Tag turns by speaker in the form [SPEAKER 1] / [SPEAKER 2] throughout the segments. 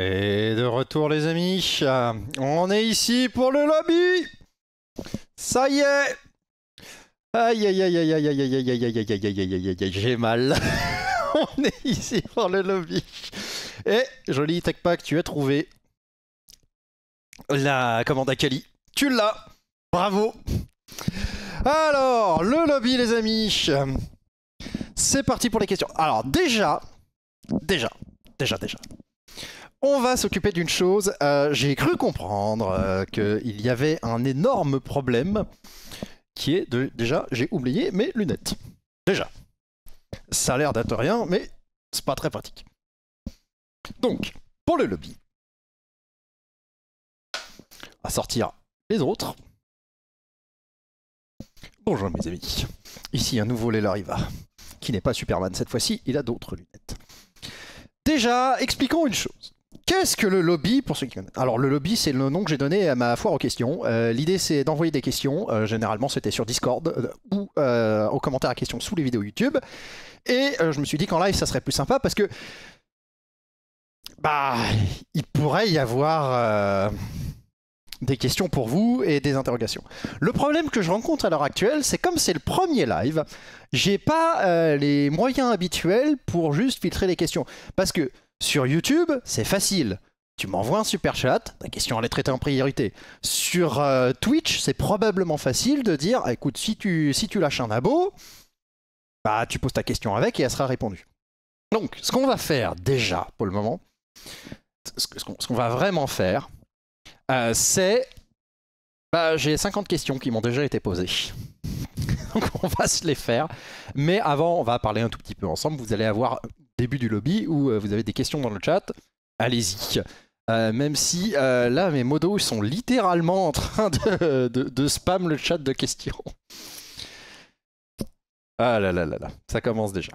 [SPEAKER 1] Et de retour les amis, on est ici pour le lobby Ça y est Aïe aïe aïe aïe aïe aïe aïe aïe aïe aïe aïe aïe aïe aïe aïe j'ai mal On est ici pour le lobby Et joli tech pack, tu as trouvé la commande à Kali. Tu l'as Bravo Alors, le lobby les amis C'est parti pour les questions. Alors déjà, déjà, déjà, déjà, on va s'occuper d'une chose. Euh, j'ai cru comprendre euh, qu'il y avait un énorme problème qui est de. Déjà, j'ai oublié mes lunettes. Déjà.
[SPEAKER 2] Ça a l'air d'être rien, mais c'est pas très pratique. Donc, pour le lobby, à sortir les autres. Bonjour mes amis. Ici un nouveau Riva
[SPEAKER 1] qui n'est pas Superman cette fois-ci, il a d'autres lunettes. Déjà, expliquons une chose. Qu'est-ce que le lobby pour ceux qui connaissent Alors le lobby, c'est le nom que j'ai donné à ma foire aux questions. Euh, l'idée, c'est d'envoyer des questions. Euh, généralement, c'était sur Discord euh, ou aux commentaires à questions sous les vidéos YouTube. Et je me suis dit qu'en live, ça serait plus sympa parce que bah, il pourrait y avoir des questions pour vous et des interrogations. Le problème que je rencontre à l'heure actuelle, c'est comme c'est le premier live, j'ai pas les moyens habituels pour juste filtrer les questions parce que sur YouTube, c'est facile. Tu m'envoies un super chat, ta question elle est traitée en priorité. Sur euh, Twitch, c'est probablement facile de dire ah, écoute, si tu, si tu lâches un abo, bah tu poses ta question avec et elle sera répondue. Donc, ce qu'on va faire déjà pour le moment, ce qu'on va vraiment faire, euh, c'est. Bah, j'ai 50 questions qui m'ont déjà été posées. Donc, on va se les faire. Mais avant, on va parler un tout petit peu ensemble. Vous allez avoir début du lobby où euh, vous avez des questions dans le chat. Allez-y. Euh, même si euh, là, mes modos sont littéralement en train de, spam le chat de questions. Ah là là là là, ça commence déjà.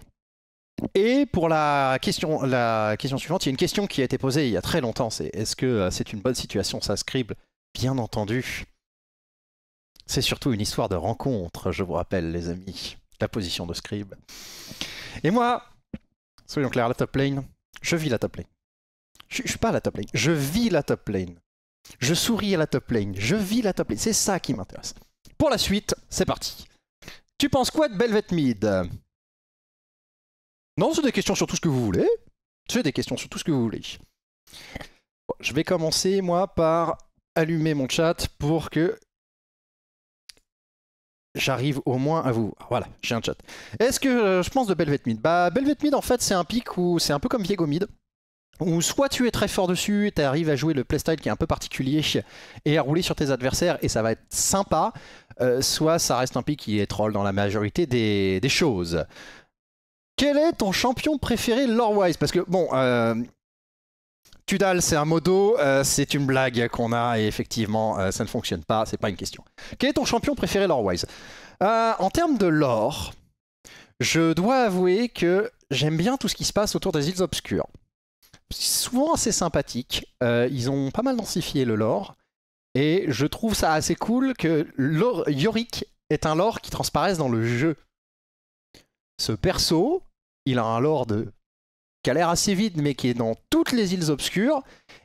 [SPEAKER 1] Et pour la question, la question suivante, il y a une question qui a été posée il y a très longtemps, c'est est-ce que c'est une bonne situation ça scribe Bien entendu. C'est surtout une histoire de rencontre, je vous rappelle les amis, la position de scribe. Et moi, Soyons clairs, la top lane, je vis la top lane. Je, suis pas à la top lane, je vis la top lane. Je souris à la top lane, je vis la top lane. C'est ça qui m'intéresse. Pour la suite, c'est parti. Tu penses quoi de Belvet Mid Non, c'est des questions sur tout ce que vous voulez. C'est des questions sur tout ce que vous voulez. je vais commencer, moi, par allumer mon chat pour que j'arrive au moins à vous. Voilà, j'ai un chat. Est-ce que euh, je pense de Belvet Mid Bah, Belvet Mid, en fait, c'est un pic où c'est un peu comme Viego Mid. Où soit tu es très fort dessus, tu arrives à jouer le playstyle qui est un peu particulier et à rouler sur tes adversaires et ça va être sympa, euh, soit ça reste un pic qui est troll dans la majorité des, choses. Quel est ton champion préféré lore-wise Parce que, bon, euh, Tudal, c'est un modo, euh, c'est une blague qu'on a et effectivement, euh, ça ne fonctionne pas, c'est pas une question. Quel est ton champion préféré lore-wise euh, En termes de lore, je dois avouer que j'aime bien tout ce qui se passe autour des îles obscures. souvent assez sympathique, ils ont pas mal densifié le lore, et je trouve ça assez cool que Yorick est un lore qui transparaisse dans le jeu. Ce perso, il a un lore de qui a l'air assez vide, mais qui est dans toutes les îles obscures.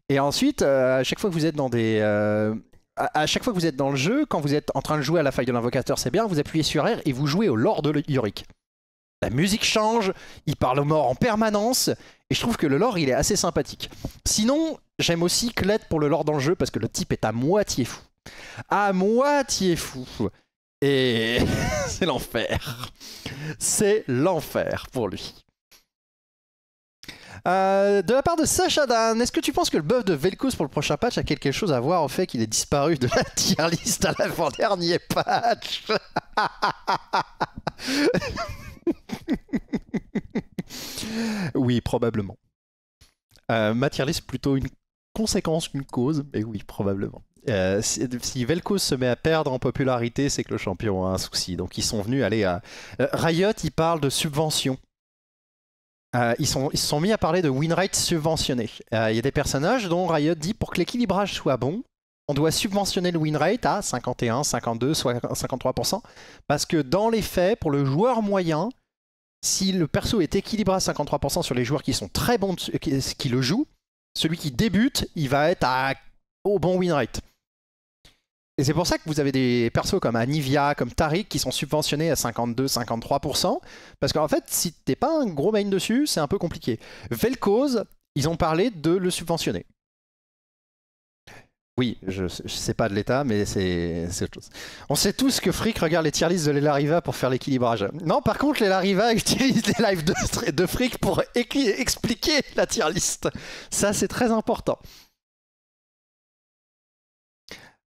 [SPEAKER 1] Et ensuite, euh, à chaque fois que vous êtes dans des... Euh, à, chaque fois que vous êtes dans le jeu, quand vous êtes en train de jouer à la faille de l'invocateur, c'est bien, vous appuyez sur R et vous jouez au lore de Yorick. La musique change, il parle aux morts en permanence, et je trouve que le lore, il est assez sympathique. Sinon, j'aime aussi Clet pour le lore dans le jeu, parce que le type est à moitié fou. À moitié fou. Et c'est l'enfer. C'est l'enfer pour lui. Euh, de la part de Sacha Dan, est-ce que tu penses que le buff de Velkos pour le prochain patch a quelque chose à voir au fait qu'il est disparu de la tier list à l'avant-dernier patch Oui, probablement. Euh, ma tier list plutôt une conséquence qu'une cause, mais oui, probablement. Euh, si, se met à perdre en popularité, c'est que le champion a un souci. Donc ils sont venus aller à... Euh, Riot, il parle de subvention euh, ils, sont, se sont mis à parler de winrate rate subventionné. Euh, il y a des personnages dont Riot dit pour que l'équilibrage soit bon, on doit subventionner le winrate à 51, 52, soit 53%, parce que dans les faits, pour le joueur moyen, si le perso est équilibré à 53% sur les joueurs qui sont très bons, qui, le jouent, celui qui débute, il va être au bon winrate. Et c'est pour ça que vous avez des persos comme Anivia, comme Tariq qui sont subventionnés à 52-53%. Parce qu'en fait, si t'es pas un gros main dessus, c'est un peu compliqué. Velkoz, ils ont parlé de le subventionner. Oui, je, sais pas de l'état, mais c'est autre chose. On sait tous que Frick regarde les tier lists de Lelariva pour faire l'équilibrage. Non, par contre, Lelariva utilise les lives de, de Frick pour expliquer la tier list. Ça, c'est très important.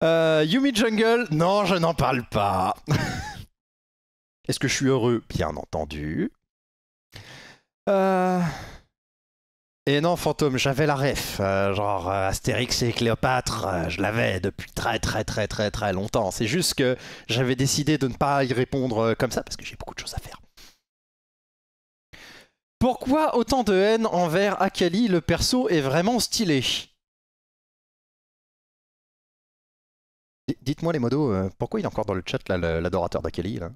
[SPEAKER 2] Euh, Yumi Jungle, non, je n'en parle pas. Est-ce que je suis heureux Bien entendu.
[SPEAKER 1] Euh, et non, fantôme, j'avais la ref. Euh, genre euh, Astérix et Cléopâtre, je l'avais depuis très très très très très longtemps. C'est juste que j'avais décidé de ne pas y répondre comme ça parce que j'ai beaucoup de choses à faire.
[SPEAKER 2] Pourquoi autant de haine envers Akali Le perso est vraiment stylé. Dites-moi les modos, euh, pourquoi il est encore dans le chat l'adorateur d'Akali euh,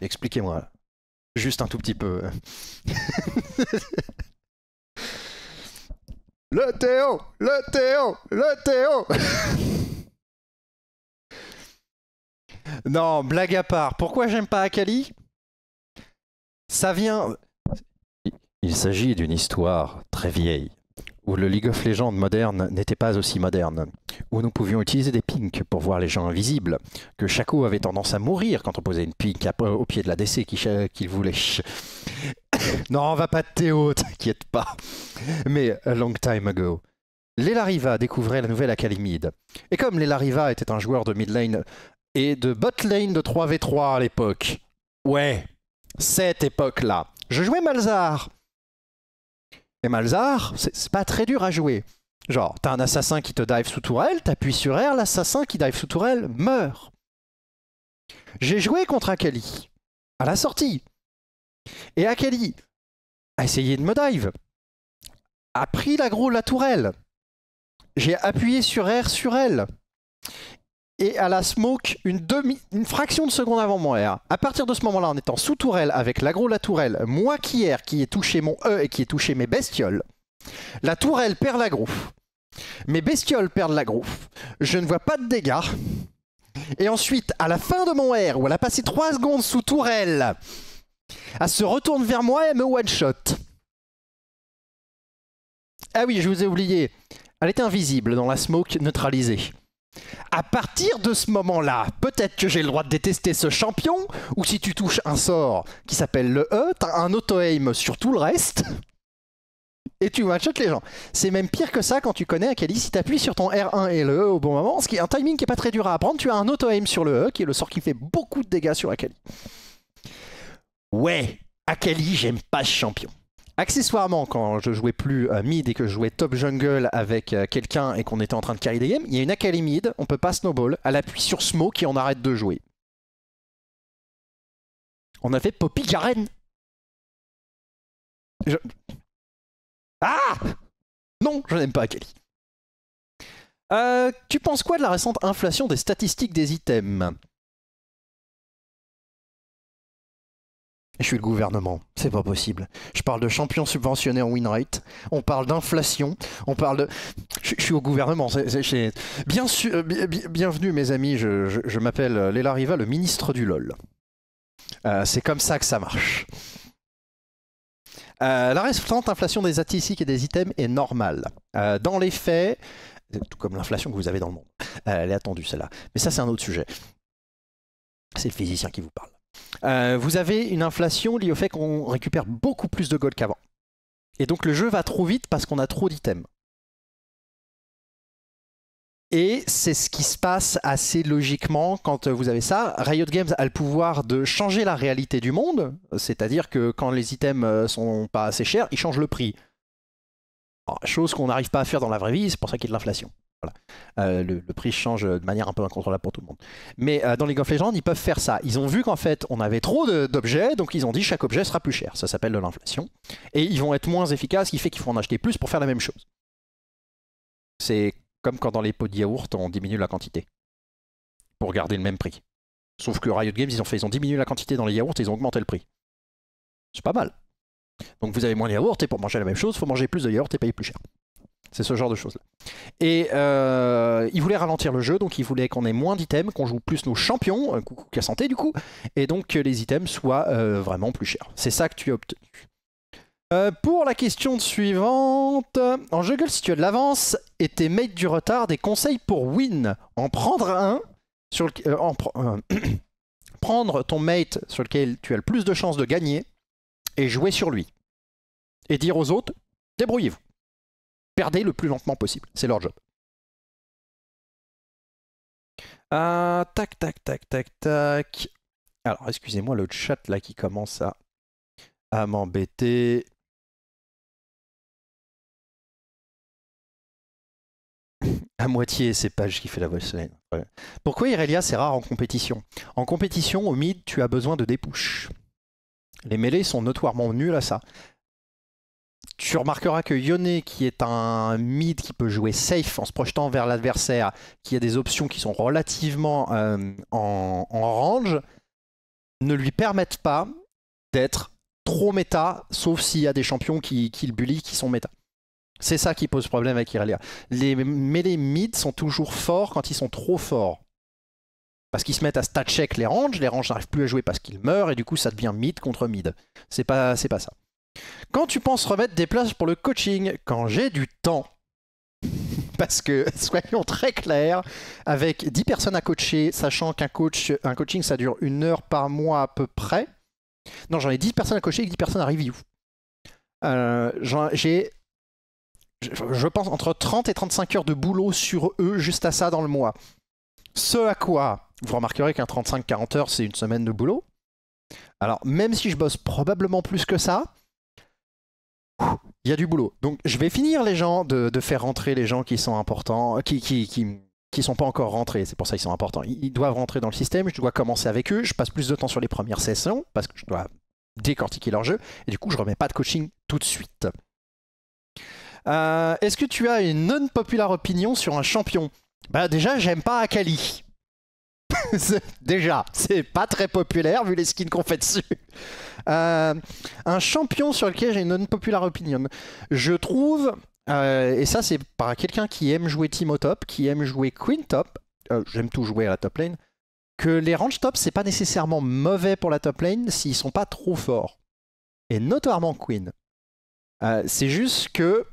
[SPEAKER 2] Expliquez-moi.
[SPEAKER 1] Juste un tout petit peu. le Théo Le Théo Le Théo Non, blague à part. Pourquoi j'aime pas Akali Ça vient... Il s'agit d'une histoire très vieille où le League of Legends moderne n'était pas aussi moderne, où nous pouvions utiliser des pinks pour voir les gens invisibles, que Shaco avait tendance à mourir quand on posait une pink au pied de la DC qu'il voulait. non, on va pas de Théo, t'inquiète pas. Mais a long time ago. Lelariva découvrait la nouvelle Acalimide. Et comme Lelariva était un joueur de mid lane et de bot lane de 3v3 à l'époque, ouais, cette époque-là, je jouais Malzar et Malzar, c'est pas très dur à jouer. Genre, t'as un assassin qui te dive sous tourelle, t'appuies sur R, l'assassin qui dive
[SPEAKER 2] sous tourelle meurt. J'ai joué contre Akali, à la sortie. Et Akali a essayé de me dive, a
[SPEAKER 1] pris la, la tourelle. J'ai appuyé sur R sur elle et à la smoke une, fraction de seconde avant mon R. À partir de ce moment-là, en étant sous tourelle avec l'agro la tourelle, moi qui qui ai touché mon E et qui ai touché mes bestioles, la tourelle perd l'agro. Mes bestioles perdent l'agro. Je ne vois pas de dégâts. Et ensuite, à la fin de mon R, où elle a passé 3 secondes sous tourelle, elle se retourne vers moi et me one-shot. Ah oui, je vous ai oublié. Elle est invisible dans la smoke neutralisée. À partir de ce moment-là, peut-être que j'ai le droit de détester ce champion, ou si tu touches un sort qui s'appelle le E, as un auto-aim sur tout le reste, et tu matchotes les gens. C'est même pire que ça quand tu connais Akali, si t'appuies sur ton R1 et le E au bon moment, ce qui est un timing qui est pas très dur à apprendre, tu as un auto-aim sur le E, qui est le sort qui fait beaucoup de dégâts sur Akali. Ouais, Akali, j'aime pas ce champion accessoirement, quand je jouais plus mid et que je jouais top jungle avec euh, quelqu'un et qu'on était en train de carry des games, il y a une Akali mid, on peut pas snowball,
[SPEAKER 2] à l'appui sur Smo qui on arrête de jouer. On a fait Poppy Garen Ah Non, je n'aime pas Akali. Euh, tu penses quoi de la récente inflation des statistiques des items
[SPEAKER 1] Je suis le gouvernement, c'est pas possible. Je parle de champion subventionné en win on parle d'inflation, on parle de... Je, suis au gouvernement, euh, bienvenue mes amis, je, m'appelle euh, Léla Riva, le ministre du LOL. Euh, c'est comme ça que ça marche. la restante inflation des statistiques et des items est normale. dans les faits, tout comme l'inflation que vous avez dans le monde, elle est attendue celle-là. Mais ça c'est un autre sujet. C'est le physicien qui vous parle. Euh, vous avez une inflation liée au fait qu'on récupère beaucoup plus de gold qu'avant. Et donc le jeu va trop vite parce qu'on a trop d'items. Et c'est ce qui se passe assez logiquement quand vous avez ça. Riot Games a le pouvoir de changer la réalité du monde, c'est-à-dire que quand les items euh, sont pas assez chers, ils changent le prix. chose qu'on n'arrive pas à faire dans la vraie vie, c'est pour ça qu'il y a de l'inflation. Euh, le, prix change de manière un peu incontrôlable pour tout le monde. Mais euh, dans League of Legends, ils peuvent faire ça. Ils ont vu qu'en fait, on avait trop d'objets, donc ils ont dit chaque objet sera plus cher. Ça s'appelle de l'inflation. Et ils vont être moins efficaces, ce qui fait qu'il faut en acheter plus pour faire la même chose. C'est comme quand dans les pots de yaourt, on diminue la quantité pour garder le même prix. Sauf que Riot Games, ils ont fait, ils ont diminué la quantité dans les yaourts et ils ont augmenté le prix. C'est pas mal. Donc vous avez moins de yaourts et pour manger la même chose, il faut manger plus de yaourts et payer plus cher. C'est ce genre de choses-là. Et euh, il voulait ralentir le jeu, donc il voulait qu'on ait moins d'items, qu'on joue plus nos champions, euh, coucou qu'à santé du coup, et donc que les items soient euh, vraiment plus chers. C'est ça que tu as obtenu. pour la question suivante, en juggle, si tu as de l'avance et tes mates du retard, des conseils pour win. En prendre un, sur prendre ton mate sur lequel tu as le plus de chances
[SPEAKER 2] de gagner et jouer sur lui. Et dire aux autres, débrouillez-vous perdez le plus lentement possible. C'est leur job.
[SPEAKER 1] tac, tac, tac, tac, tac. Alors, excusez-moi le chat là qui commence
[SPEAKER 2] à, à m'embêter. À moitié, c'est Page qui fait la voix solenne.
[SPEAKER 1] Pourquoi Irelia, c'est rare en compétition En compétition, au mid, tu as besoin de dépouches. Les mêlées sont notoirement nuls à ça. Tu remarqueras que Yone, qui est un mid qui peut jouer safe en se projetant vers l'adversaire, qui a des options qui sont relativement euh, en, range, ne lui permettent pas d'être trop méta, sauf s'il y a des champions qui, le bully, qui sont méta. C'est ça qui pose problème avec Irelia. Les mêlés mid sont toujours forts quand ils sont trop forts. Parce qu'ils se mettent à stat check les ranges, les ranges n'arrivent plus à jouer parce qu'ils meurent, et du coup ça devient mid contre mid. C'est pas, pas ça. Quand tu penses remettre des places pour le coaching Quand j'ai du temps. Parce que, soyons très clairs, avec 10 personnes à coacher, sachant qu'un coach, un coaching, ça dure une heure par mois à peu près. Non, j'en ai 10 personnes à coacher et 10 personnes à review. Euh, j'ai, je pense, entre 30 et 35 heures de boulot sur eux juste à ça dans le mois. Ce à quoi, vous remarquerez qu'un 35-40 heures, c'est une semaine de boulot. Alors, même si je bosse probablement plus que ça, il y a du boulot. Donc je vais finir les gens de, faire rentrer les gens qui sont importants, qui, qui, sont pas encore rentrés. C'est pour ça qu'ils sont importants. Ils doivent rentrer dans le système. Je dois commencer avec eux. Je passe plus de temps sur les premières sessions parce que je dois décortiquer leur jeu. Et du coup, je remets pas de coaching tout de suite. Euh, est-ce que tu as une non-populaire opinion sur un champion Bah déjà, j'aime pas Akali. Déjà, c'est pas très populaire vu les skins qu'on fait dessus. Euh, un champion sur lequel j'ai une unpopular opinion. Je trouve, euh, et ça c'est par quelqu'un qui aime jouer Team top, qui aime jouer Queen top, euh, j'aime tout jouer à la top lane, que les range tops c'est pas nécessairement mauvais pour la top lane s'ils sont pas trop forts. Et notoirement Queen. c'est juste que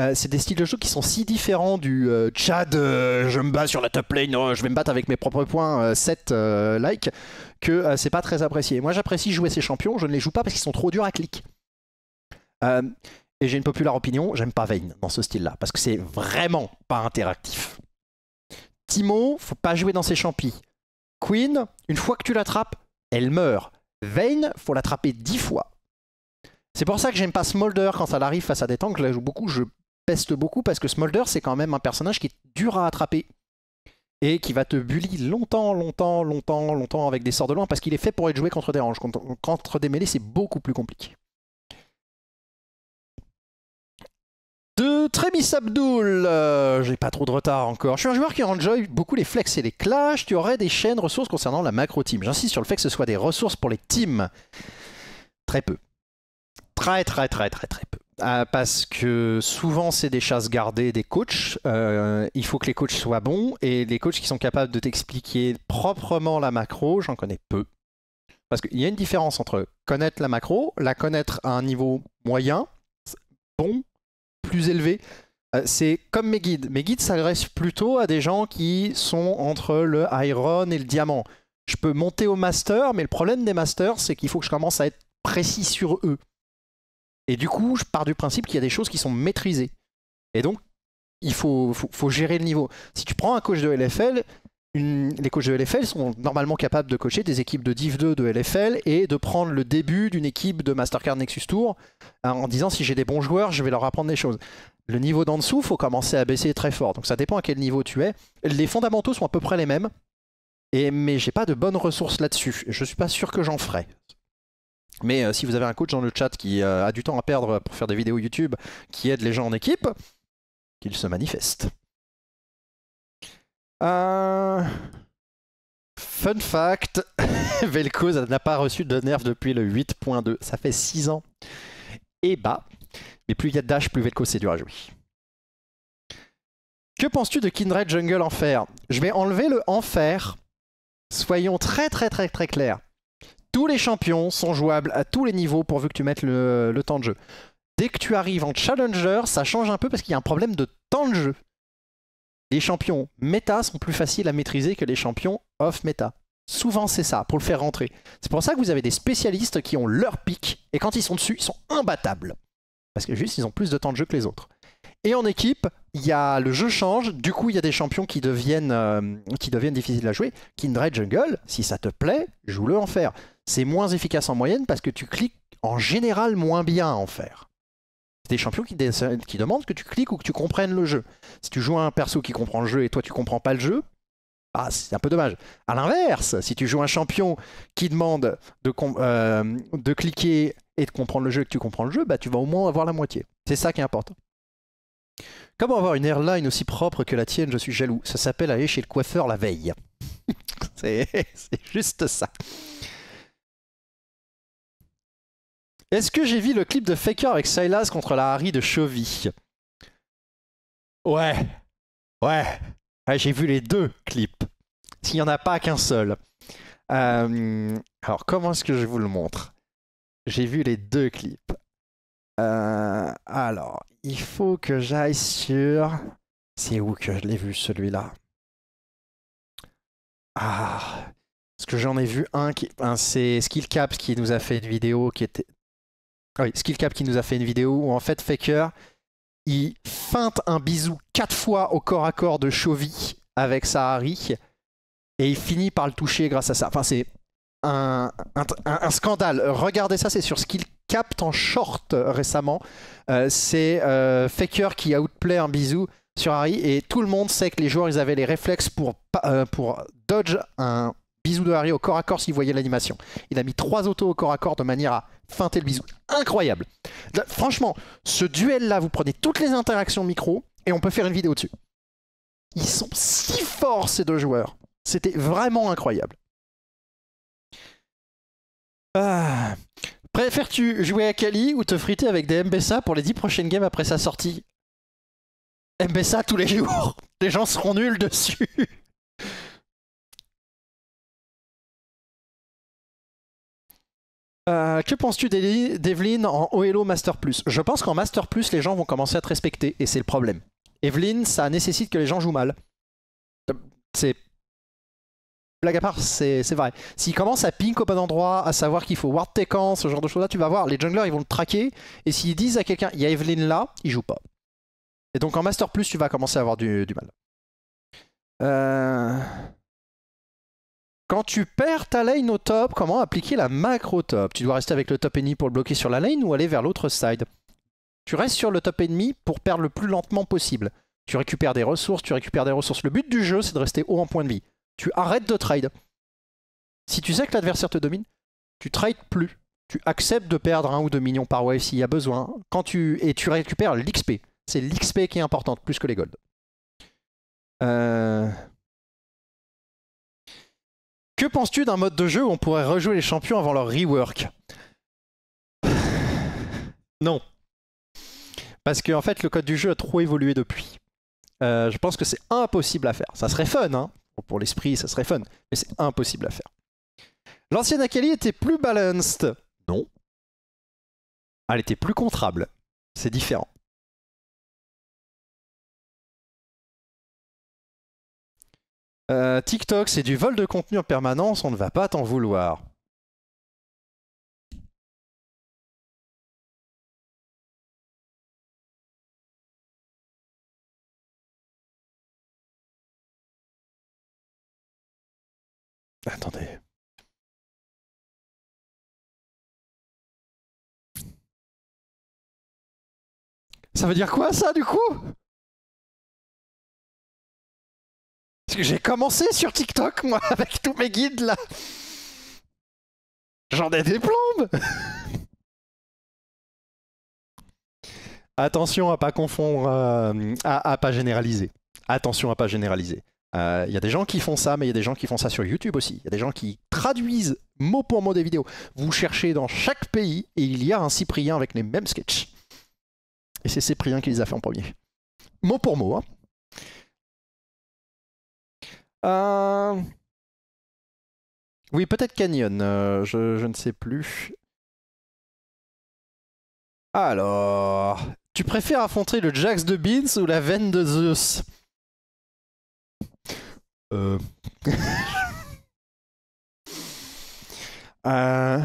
[SPEAKER 1] euh, c'est des styles de jeu qui sont si différents du euh, Chad, euh, je me bats sur la top lane, oh, je vais me battre avec mes propres points, 7 like, que c'est pas très apprécié. Moi j'apprécie jouer ces champions, je ne les joue pas parce qu'ils sont trop durs à clic. et j'ai une populaire opinion, j'aime pas Vayne dans ce style-là, parce que c'est vraiment pas interactif. Timo, faut pas jouer dans ses champis. Queen, une fois que tu l'attrapes, elle meurt. Vayne, faut l'attraper 10 fois. C'est pour ça que j'aime pas Smolder quand ça arrive face à des tanks. Je la joue beaucoup, je peste beaucoup parce que Smolder, c'est quand même un personnage qui est dur à attraper et qui va te bully longtemps, longtemps, longtemps, longtemps avec des sorts de loin parce qu'il est fait pour être joué contre des ranges. Contre, des mêlées, c'est beaucoup plus compliqué. De Trémis Abdul, euh, j'ai pas trop de retard encore. Je suis un joueur qui enjoy beaucoup les flex et les clashs. Tu aurais des chaînes ressources concernant la macro team. J'insiste sur le fait que ce soit des ressources pour les teams. Très peu. Très, très, très, très, très peu. Ah, parce que souvent c'est des chasses gardées des coachs. Euh, il faut que les coachs soient bons et les coachs qui sont capables de t'expliquer proprement la macro, j'en connais peu. Parce qu'il y a une différence entre connaître la macro, la connaître à un niveau moyen, bon, plus élevé. Euh, c'est comme mes guides. Mes guides s'adressent plutôt à des gens qui sont entre le iron et le diamant. Je peux monter au master, mais le problème des masters, c'est qu'il faut que je commence à être précis sur eux. Et du coup, je pars du principe qu'il y a des choses qui sont maîtrisées. Et donc, il faut, gérer le niveau. Si tu prends un coach de LFL, les coachs de LFL sont normalement capables de coacher des équipes de Div 2 de LFL et de prendre le début d'une équipe de Mastercard Nexus Tour hein, en disant si j'ai des bons joueurs, je vais leur apprendre des choses. Le niveau d'en dessous, faut commencer à baisser très fort. Donc ça dépend à quel niveau tu es. Les fondamentaux sont à peu près les mêmes, et, mais j'ai pas de bonnes ressources là-dessus. Je suis pas sûr que j'en ferai. Mais euh, si vous avez un coach dans le chat qui euh, a du temps à perdre pour faire des vidéos YouTube, qui aide les gens en équipe, qu'il se
[SPEAKER 2] manifeste.
[SPEAKER 1] Euh, fun fact, Velkoz n'a pas reçu de nerf depuis le 8.2. Ça fait 6 ans. Et bah, mais plus il y a de dash, plus Velkoz c'est dur à jouer. Que penses-tu de Kindred Jungle Enfer Je vais enlever le Enfer. Soyons très très très très clairs. Tous les champions sont jouables à tous les niveaux pourvu que tu mettes le, temps de jeu. Dès que tu arrives en challenger, ça change un peu parce qu'il y a un problème de temps de jeu. Les champions méta sont plus faciles à maîtriser que les champions off meta Souvent c'est ça, pour le faire rentrer. C'est pour ça que vous avez des spécialistes qui ont leur pic, et quand ils sont dessus, ils sont imbattables. Parce que juste, ils ont plus de temps de jeu que les autres. Et en équipe, il a, le jeu change, du coup il y a des champions qui deviennent, euh, qui deviennent difficiles à jouer. Kindred Jungle, si ça te plaît, joue-le en fer. C'est moins efficace en moyenne parce que tu cliques en général moins bien en fer. C'est des champions qui, demandent que tu cliques ou que tu comprennes le jeu. Si tu joues un perso qui comprend le jeu et toi tu comprends pas le jeu, ah, c'est un peu dommage. A l'inverse, si tu joues un champion qui demande euh, de, cliquer et de comprendre le jeu et que tu comprends le jeu, bah, tu vas au moins avoir la moitié. C'est ça qui est important. Comment avoir une airline aussi propre que la tienne Je suis jaloux. Ça s'appelle aller chez le coiffeur la veille. c'est juste ça. Est-ce que j'ai vu le clip de Faker avec Silas contre la Harry de Chauvy Ouais. Ouais. j'ai vu les deux clips. S'il n'y en a pas qu'un seul. Euh, alors, comment est-ce que je vous le montre J'ai vu les deux clips. Euh, alors, il faut que j'aille sur... C'est où que je l'ai vu celui-là Ah Parce que j'en ai vu un qui... c'est Skillcap qui nous a fait une vidéo qui était... Ah oui, Skillcap qui nous a fait une vidéo où en fait Faker, il feinte un bisou quatre fois au corps à corps de Chovy avec Sahari et il finit par le toucher grâce à ça. Enfin, c'est un, un, scandale. Regardez ça, c'est sur Skillcap capte en short euh, récemment. Euh, c'est euh, Faker qui a outplay un bisou sur Harry et tout le monde sait que les joueurs ils avaient les réflexes pour, pour dodge un bisou de Harry au corps à corps s'ils voyaient l'animation. Il a mis trois autos au corps à corps de manière à feinter le bisou. Incroyable. franchement, ce duel là, vous prenez toutes les interactions micro et on peut faire une vidéo dessus. Ils sont si forts ces deux joueurs. C'était vraiment incroyable. Ah. Préfères-tu jouer à Kali ou te friter avec des MBSA pour les 10 prochaines games après sa sortie
[SPEAKER 2] MBSA tous les jours Les gens seront nuls dessus euh, que penses-tu d'Evelyn en OLO Master Plus Je pense qu'en Master Plus, les gens vont commencer à te respecter, et
[SPEAKER 1] c'est le problème. Evelyn, ça nécessite que les gens jouent mal. Euh, c'est blague à part, c'est vrai. s'il commence à pink au bon endroit, à savoir qu'il faut ward tekken, ce genre de choses-là, tu vas voir, les junglers, ils vont le traquer. Et s'ils disent à quelqu'un, il y a Evelyn là, il joue pas. Et donc en Master Plus, tu vas commencer à avoir du, mal. Euh, quand tu perds ta lane au top, comment appliquer la macro top Tu dois rester avec le top ennemi pour le bloquer sur la lane ou aller vers l'autre side Tu restes sur le top ennemi pour perdre le plus lentement possible. Tu récupères des ressources, tu récupères des ressources. Le but du jeu, c'est de rester haut en point de vie tu arrêtes de trade. Si tu sais que l'adversaire te domine, tu trades plus. Tu acceptes de perdre un ou deux millions par wave s'il y a besoin. Quand tu, et tu récupères l'XP. C'est l'XP qui est importante, plus que les golds. Euh, que penses-tu d'un mode de jeu où on pourrait rejouer les champions avant leur rework Non. Parce qu'en en fait, le code du jeu a trop évolué depuis. Euh, je pense que c'est impossible à faire. Ça serait fun, hein pour l'esprit, ça
[SPEAKER 2] serait fun. Mais c'est impossible à faire. L'ancienne Akali était plus balanced. Non. Elle était plus contrable. C'est différent. Euh, TikTok, c'est du vol de contenu en permanence, on ne va pas t'en vouloir. Attendez. Ça veut dire quoi ça du coup Parce que j'ai commencé sur TikTok moi avec tous mes guides là. J'en ai des plombes Attention à pas confondre,
[SPEAKER 1] euh, à, à pas généraliser. Attention à pas généraliser. Il euh, y a des gens qui font ça, mais il y a des gens qui font ça sur YouTube aussi. Il y a des gens qui traduisent mot pour mot des vidéos. Vous cherchez dans chaque pays et il y a un Cyprien avec les mêmes sketchs. Et c'est Cyprien qui les a fait en premier.
[SPEAKER 2] Mot pour mot. Hein. Euh, oui, peut-être Canyon, euh, je, je ne sais plus. Alors, tu préfères affronter le Jax de Beans ou la veine de Zeus euh. Euh.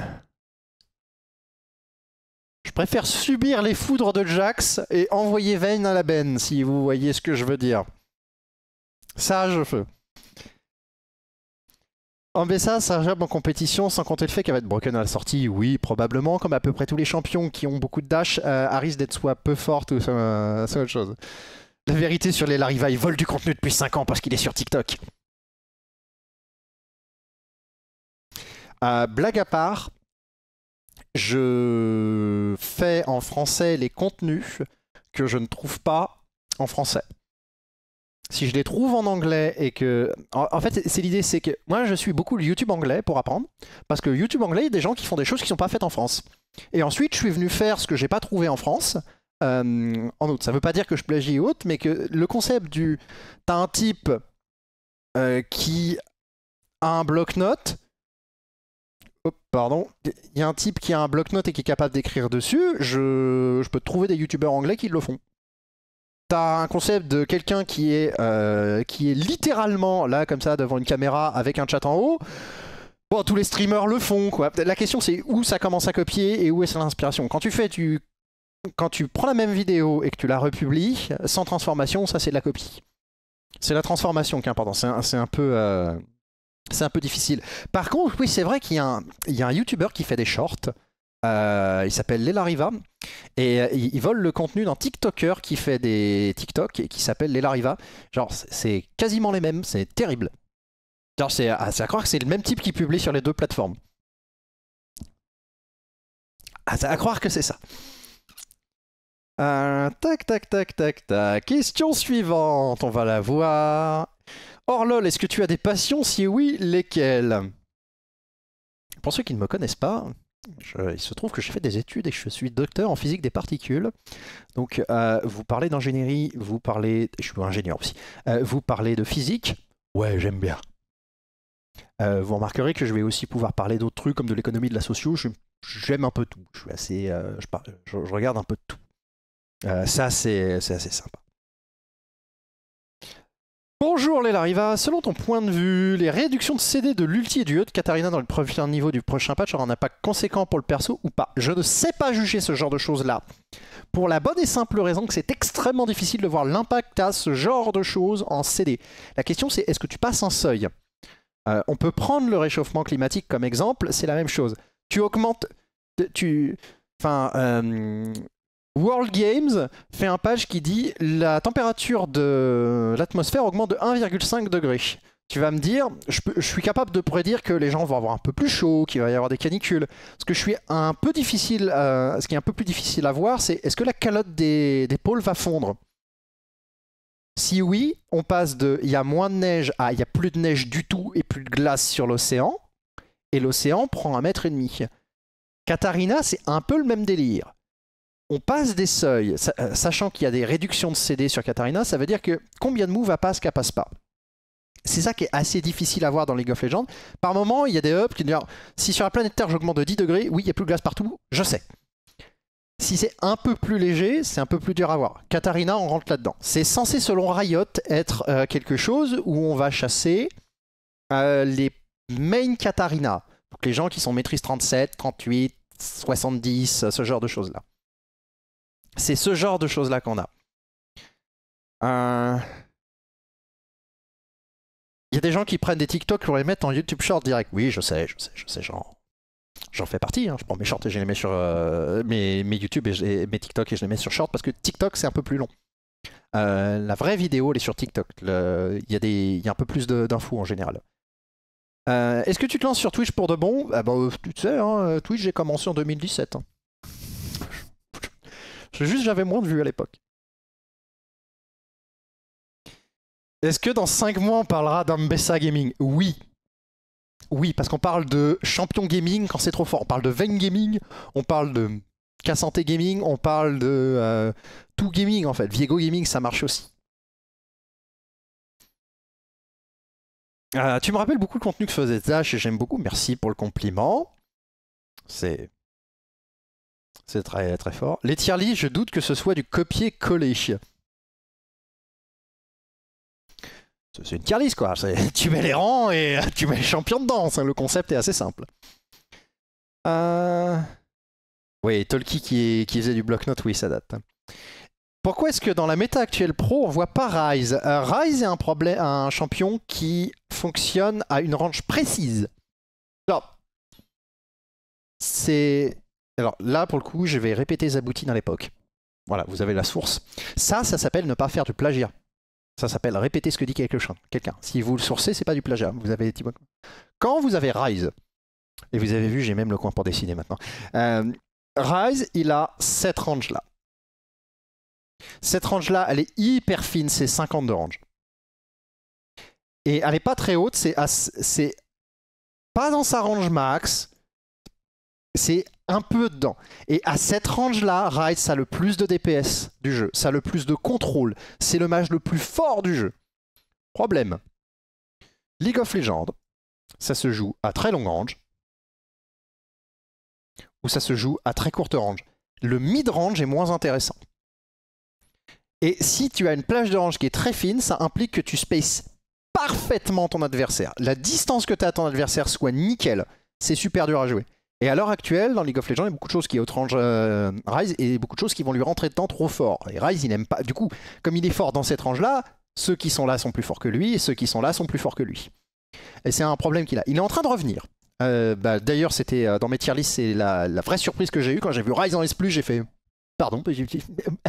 [SPEAKER 1] Je préfère subir les foudres de Jax et envoyer Vayne à la benne, si vous voyez ce que je veux dire. Ça, je veux. En ça Sarjab en compétition, sans compter le fait qu'elle va être broken à la sortie, oui, probablement, comme à peu près tous les champions qui ont beaucoup de dash, à euh, risque d'être soit peu forte ou soit, soit autre chose.
[SPEAKER 2] La vérité sur les Lariva, vol volent du contenu depuis 5 ans parce qu'il est sur TikTok. Euh, blague à part,
[SPEAKER 1] je fais en français les contenus que je ne trouve pas en français. Si je les trouve en anglais et que... En fait, c'est l'idée, c'est que moi, je suis beaucoup le YouTube anglais pour apprendre, parce que YouTube anglais, il y a des gens qui font des choses qui ne sont pas faites en France. Et ensuite, je suis venu faire ce que j'ai pas trouvé en France, euh, en outre, Ça ne veut pas dire que je plagie haute, mais que le concept du t'as un type euh, qui a un bloc note pardon, il y a un type qui a un bloc note et qui est capable d'écrire dessus. Je, peux trouver des youtubeurs anglais qui le font. T'as un concept de quelqu'un qui est euh, qui est littéralement là comme ça devant une caméra avec un chat en haut. Bon, tous les streamers le font, quoi. La question, c'est où ça commence à copier et où est-ce l'inspiration. Quand tu fais tu quand tu prends la même vidéo et que tu la republies, sans transformation, ça c'est de la copie. C'est la transformation qui est importante. C'est un, peu... Euh, c'est un peu difficile. Par contre, oui, c'est vrai qu'il y a un, il y a un YouTuber qui fait des shorts. Euh, il s'appelle Riva Et euh, il vole le contenu d'un TikToker qui fait des TikTok et qui s'appelle Lelariva. Genre, c'est quasiment les mêmes. C'est terrible. Genre, ah, c'est à, croire que c'est le même type qui publie sur les deux plateformes. Ah, à croire que c'est ça tac, tac, tac, tac, tac. Question suivante, on va la voir. Orlol, est-ce que tu as des passions Si oui, lesquelles Pour ceux qui ne me connaissent pas, il se trouve que j'ai fait des études et que je suis docteur en physique des particules. Donc, vous parlez d'ingénierie, vous parlez. Je suis ingénieur aussi. vous parlez de physique. Ouais, j'aime bien. vous remarquerez que je vais aussi pouvoir parler d'autres trucs comme de l'économie, de la socio. J'aime un peu tout. Je suis assez. Je, regarde un peu tout. Euh, ça, c'est assez sympa. Bonjour les selon ton point de vue, les réductions de CD de l'ulti et du E de Katarina dans le prochain niveau du prochain patch auront un impact conséquent pour le perso ou pas Je ne sais pas juger ce genre de choses-là. Pour la bonne et simple raison que c'est extrêmement difficile de voir l'impact à ce genre de choses en CD. La question c'est est-ce que tu passes un seuil euh, On peut prendre le réchauffement climatique comme exemple, c'est la même chose. Tu augmentes... Tu... Enfin... Euh, World Games fait un page qui dit la température de l'atmosphère augmente de 1,5 degré. Tu vas me dire, je, suis capable de prédire que les gens vont avoir un peu plus chaud, qu'il va y avoir des canicules. Ce que je suis ce qui est un peu plus difficile à voir, c'est est-ce que la calotte des, pôles va fondre Si oui, on passe de il y a moins de neige à il y a plus de neige du tout et plus de glace sur l'océan, et l'océan prend un mètre et demi. Katarina, c'est un peu le même délire on passe des seuils, euh, sachant qu'il y a des réductions de CD sur Katarina, ça veut dire que combien de moves à passe, qu'elle passe pas. C'est ça qui est assez difficile à voir dans League of Legends. Par moment, il y a des ups qui disent si sur la planète Terre j'augmente de 10 degrés, oui, il n'y a plus de glace partout, je sais. Si c'est un peu plus léger, c'est un peu plus dur à voir. Katarina, on rentre là-dedans. C'est censé, selon Riot, être euh, quelque chose où on va chasser euh, les main Katarina. Donc les gens qui sont maîtrise 37, 38,
[SPEAKER 2] 70, ce genre de choses-là. C'est ce genre de choses-là qu'on a. Il euh, y a des gens qui prennent des TikTok
[SPEAKER 1] pour les mettre en YouTube Short direct. Oui, je sais, je sais, je sais, genre. J'en fais partie, hein. je prends mes shorts et je les mets sur euh, mes, YouTube et, mes TikTok et je les mets sur short parce que TikTok c'est un peu plus long. Euh, la vraie vidéo elle est sur TikTok, il y, y, a un peu plus d'infos en général. Est-ce que tu te lances sur Twitch pour de bon ah bah, Tu sais, hein, Twitch j'ai commencé en 2017.
[SPEAKER 2] Juste, j'avais moins de vues à l'époque. Est-ce que dans 5 mois, on parlera d'Ambessa Gaming Oui.
[SPEAKER 1] Oui, parce qu'on parle de champion gaming quand c'est trop fort. On parle de Vein Gaming, on
[SPEAKER 2] parle de Cassante Gaming, on parle de euh, tout gaming en fait. Viego Gaming, ça marche aussi. Ah, tu me rappelles beaucoup le contenu que faisait Zach et j'aime beaucoup. Merci pour le compliment. C'est
[SPEAKER 1] c'est très, très fort. Les tier je doute que ce soit du copier-coller.
[SPEAKER 2] C'est une tier -list, quoi. Tu mets les rangs et euh, tu mets les champions dedans. Le concept est assez simple. Euh,
[SPEAKER 1] oui, Tolkien qui, faisait du bloc note. oui, ça date. Pourquoi est-ce que dans la méta actuelle pro, on voit pas Rise euh, Rise est un, problème, un champion qui fonctionne à une range précise. Alors, c'est alors là, pour le coup, je vais répéter Zabouti dans l'époque. Voilà, vous avez la source. Ça, ça s'appelle ne pas faire du plagiat. Ça s'appelle répéter ce que dit quelqu'un. Quelqu'un. Si vous le sourcez, c'est pas du plagiat. Vous avez Quand vous avez Rise, et vous avez vu, j'ai même le coin pour dessiner maintenant. Euh, Rise, il a cette range là. Cette range là, elle est hyper fine, c'est 50 de range. Et elle n'est pas très haute, c'est pas dans sa range max, c'est un peu dedans. Et à cette range-là, ça a le plus de DPS du jeu, ça a le plus de contrôle,
[SPEAKER 2] c'est le mage le plus fort du jeu. Problème. League of Legends, ça se joue à très longue range, ou ça se joue
[SPEAKER 1] à très courte range. Le mid-range est moins intéressant. Et si tu as une plage de range qui est très fine, ça implique que tu spaces parfaitement ton adversaire. La distance que tu as à ton adversaire soit nickel, c'est super dur à jouer. Et à l'heure actuelle, dans League of Legends, il y a beaucoup de choses qui outrangent euh, Rise et beaucoup de choses qui vont lui rentrer dedans trop fort. Et Rise, il n'aime pas. Du coup, comme il est fort dans cette range-là, ceux qui sont là sont plus forts que lui et ceux qui sont là sont plus forts que lui. Et c'est un problème qu'il a. Il est en train de revenir. Euh, bah, d'ailleurs, c'était euh, dans mes tier c'est la, vraie surprise que j'ai eue quand j'ai vu Rise en S+, j'ai fait hein « Pardon, j'ai...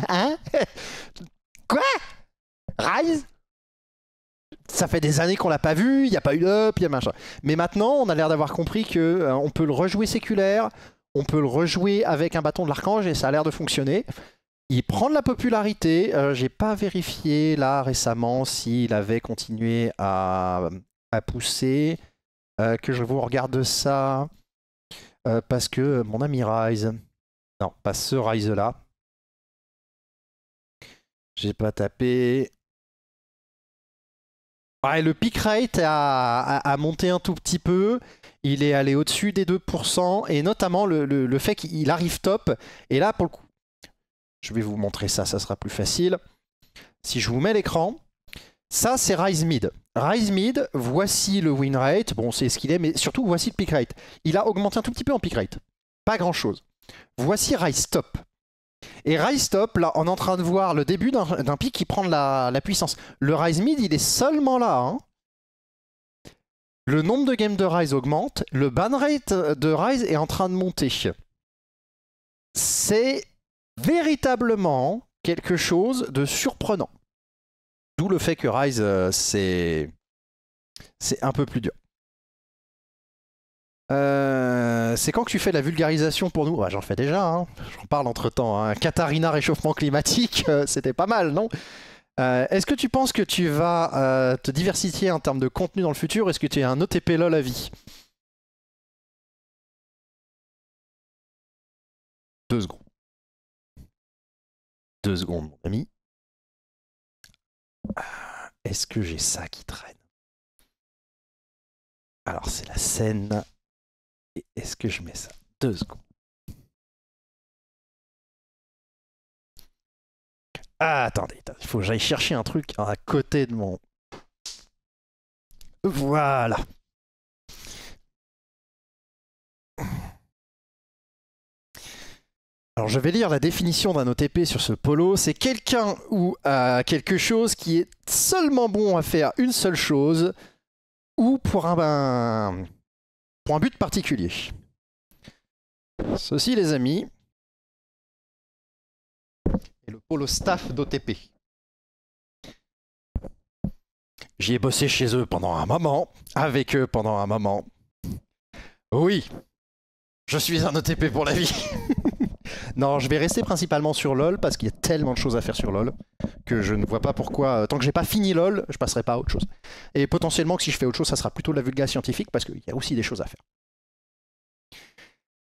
[SPEAKER 1] Hein Quoi Rise ça fait des années qu'on l'a pas vu, il n'y a pas eu d'up, il y a machin. Mais maintenant, on a l'air d'avoir compris que euh, on peut le rejouer séculaire, on peut le rejouer avec un bâton de l'archange et ça a l'air de fonctionner. Il prend de la popularité. Euh, j'ai pas vérifié là récemment s'il avait continué à, à pousser. Euh, que je vous regarde ça. parce que mon ami Rise.
[SPEAKER 2] Non, pas ce Rise là. J'ai pas tapé le peak rate a,
[SPEAKER 1] monté un tout petit peu. Il est allé au-dessus des 2%, et notamment le, le fait qu'il arrive top. Et là, pour le coup, je vais vous montrer ça, ça sera plus facile. Si je vous mets l'écran, ça c'est Rise Mid. Rise Mid, voici le win rate. Bon, c'est ce qu'il est, mais surtout voici le peak rate. Il a augmenté un tout petit peu en peak rate. Pas grand chose. Voici Rise Top. Et Rise Top, là, on est en train de voir le début d'un pic qui prend la, puissance. Le Rise Mid, il est seulement là. Hein. Le nombre de games de Rise augmente, le ban rate de Rise est en train de monter. C'est véritablement quelque chose de surprenant. D'où le fait que Rise, euh, c'est un peu plus dur. Euh, c'est quand que tu fais de la vulgarisation pour nous ah, J'en fais déjà, hein. j'en parle entre temps. Katarina hein. réchauffement climatique, euh, c'était pas mal, non euh, Est-ce que tu penses que tu vas te diversifier en termes de contenu dans le futur Est-ce que tu es un OTP
[SPEAKER 2] LOL à vie Deux secondes. Deux secondes, mon ami. Est-ce que j'ai ça qui traîne Alors, c'est la scène et est-ce que je mets ça Deux secondes. Ah, attendez, il faut que j'aille chercher un truc à côté de mon... Voilà. Alors je vais lire la définition d'un OTP sur ce polo. C'est quelqu'un ou à euh,
[SPEAKER 1] quelque chose qui est seulement bon à faire une seule chose ou pour un...
[SPEAKER 2] Ben, pour un but particulier. Ceci, les amis, et le polo staff d'OTP. J'y ai bossé chez eux pendant un moment, avec eux
[SPEAKER 1] pendant un moment. Oui, je suis un OTP pour la vie. Non, je vais rester principalement sur LoL parce qu'il y a tellement de choses à faire sur LoL que je ne vois pas pourquoi, euh, tant que j'ai pas fini LoL, je passerai pas à autre chose. Et potentiellement que si je fais autre chose, ça sera plutôt la vulga scientifique parce qu'il y a aussi des choses à faire.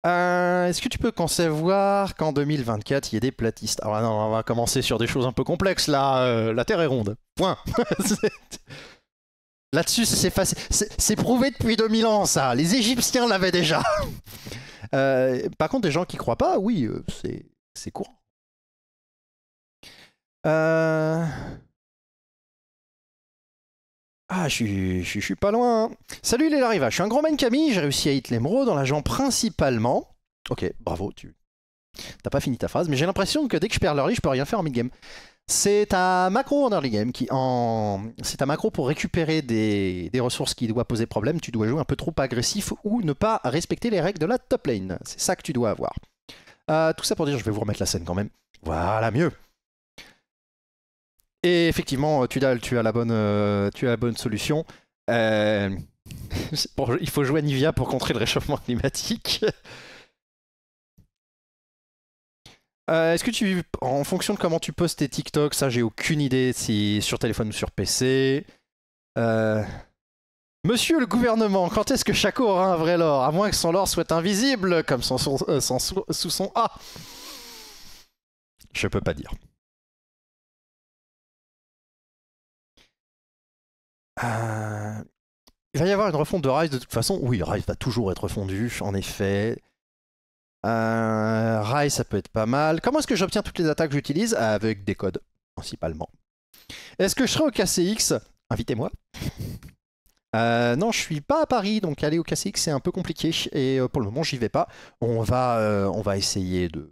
[SPEAKER 1] Euh, est-ce que tu peux concevoir qu'en 2024, il y ait des platistes Alors ah bah non, on va commencer sur des choses un peu complexes là. Euh, la Terre est ronde. Point. Là-dessus, c'est prouvé depuis 2000 ans, ça. Les Égyptiens l'avaient déjà. Euh, par contre, des gens qui croient pas,
[SPEAKER 2] oui, euh, c'est, c'est courant. Euh, ah, je suis, suis pas loin. Hein. Salut
[SPEAKER 1] les Larivas, je suis un grand man Camille, j'ai réussi à hit l'émeraude dans l'agent principalement. Ok, bravo, tu. T'as pas fini ta phrase, mais j'ai l'impression que dès que je perds l'early, je peux rien faire en mid-game. C'est un macro en early game qui en... C'est un macro pour récupérer des... des, ressources qui doit poser problème. Tu dois jouer un peu trop agressif ou ne pas respecter les règles de la top lane. C'est ça que tu dois avoir. Euh, tout ça pour dire, je vais vous remettre la scène quand même. Voilà, mieux. Et effectivement, euh, tu tu as, la, bonne, euh, tu as la bonne solution. il faut jouer à pour contrer le réchauffement climatique. Euh, est-ce que tu, en fonction de comment tu postes tes TikTok, ça j'ai aucune idée si sur téléphone ou sur PC. Euh, monsieur le gouvernement, quand est-ce que Chaco aura un vrai lore À moins que son lore soit invisible, comme son, euh, sous, son
[SPEAKER 2] A. Je peux pas dire. Il va y avoir une refonte de
[SPEAKER 1] Rise de toute façon. Oui, Rise va toujours être fondu en effet. Un euh, rail, ça peut être pas mal. Comment est-ce que j'obtiens toutes les attaques que j'utilise Avec des codes, principalement. Est-ce que je serai au KCX Invitez-moi. Euh, non, je suis pas à Paris, donc aller au KCX c'est un peu compliqué et euh, pour le moment j'y vais pas. On va, on va essayer de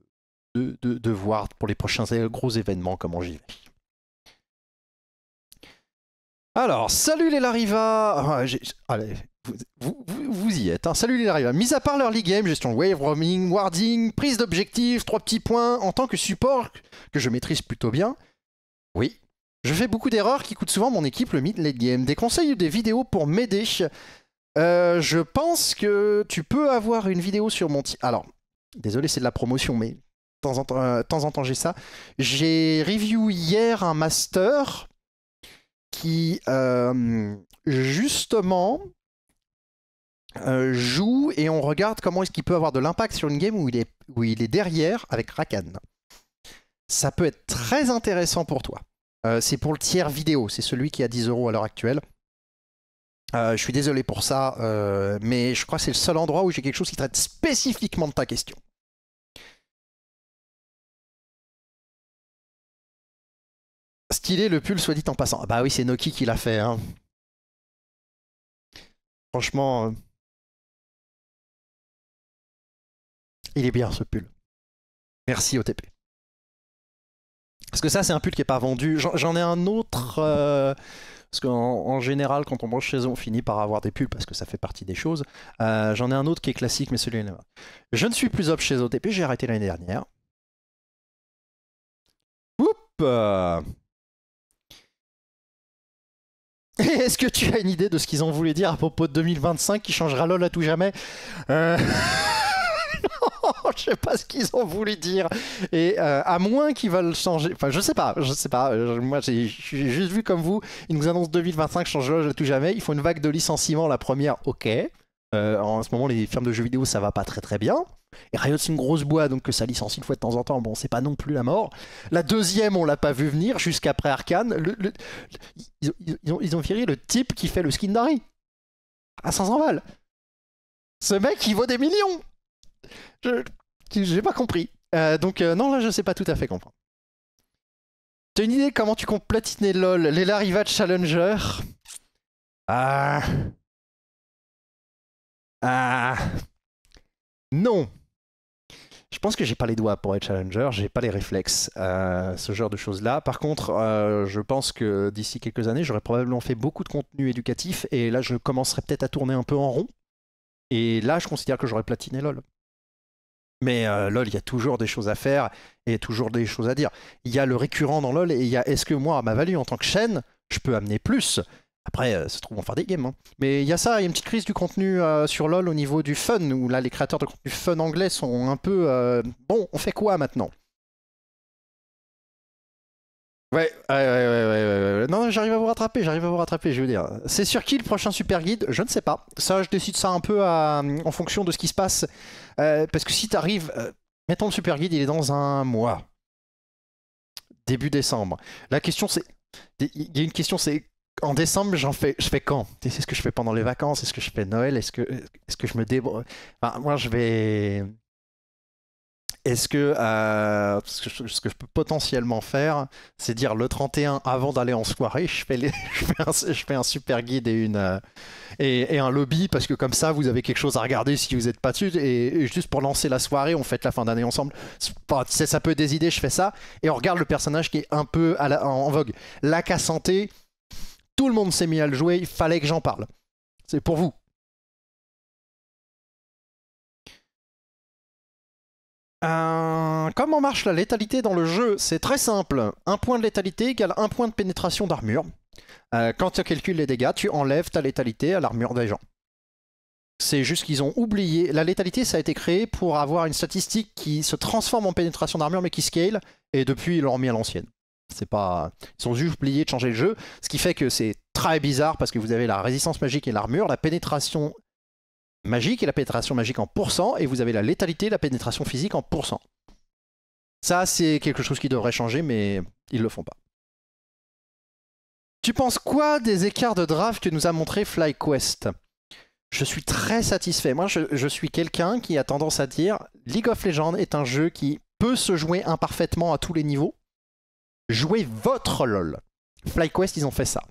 [SPEAKER 1] de, voir pour les prochains gros événements comment j'y vais.
[SPEAKER 2] Alors, salut les larivas ah, Allez,
[SPEAKER 1] vous, y êtes. Hein. Salut les Mise Mis à part l'early game, gestion wave, roaming, warding, prise d'objectifs, trois petits points, en tant que support que je maîtrise plutôt bien, oui, je fais beaucoup d'erreurs qui coûtent souvent mon équipe le mid-late game. Des conseils ou des vidéos pour m'aider euh, Je pense que tu peux avoir une vidéo sur mon... Alors, désolé, c'est de la promotion, mais euh, de temps en temps, j'ai ça. J'ai review hier un master qui, euh, justement, euh, joue et on regarde comment est-ce qu'il peut avoir de l'impact sur une game où il est, où il est derrière avec Rakan. Ça peut être très intéressant pour toi. Euh, c'est pour le tiers vidéo, c'est celui qui a 10 euros à l'heure actuelle. Euh, je suis désolé pour ça,
[SPEAKER 2] mais je crois que c'est le seul endroit où j'ai quelque chose qui traite spécifiquement de ta question. Stylé le pull, soit dit en passant. Ah bah oui, c'est Noki qui l'a fait. Hein. Franchement. Il est bien ce pull. Merci OTP. Parce que ça, c'est un pull qui n'est pas vendu. J'en ai un
[SPEAKER 1] autre. Euh, parce qu'en général, quand on mange chez eux, on finit par avoir des pulls parce que ça fait partie des choses. Euh, j'en ai un autre qui est classique, mais celui-là. Je ne suis plus op chez OTP, j'ai arrêté l'année
[SPEAKER 2] dernière. Oups euh. Est-ce que tu as une idée de ce qu'ils ont voulu dire à propos de 2025
[SPEAKER 1] qui changera LOL à tout jamais je sais pas ce qu'ils ont voulu dire. Et euh, à moins qu'ils veulent changer, enfin je sais pas, je sais pas. Euh, moi j'ai juste vu comme vous, ils nous annoncent 2025 change de tout jamais. Il faut une vague de licenciements la première, ok. Euh, en ce moment les firmes de jeux vidéo ça va pas très très bien. Et Riot c'est une grosse boîte donc que ça licencie une fois de temps en temps, bon c'est pas non plus la mort. La deuxième on l'a pas vu venir jusqu'après Arkane. ils, ont, ils viré le type qui fait le skin d'Ari à 500 balles. Ce mec, il vaut des millions. Je j'ai pas compris. Euh, donc euh, non, là je sais pas tout à fait comprendre. T'as une idée comment tu comptes platiner
[SPEAKER 2] LOL Les Lariva Challenger Ah. Ah. Non. Je pense que j'ai
[SPEAKER 1] pas les doigts pour être challenger, j'ai pas les réflexes, euh, ce genre de choses-là. Par contre, je pense que d'ici quelques années, j'aurais probablement fait beaucoup de contenu éducatif et là, je commencerai peut-être à tourner un peu en rond. Et là, je considère que j'aurais platiné LOL. Mais euh, LOL, il y a toujours des choses à faire et toujours des choses à dire. Il y a le récurrent dans LOL et il y a est-ce que moi, à ma value en tant que chaîne, je peux amener plus Après, euh, ça se trouve, on faire des games. Hein. Mais il y a ça, il y a une petite crise du contenu euh, sur LOL au niveau du fun, où là, les créateurs de contenu fun anglais sont un peu. bon, on fait quoi maintenant Ouais, ouais, ouais, ouais, ouais, Non, j'arrive à vous rattraper, j'arrive à vous rattraper, je veux dire. C'est sur qui le prochain super guide Je ne sais pas. Ça, je décide ça un peu euh, en fonction de ce qui se passe. Euh, parce que si t'arrives, arrives euh, mettons le super guide, il est dans un mois. Début décembre. La question, c'est. Il y a une question, c'est. En décembre, j'en fais, je fais quand C'est ce que je fais pendant les vacances Est-ce que je fais Noël Est-ce que, est -ce que je me débrouille Moi, je vais est ce que, euh, ce, que je, peux potentiellement faire, c'est dire le 31 avant d'aller en soirée, je fais, je, fais un, super guide et, une, euh, et, un lobby, parce que comme ça, vous avez quelque chose à regarder si vous n'êtes pas dessus. Et, juste pour lancer la soirée, on fait la fin d'année ensemble. C'est ça peut des idées, je fais ça. Et on regarde le personnage qui est un peu en, vogue. La
[SPEAKER 2] santé, tout le monde s'est mis à le jouer, il fallait que j'en parle. C'est pour vous. Euh, comment marche la létalité dans le jeu C'est très simple. Un point de létalité égale un point de
[SPEAKER 1] pénétration d'armure. Euh, quand tu calcules les dégâts, tu enlèves ta létalité à l'armure des gens. C'est juste qu'ils ont oublié. La létalité, ça a été créé pour avoir une statistique qui se transforme en pénétration d'armure mais qui scale. Et depuis, ils l'ont remis à l'ancienne. C'est pas... Ils ont juste oublié de changer le jeu. Ce qui fait que c'est très bizarre parce que vous avez la résistance magique et l'armure. La pénétration magique et la pénétration magique en pourcent, et vous avez la létalité et la pénétration physique en pourcent. Ça, c'est quelque chose qui devrait changer, mais ils le font pas. Tu penses quoi des écarts de draft que nous a montré FlyQuest Je suis très satisfait. Moi, je, je suis quelqu'un qui a tendance à dire League of Legends est un jeu qui peut se jouer imparfaitement à tous les niveaux. Jouez votre LOL. FlyQuest, ils ont fait ça.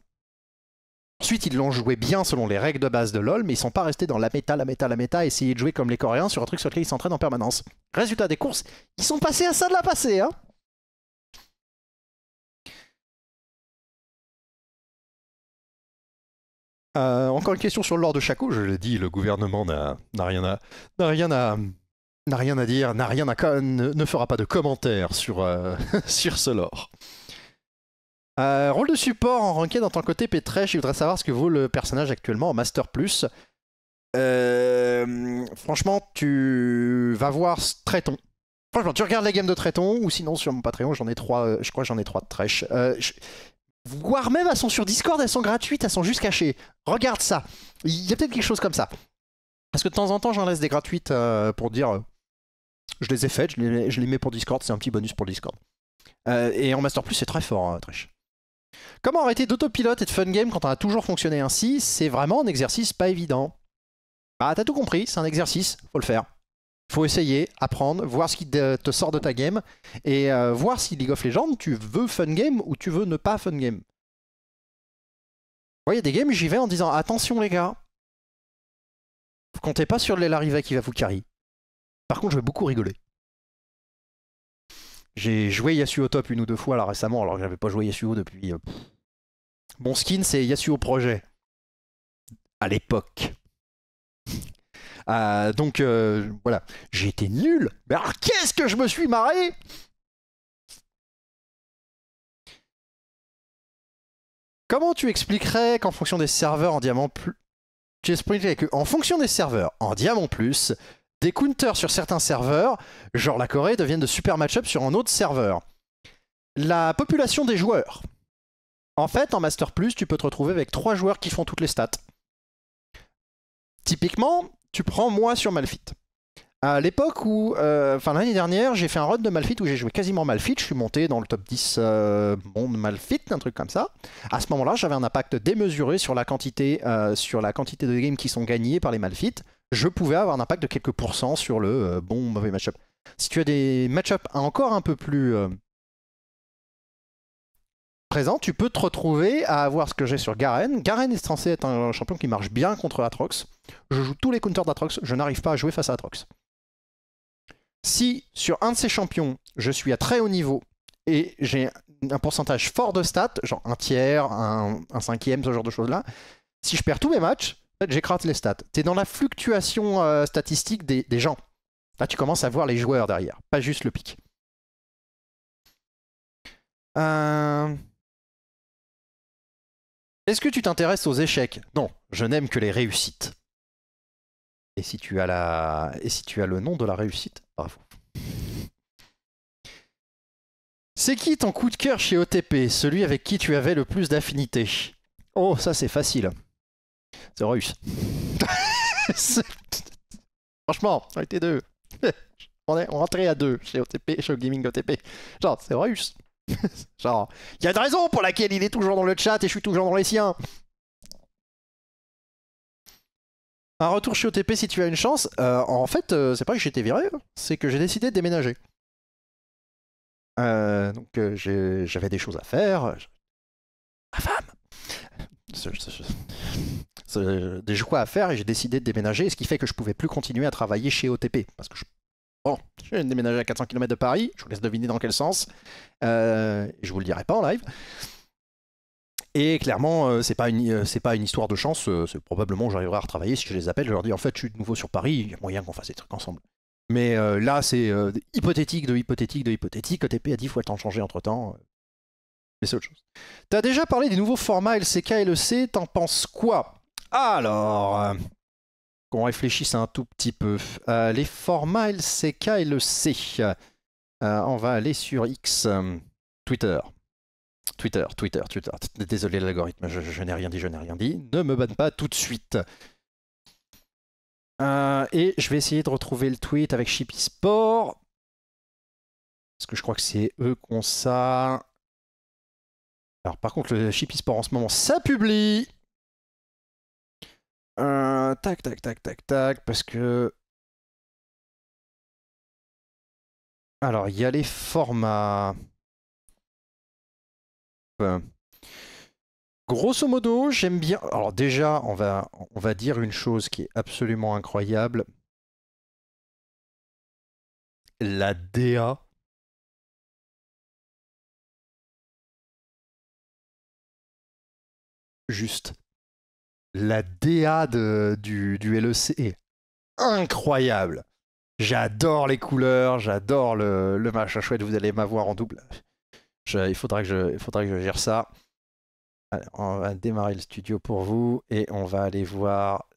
[SPEAKER 1] Ensuite, ils l'ont joué bien selon les règles de base de LoL, mais ils sont pas restés dans la méta, la méta, la méta, essayer de jouer comme les Coréens sur un truc sur lequel ils s'entraînent en permanence. Résultat des courses,
[SPEAKER 2] ils sont passés à ça de la passée, hein euh, encore une question sur l'or de Chaco, je l'ai
[SPEAKER 1] dit, le gouvernement n'a rien à, n'a rien à, n'a rien à dire, n'a rien à, ne, fera pas de commentaires sur, euh, sur ce lore. Euh, rôle de support en ranked en tant que côté petrèche. il voudrais savoir ce que vaut le personnage actuellement en Master Plus. Euh, franchement, tu vas voir Traiton. Franchement, tu regardes les games de Traiton, ou sinon sur mon Patreon, j'en ai trois, euh, je crois que j'en ai trois de trèche. Voire même, elles sont sur Discord, elles sont gratuites, elles sont juste cachées. Regarde ça. Il y a peut-être quelque chose comme ça. Parce que de temps en temps, j'en laisse des gratuites pour dire je les ai faites, je les, mets pour Discord, c'est un petit bonus pour Discord. et en Master Plus, c'est très fort, hein, trèche. Comment arrêter d'autopilote et de fun game quand on a toujours fonctionné ainsi C'est vraiment un exercice pas évident. Bah t'as tout compris, c'est un exercice, faut le faire. Faut essayer, apprendre, voir ce qui te sort de ta game et euh, voir si League of Legends, tu veux fun game ou tu veux ne pas fun game. Vous
[SPEAKER 2] voyez, des games, j'y vais en disant attention les gars, vous comptez pas sur l'arrivée qui va vous carry. Par contre, je vais beaucoup rigoler.
[SPEAKER 1] J'ai joué Yasuo top une ou deux fois là récemment, alors que j'avais pas joué Yasuo depuis. Euh, Mon skin, c'est Yasuo Projet. À l'époque.
[SPEAKER 2] Euh, donc euh, voilà, j'ai été nul. Mais alors qu'est-ce que je me suis marré Comment tu expliquerais qu'en fonction des serveurs en diamant plus... Tu expliquerais qu'en
[SPEAKER 1] fonction des serveurs en diamant plus, des counters sur certains serveurs, genre la Corée, deviennent de super match-up sur un autre serveur. La population des joueurs. En fait, en Master Plus, tu peux te retrouver avec trois joueurs qui font toutes les stats. Typiquement, tu prends moi sur Malfit. À l'époque où, euh, enfin l'année dernière, j'ai fait un run de Malfit où j'ai joué quasiment Malfit. Je suis monté dans le top 10 euh, monde Malfit, un truc comme ça. À ce moment-là, j'avais un impact démesuré sur la quantité, euh, sur la quantité de games qui sont gagnés par les Malfit je pouvais avoir un impact de quelques pourcents sur le euh, bon ou mauvais match-up. Si tu as des match ups encore un peu plus euh, présents, tu peux te retrouver à avoir ce que j'ai sur Garen. Garen est censé être un champion qui marche bien contre Atrox. Je joue tous les counters d'Atrox, je n'arrive pas à jouer face à Atrox. Si sur un de ces champions, je suis à très haut niveau et j'ai un pourcentage fort de stats, genre un tiers, un, un cinquième, ce genre de choses-là, si je perds tous mes matchs, j'écrase les stats. Tu es dans la fluctuation euh, statistique des, gens. Là, tu commences à voir les joueurs derrière, pas juste le
[SPEAKER 2] pic. Euh, est-ce que tu t'intéresses aux échecs Non, je n'aime que les réussites.
[SPEAKER 1] Et si tu as la... Et si tu as le nom de la réussite, bravo. C'est qui ton coup de cœur chez OTP Celui avec qui tu avais le plus d'affinité Oh, ça c'est facile. C'est russe. Franchement, on était deux. on est rentré à deux chez OTP, chez Gaming OTP. Genre, c'est russe. Genre, il y a une raison pour laquelle il est toujours dans le chat et je suis toujours dans les siens. Un retour chez OTP si tu as une chance. Euh, en fait, euh, c'est pas que j'étais été viré, hein. c'est que j'ai décidé de déménager. Euh, donc euh, j'avais des choses à faire. Ma femme. Euh, des choix quoi à faire et j'ai décidé de déménager, ce qui fait que je pouvais plus continuer à travailler chez OTP. Parce que je... Bon, je de déménager à 400 km de Paris, je vous laisse deviner dans quel sens. Euh, je vous le dirai pas en live. Et clairement, euh, c'est pas une euh, pas une histoire de chance. c'est probablement j'arriverai à retravailler si je les appelle. Je leur dis en fait, je suis de nouveau sur Paris. Il y a moyen qu'on fasse des trucs ensemble. Mais là, c'est hypothétique, de hypothétique, de hypothétique. OTP a dit faut le temps changé changer entre temps. Mais c'est autre chose. T'as déjà parlé des nouveaux formats LCK et LEC. T'en penses quoi alors, euh, qu'on réfléchisse un tout petit peu. Euh, les formats LCK et le C. Euh, on va aller sur X, Twitter. Twitter, Twitter, Twitter. Désolé l'algorithme, je, n'ai rien dit, je n'ai rien dit. Ne me banne pas tout de suite. et je vais essayer de retrouver le tweet avec Shippy Sport.
[SPEAKER 2] Parce que je crois que c'est eux qu'on ça. Alors par contre, le Shippy Sport en ce moment, ça publie tac, tac, tac, tac, tac, parce que... Alors, il y a les formats. Euh,
[SPEAKER 1] grosso modo, j'aime bien... Alors déjà, on va, on va dire une chose qui est
[SPEAKER 2] absolument incroyable. La DA. Juste la DA du,
[SPEAKER 1] LEC est incroyable. J'adore les couleurs, j'adore le, le, machin chouette. Vous allez m'avoir en double. il, faudra que je, gère ça. on va démarrer le studio pour vous et on va aller voir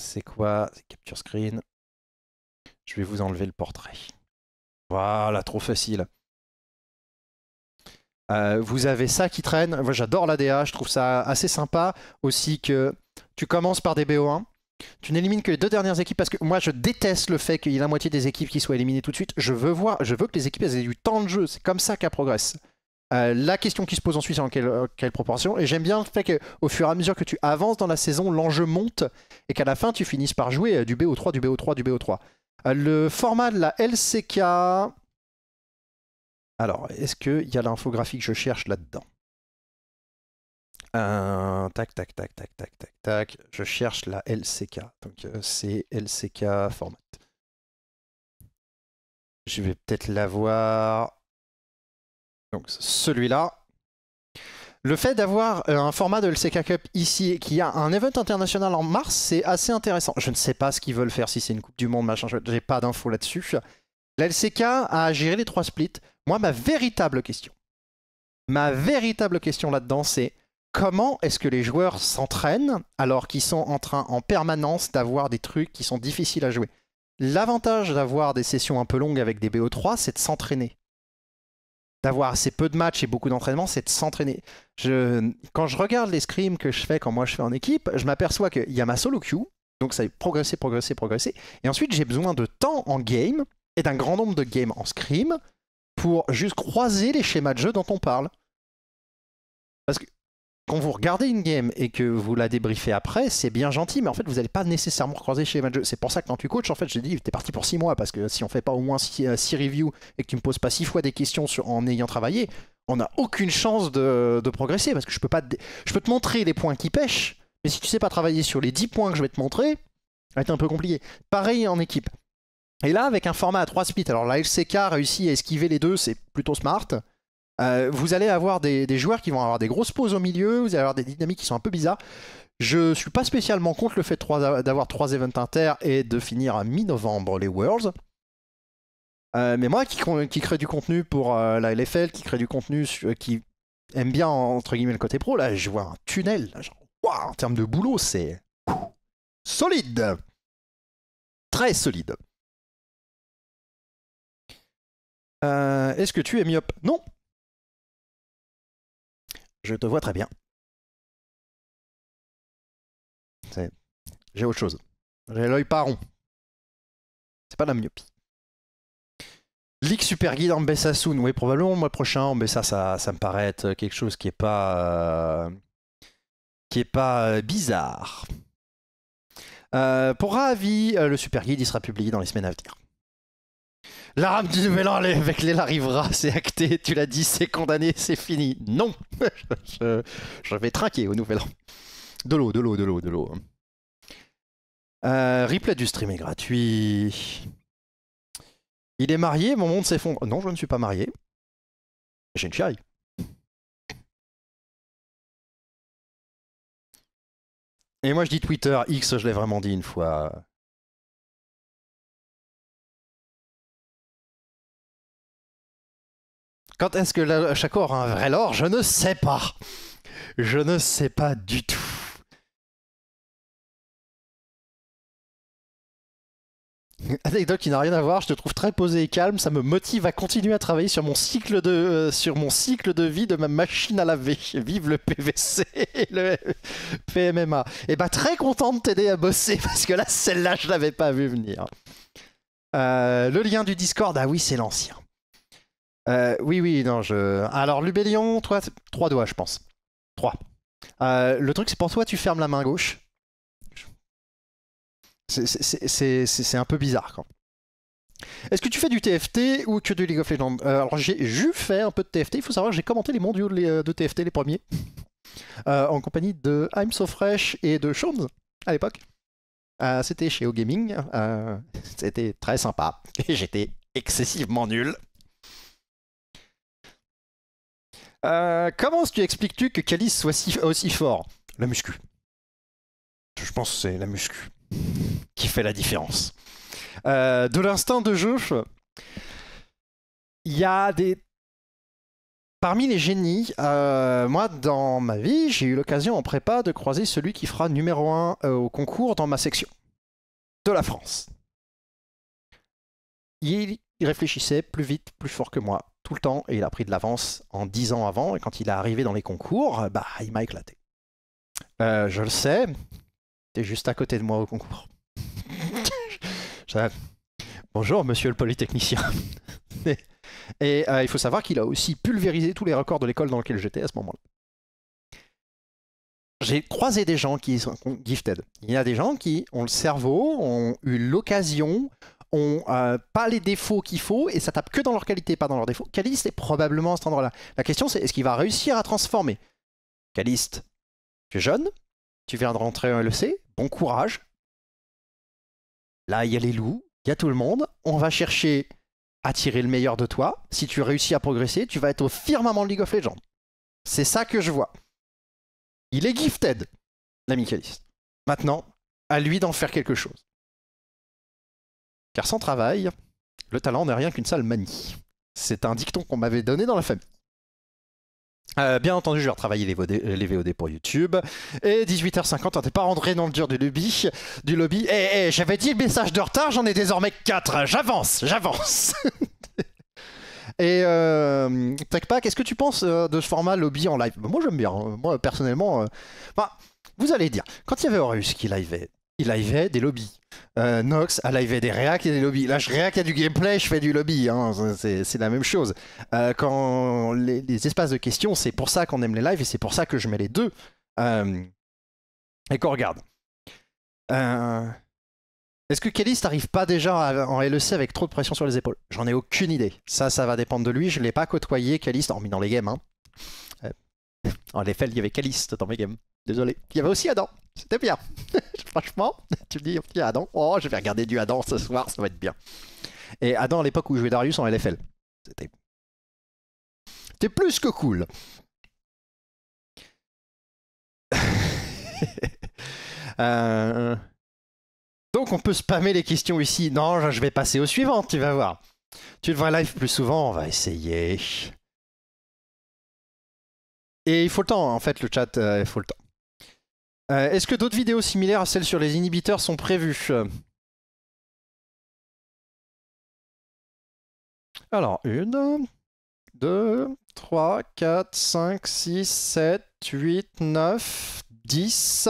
[SPEAKER 1] c'est quoi c'est Capture Screen. Je vais vous enlever le portrait. Voilà, trop facile. Euh, vous avez ça qui traîne. j'adore la DA, je trouve ça assez sympa. Aussi que tu commences par des BO1. Tu n'élimines que les deux dernières équipes parce que moi je déteste le fait qu'il y ait la moitié des équipes qui soient éliminées tout de suite. Je veux voir, je veux que les équipes aient du temps de jeu. C'est comme ça qu'elles progressent. Euh, la question qui se pose ensuite, c'est en quelle, euh, proportion. Et j'aime bien le fait qu'au fur et à mesure que tu avances dans la saison, l'enjeu monte et qu'à la fin, tu finisses par jouer euh, du BO3, du BO3, du BO3. le format de la LCK. Alors, est-ce qu'il y a l'infographie que je cherche là-dedans tac, tac, tac, tac, tac, tac, tac. Je cherche la LCK. Donc, euh,
[SPEAKER 2] c'est LCK format. Je vais peut-être l'avoir. Donc, celui-là. Le fait
[SPEAKER 1] d'avoir euh, un format de LCK Cup ici et a un event international en mars, c'est assez intéressant. Je ne sais pas ce qu'ils veulent faire, si c'est une Coupe du Monde, machin, j'ai pas d'infos là-dessus. La LCK a géré les trois splits. Moi, ma véritable question, ma véritable question là-dedans, c'est comment est-ce que les joueurs s'entraînent alors qu'ils sont en train en permanence d'avoir des trucs qui sont difficiles à jouer. L'avantage d'avoir des sessions un peu longues avec des BO3, c'est de s'entraîner. D'avoir assez peu de matchs et beaucoup d'entraînement, c'est de s'entraîner. Quand je regarde les scrims que je fais quand moi je fais en équipe, je m'aperçois qu'il y a ma solo queue, donc ça va progresser, progresser, progresser. Et ensuite, j'ai besoin de temps en game et d'un grand nombre de games en scrim pour juste croiser les schémas de jeu dont on parle. Parce que quand vous regardez une game et que vous la débriefez après, c'est bien gentil, mais en fait, vous n'allez pas nécessairement croiser chez les C'est pour ça que quand tu coaches, en fait, j'ai dit, t'es parti pour 6 mois, parce que si on fait pas au moins 6 euh, reviews et que tu me poses pas 6 fois des questions en ayant travaillé, on n'a aucune chance de, progresser, parce que je peux, pas te, je peux te montrer les points qui pêchent, mais si tu sais pas travailler sur les 10 points que je vais te montrer, ça va être un peu compliqué. Pareil en équipe. Et là, avec un format à 3 splits, alors la LCK a réussi à esquiver les deux, c'est plutôt smart. Euh, vous allez avoir des, joueurs qui vont avoir des grosses pauses au milieu, vous allez avoir des dynamiques qui sont un peu bizarres. Je suis pas spécialement contre le fait d'avoir trois events inter et de finir à mi-novembre les Worlds. Euh, mais moi qui, crée du contenu pour euh, la LFL, qui crée du contenu qui aime bien entre guillemets le côté pro,
[SPEAKER 2] là je vois un tunnel. en termes de boulot, c'est solide. Très solide. Est-ce que tu es myope Non, je te vois très bien. J'ai autre chose. J'ai l'œil pas rond. C'est pas la myopie. Leak Super
[SPEAKER 1] Guide en oui, probablement le mois prochain, mais ça, ça, me paraît être quelque chose qui est pas. Euh, qui est pas euh, bizarre. Euh, pour avis, le Super Guide, sera publié dans les semaines à venir.
[SPEAKER 2] La du Nouvel An avec
[SPEAKER 1] les arrivera, c'est acté, tu l'as dit, c'est condamné, c'est fini. Non je, vais trinquer au Nouvel An. De l'eau, de l'eau, de l'eau, de l'eau. Euh,
[SPEAKER 2] replay du stream est gratuit. Il est marié, mon monde s'effondre. Non, je ne suis pas marié. J'ai une chérie. Et moi je dis Twitter, X je l'ai vraiment dit une fois. Quand est-ce que la Chaco aura un vrai lore Je ne sais pas. Je ne sais pas du tout. Anecdote qui n'a rien à voir, je te trouve très posé et calme, ça me motive à continuer
[SPEAKER 1] à travailler sur mon cycle de, euh, sur mon cycle de vie de ma machine à laver. Vive le PVC et le PMMA. Et eh bah ben, très content de t'aider à bosser parce que là celle-là je l'avais pas vu venir. Euh, le lien du Discord, ah oui c'est l'ancien. Euh, oui, oui, non, je. Alors, Lubellion, toi, trois doigts, je pense. Trois. Euh, le truc, c'est pour toi, tu fermes la main gauche. C'est un peu bizarre, quand. Est-ce que tu fais du TFT ou que du League of Legends euh, Alors, j'ai juste fait un peu de TFT. Il faut savoir, j'ai commenté les mondiaux de, TFT, les premiers, en compagnie de I'm So Fresh et de Shones, à l'époque. C'était chez O Gaming. C'était très sympa. Et j'étais excessivement nul. Euh, comment expliques-tu que Calice soit aussi fort La muscu. Je pense que c'est la muscu qui fait la différence. Euh, de l'instinct de jeu, il y a des. Parmi les génies, euh, moi dans ma vie, j'ai eu l'occasion en prépa de croiser celui qui fera numéro 1 au concours dans ma section de la France. Il réfléchissait plus vite, plus fort que moi, tout le temps et il a pris de l'avance en dix ans avant. Et quand il est arrivé dans les concours, bah, il m'a éclaté. Euh, je le sais, t'es juste à côté de moi au concours. Bonjour, monsieur le polytechnicien. et euh, il faut savoir qu'il a aussi pulvérisé tous les records de l'école dans laquelle j'étais à ce moment-là. J'ai croisé des gens qui sont gifted. Il y a des gens qui ont le cerveau, ont eu l'occasion, ont euh, pas les défauts qu'il faut et ça tape que dans leur qualité, pas dans leurs défauts. Caliste est probablement à cet endroit-là. La question, c'est est-ce qu'il va réussir à transformer Caliste, tu es jeune, tu viens de rentrer en LEC, bon courage. Là, il y a les loups, il y a tout le monde. On va chercher à tirer le meilleur de toi. Si tu réussis à progresser, tu vas être au firmament de League of Legends. C'est ça que je vois.
[SPEAKER 2] Il est gifted, l'ami Caliste. Maintenant, à lui d'en faire quelque chose sans travail, le talent n'est rien qu'une sale manie.
[SPEAKER 1] C'est un dicton qu'on m'avait donné dans la famille. Euh, bien entendu, je vais retravailler les VOD, les pour YouTube. Et 18h50, on n'est pas rentré dans le dur du lobby. Du lobby. Et, eh, eh, j'avais message de retard, j'en ai désormais 4. J'avance, j'avance. et euh, TechPack, quest ce que tu penses euh, de ce format lobby en live Moi, j'aime bien. Moi, personnellement, euh, bah, vous allez dire, quand il y avait Horus qui liveait, il liveait des lobbies. Euh, Nox a liveait des réacts et des lobbies. Là, je réacte, il a du gameplay, je fais du lobby. Hein. C'est la même chose. Euh, quand les, espaces de questions, c'est pour ça qu'on aime les lives et c'est pour ça que je mets les deux. Euh, et qu'on regarde. Est-ce que Kelly n'arrive pas déjà en LEC avec trop de pression sur les épaules J'en ai aucune idée. Ça, ça va dépendre de lui. Je ne l'ai pas côtoyé, Kelly, hormis dans les games. Hein. En LFL, il y avait Caliste dans mes games. Désolé. Il y avait aussi Adam. C'était bien. Franchement, tu me dis, a Adam, oh, je vais regarder du Adam ce soir, ça va être bien. Et Adam, à l'époque où je jouais Darius en LFL, c'était.
[SPEAKER 2] C'était plus que cool. Euh, donc
[SPEAKER 1] on peut spammer les questions ici. Non, je vais passer au suivant, tu vas voir. Tu vois live plus souvent, on va essayer. Et il faut le temps, en fait, le chat,
[SPEAKER 2] euh, il faut le temps. Euh, est-ce que d'autres vidéos similaires à celles sur les inhibiteurs sont prévues Alors, une, deux, trois, quatre, cinq, six, sept, huit, neuf, dix,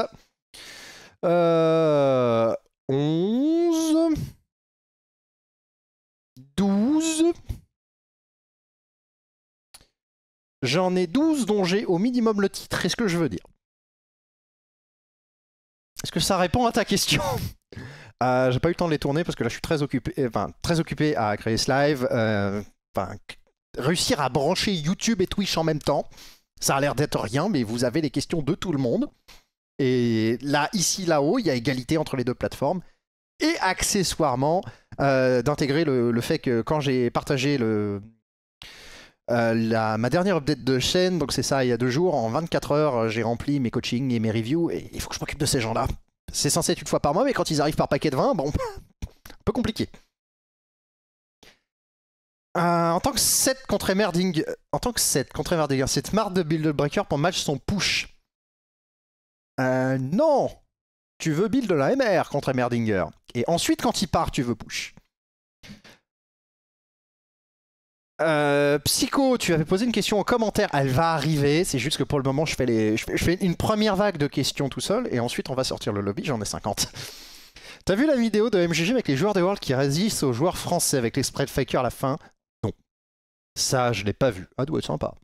[SPEAKER 2] euh, onze, douze. J'en ai 12 dont j'ai au minimum le titre est ce que je veux dire. Est-ce que ça répond à ta question
[SPEAKER 1] euh, J'ai pas eu le temps de les tourner parce que là je suis très occupé, euh, enfin, très occupé à créer ce live. Euh, réussir à brancher YouTube et Twitch en même temps, ça a l'air d'être rien, mais vous avez les questions de tout le monde. Et là, ici, là-haut, il y a égalité entre les deux plateformes. Et accessoirement, d'intégrer le, fait que quand j'ai partagé le, euh, la, ma dernière update de chaîne, donc c'est ça, il y a deux jours, en 24 heures, euh, j'ai rempli mes coachings et mes reviews, et il faut que je m'occupe de ces gens-là. C'est censé être une fois par mois, mais quand ils arrivent par paquet de 20, bon, un peu compliqué. Euh, en tant que 7 contre Emerding, en tant que 7 contre hein, de Build Breaker pour match son push.
[SPEAKER 2] non Tu veux build la MR contre Emerdinger. Et ensuite, quand il part, tu veux push.
[SPEAKER 1] Euh, Psycho, tu avais posé une question en commentaire. Elle va arriver. C'est juste que pour le moment, je fais, les... je, une première vague de questions tout seul. Et ensuite, on va sortir le lobby. J'en ai 50. T'as vu la vidéo de MGG avec les joueurs de World qui résistent aux joueurs français avec les de Faker à la fin Non. Ça, je l'ai pas vu. Ah, doit être sympa.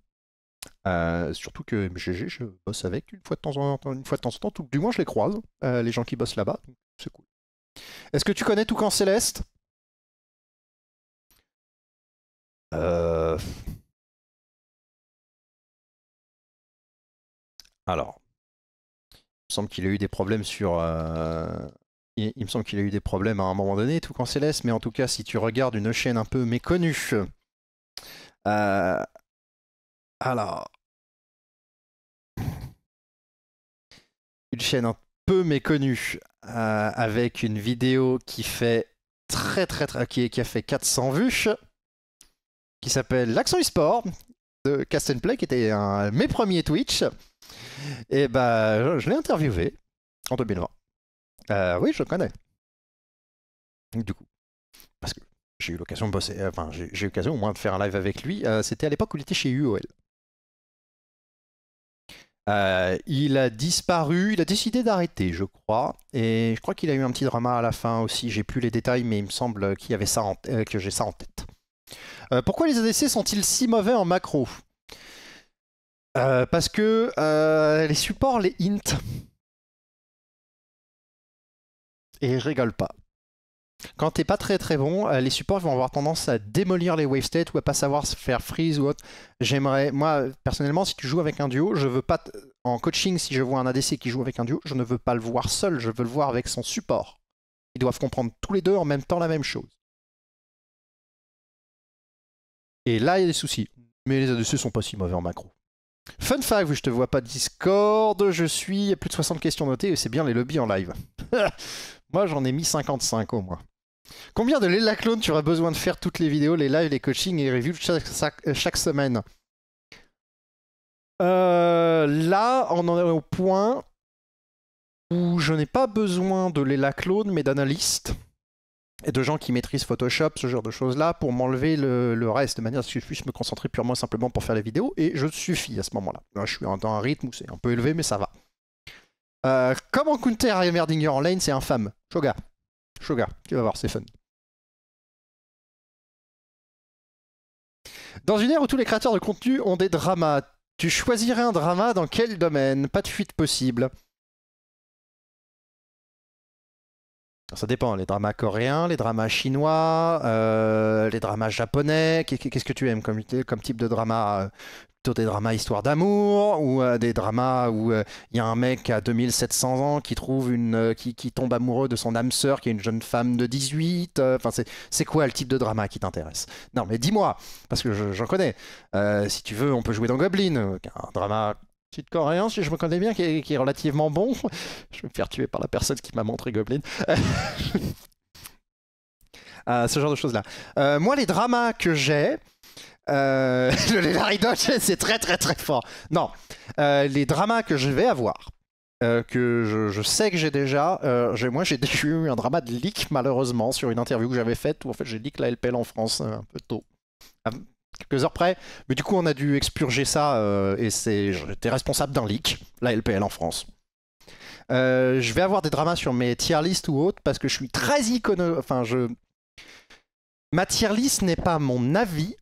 [SPEAKER 1] Euh, surtout que MGG, je bosse avec
[SPEAKER 2] une fois de temps en temps, une fois de temps, en temps du moins je les croise, euh, les gens qui bossent là-bas, c'est cool. Est-ce que tu connais Toucan Céleste Euh, alors, il me semble qu'il a eu des problèmes sur. Euh, il, me semble qu'il a eu des
[SPEAKER 1] problèmes à un moment donné, tout quand mais en tout cas, si tu regardes une chaîne un peu méconnue.
[SPEAKER 2] Euh, alors. Une chaîne un peu méconnue avec une vidéo
[SPEAKER 1] qui fait très très très. qui a fait 400 vues qui s'appelle L'Action e-sport de Cast Play, qui était un, mes premiers Twitch. Et ben je, l'ai interviewé en 2020. Euh, oui, je le connais. Du coup, parce que j'ai eu l'occasion de bosser, euh, enfin, j'ai eu l'occasion au moins de faire un live avec lui. Euh, c'était à l'époque où il était chez UOL. Euh, il a disparu, il a décidé d'arrêter, je crois. Et je crois qu'il a eu un petit drama à la fin aussi. J'ai plus les détails, mais il me semble qu'il y avait ça en, euh, que j'ai ça en tête. Euh, pourquoi les ADC
[SPEAKER 2] sont-ils si mauvais en macro euh, Parce que euh, les supports les int. Et je pas.
[SPEAKER 1] Quand t'es pas très très bon, les supports vont avoir tendance à démolir les wave states ou à pas savoir se faire freeze ou autre. J'aimerais, moi personnellement, si tu joues avec un duo, je veux pas. En coaching, si je vois un ADC qui joue avec un duo, je ne veux pas le voir seul, je veux le voir avec son support. Ils doivent comprendre tous les deux en même temps la même chose. Et là, il y a des soucis. Mais les ADC sont pas si mauvais en macro. Fun fact, je te vois pas Discord, je suis. Il y a plus de 60 questions notées et c'est bien les lobbies en live. Moi, j'en ai mis 55 au moins. Combien de Léla Clone tu aurais besoin de faire toutes les vidéos, les lives, les coachings et les reviews chaque, euh, semaine euh, Là, on en est au point où je n'ai pas besoin de Léla Clone, mais d'analystes et de gens qui maîtrisent Photoshop, ce genre de choses-là, pour m'enlever le, reste, de manière à ce que je puisse me concentrer purement et simplement pour faire les vidéos, et je suffis à ce moment-là. je suis dans un rythme où c'est un peu élevé, mais
[SPEAKER 2] ça va. Euh, comment counter et Merdinger en lane, c'est infâme. Shoga. Shoga, tu vas voir, c'est fun. Dans une ère où tous les créateurs de contenu ont des dramas, tu choisirais un drama dans quel domaine Pas
[SPEAKER 1] de fuite possible. ça dépend, les dramas coréens, les dramas chinois, euh, les dramas japonais. Qu'est-ce que tu aimes comme, type de drama euh, Plutôt des dramas histoire d'amour ou euh, des dramas où il y a un mec à 2700 ans qui, trouve une, qui, tombe amoureux de son âme sœur qui est une jeune femme de 18. Enfin, c'est quoi le type de drama qui t'intéresse Non, mais dis-moi, parce que j'en connais. si tu veux, on peut jouer dans Goblin, un drama coréen, si je me connais bien, qui est, relativement bon. Je vais me faire tuer par la personne qui m'a montré Goblin. Ah, ce genre de choses-là. Euh, moi, les dramas que j'ai, euh, le Larry c'est très très très fort. Non, euh, les dramas que je vais avoir, euh, que je, sais que j'ai déjà. moi, j'ai eu un drama de leak, malheureusement, sur une interview que j'avais faite où en fait, j'ai leak la LPL en France un peu tôt. Ah, quelques heures près. Mais du coup, on a dû expurger ça euh, et c'est j'étais responsable d'un leak, la LPL en France. Euh, je vais avoir des dramas sur mes tier list ou autres parce que je suis très icono. Enfin, je. Ma tier list n'est pas mon avis,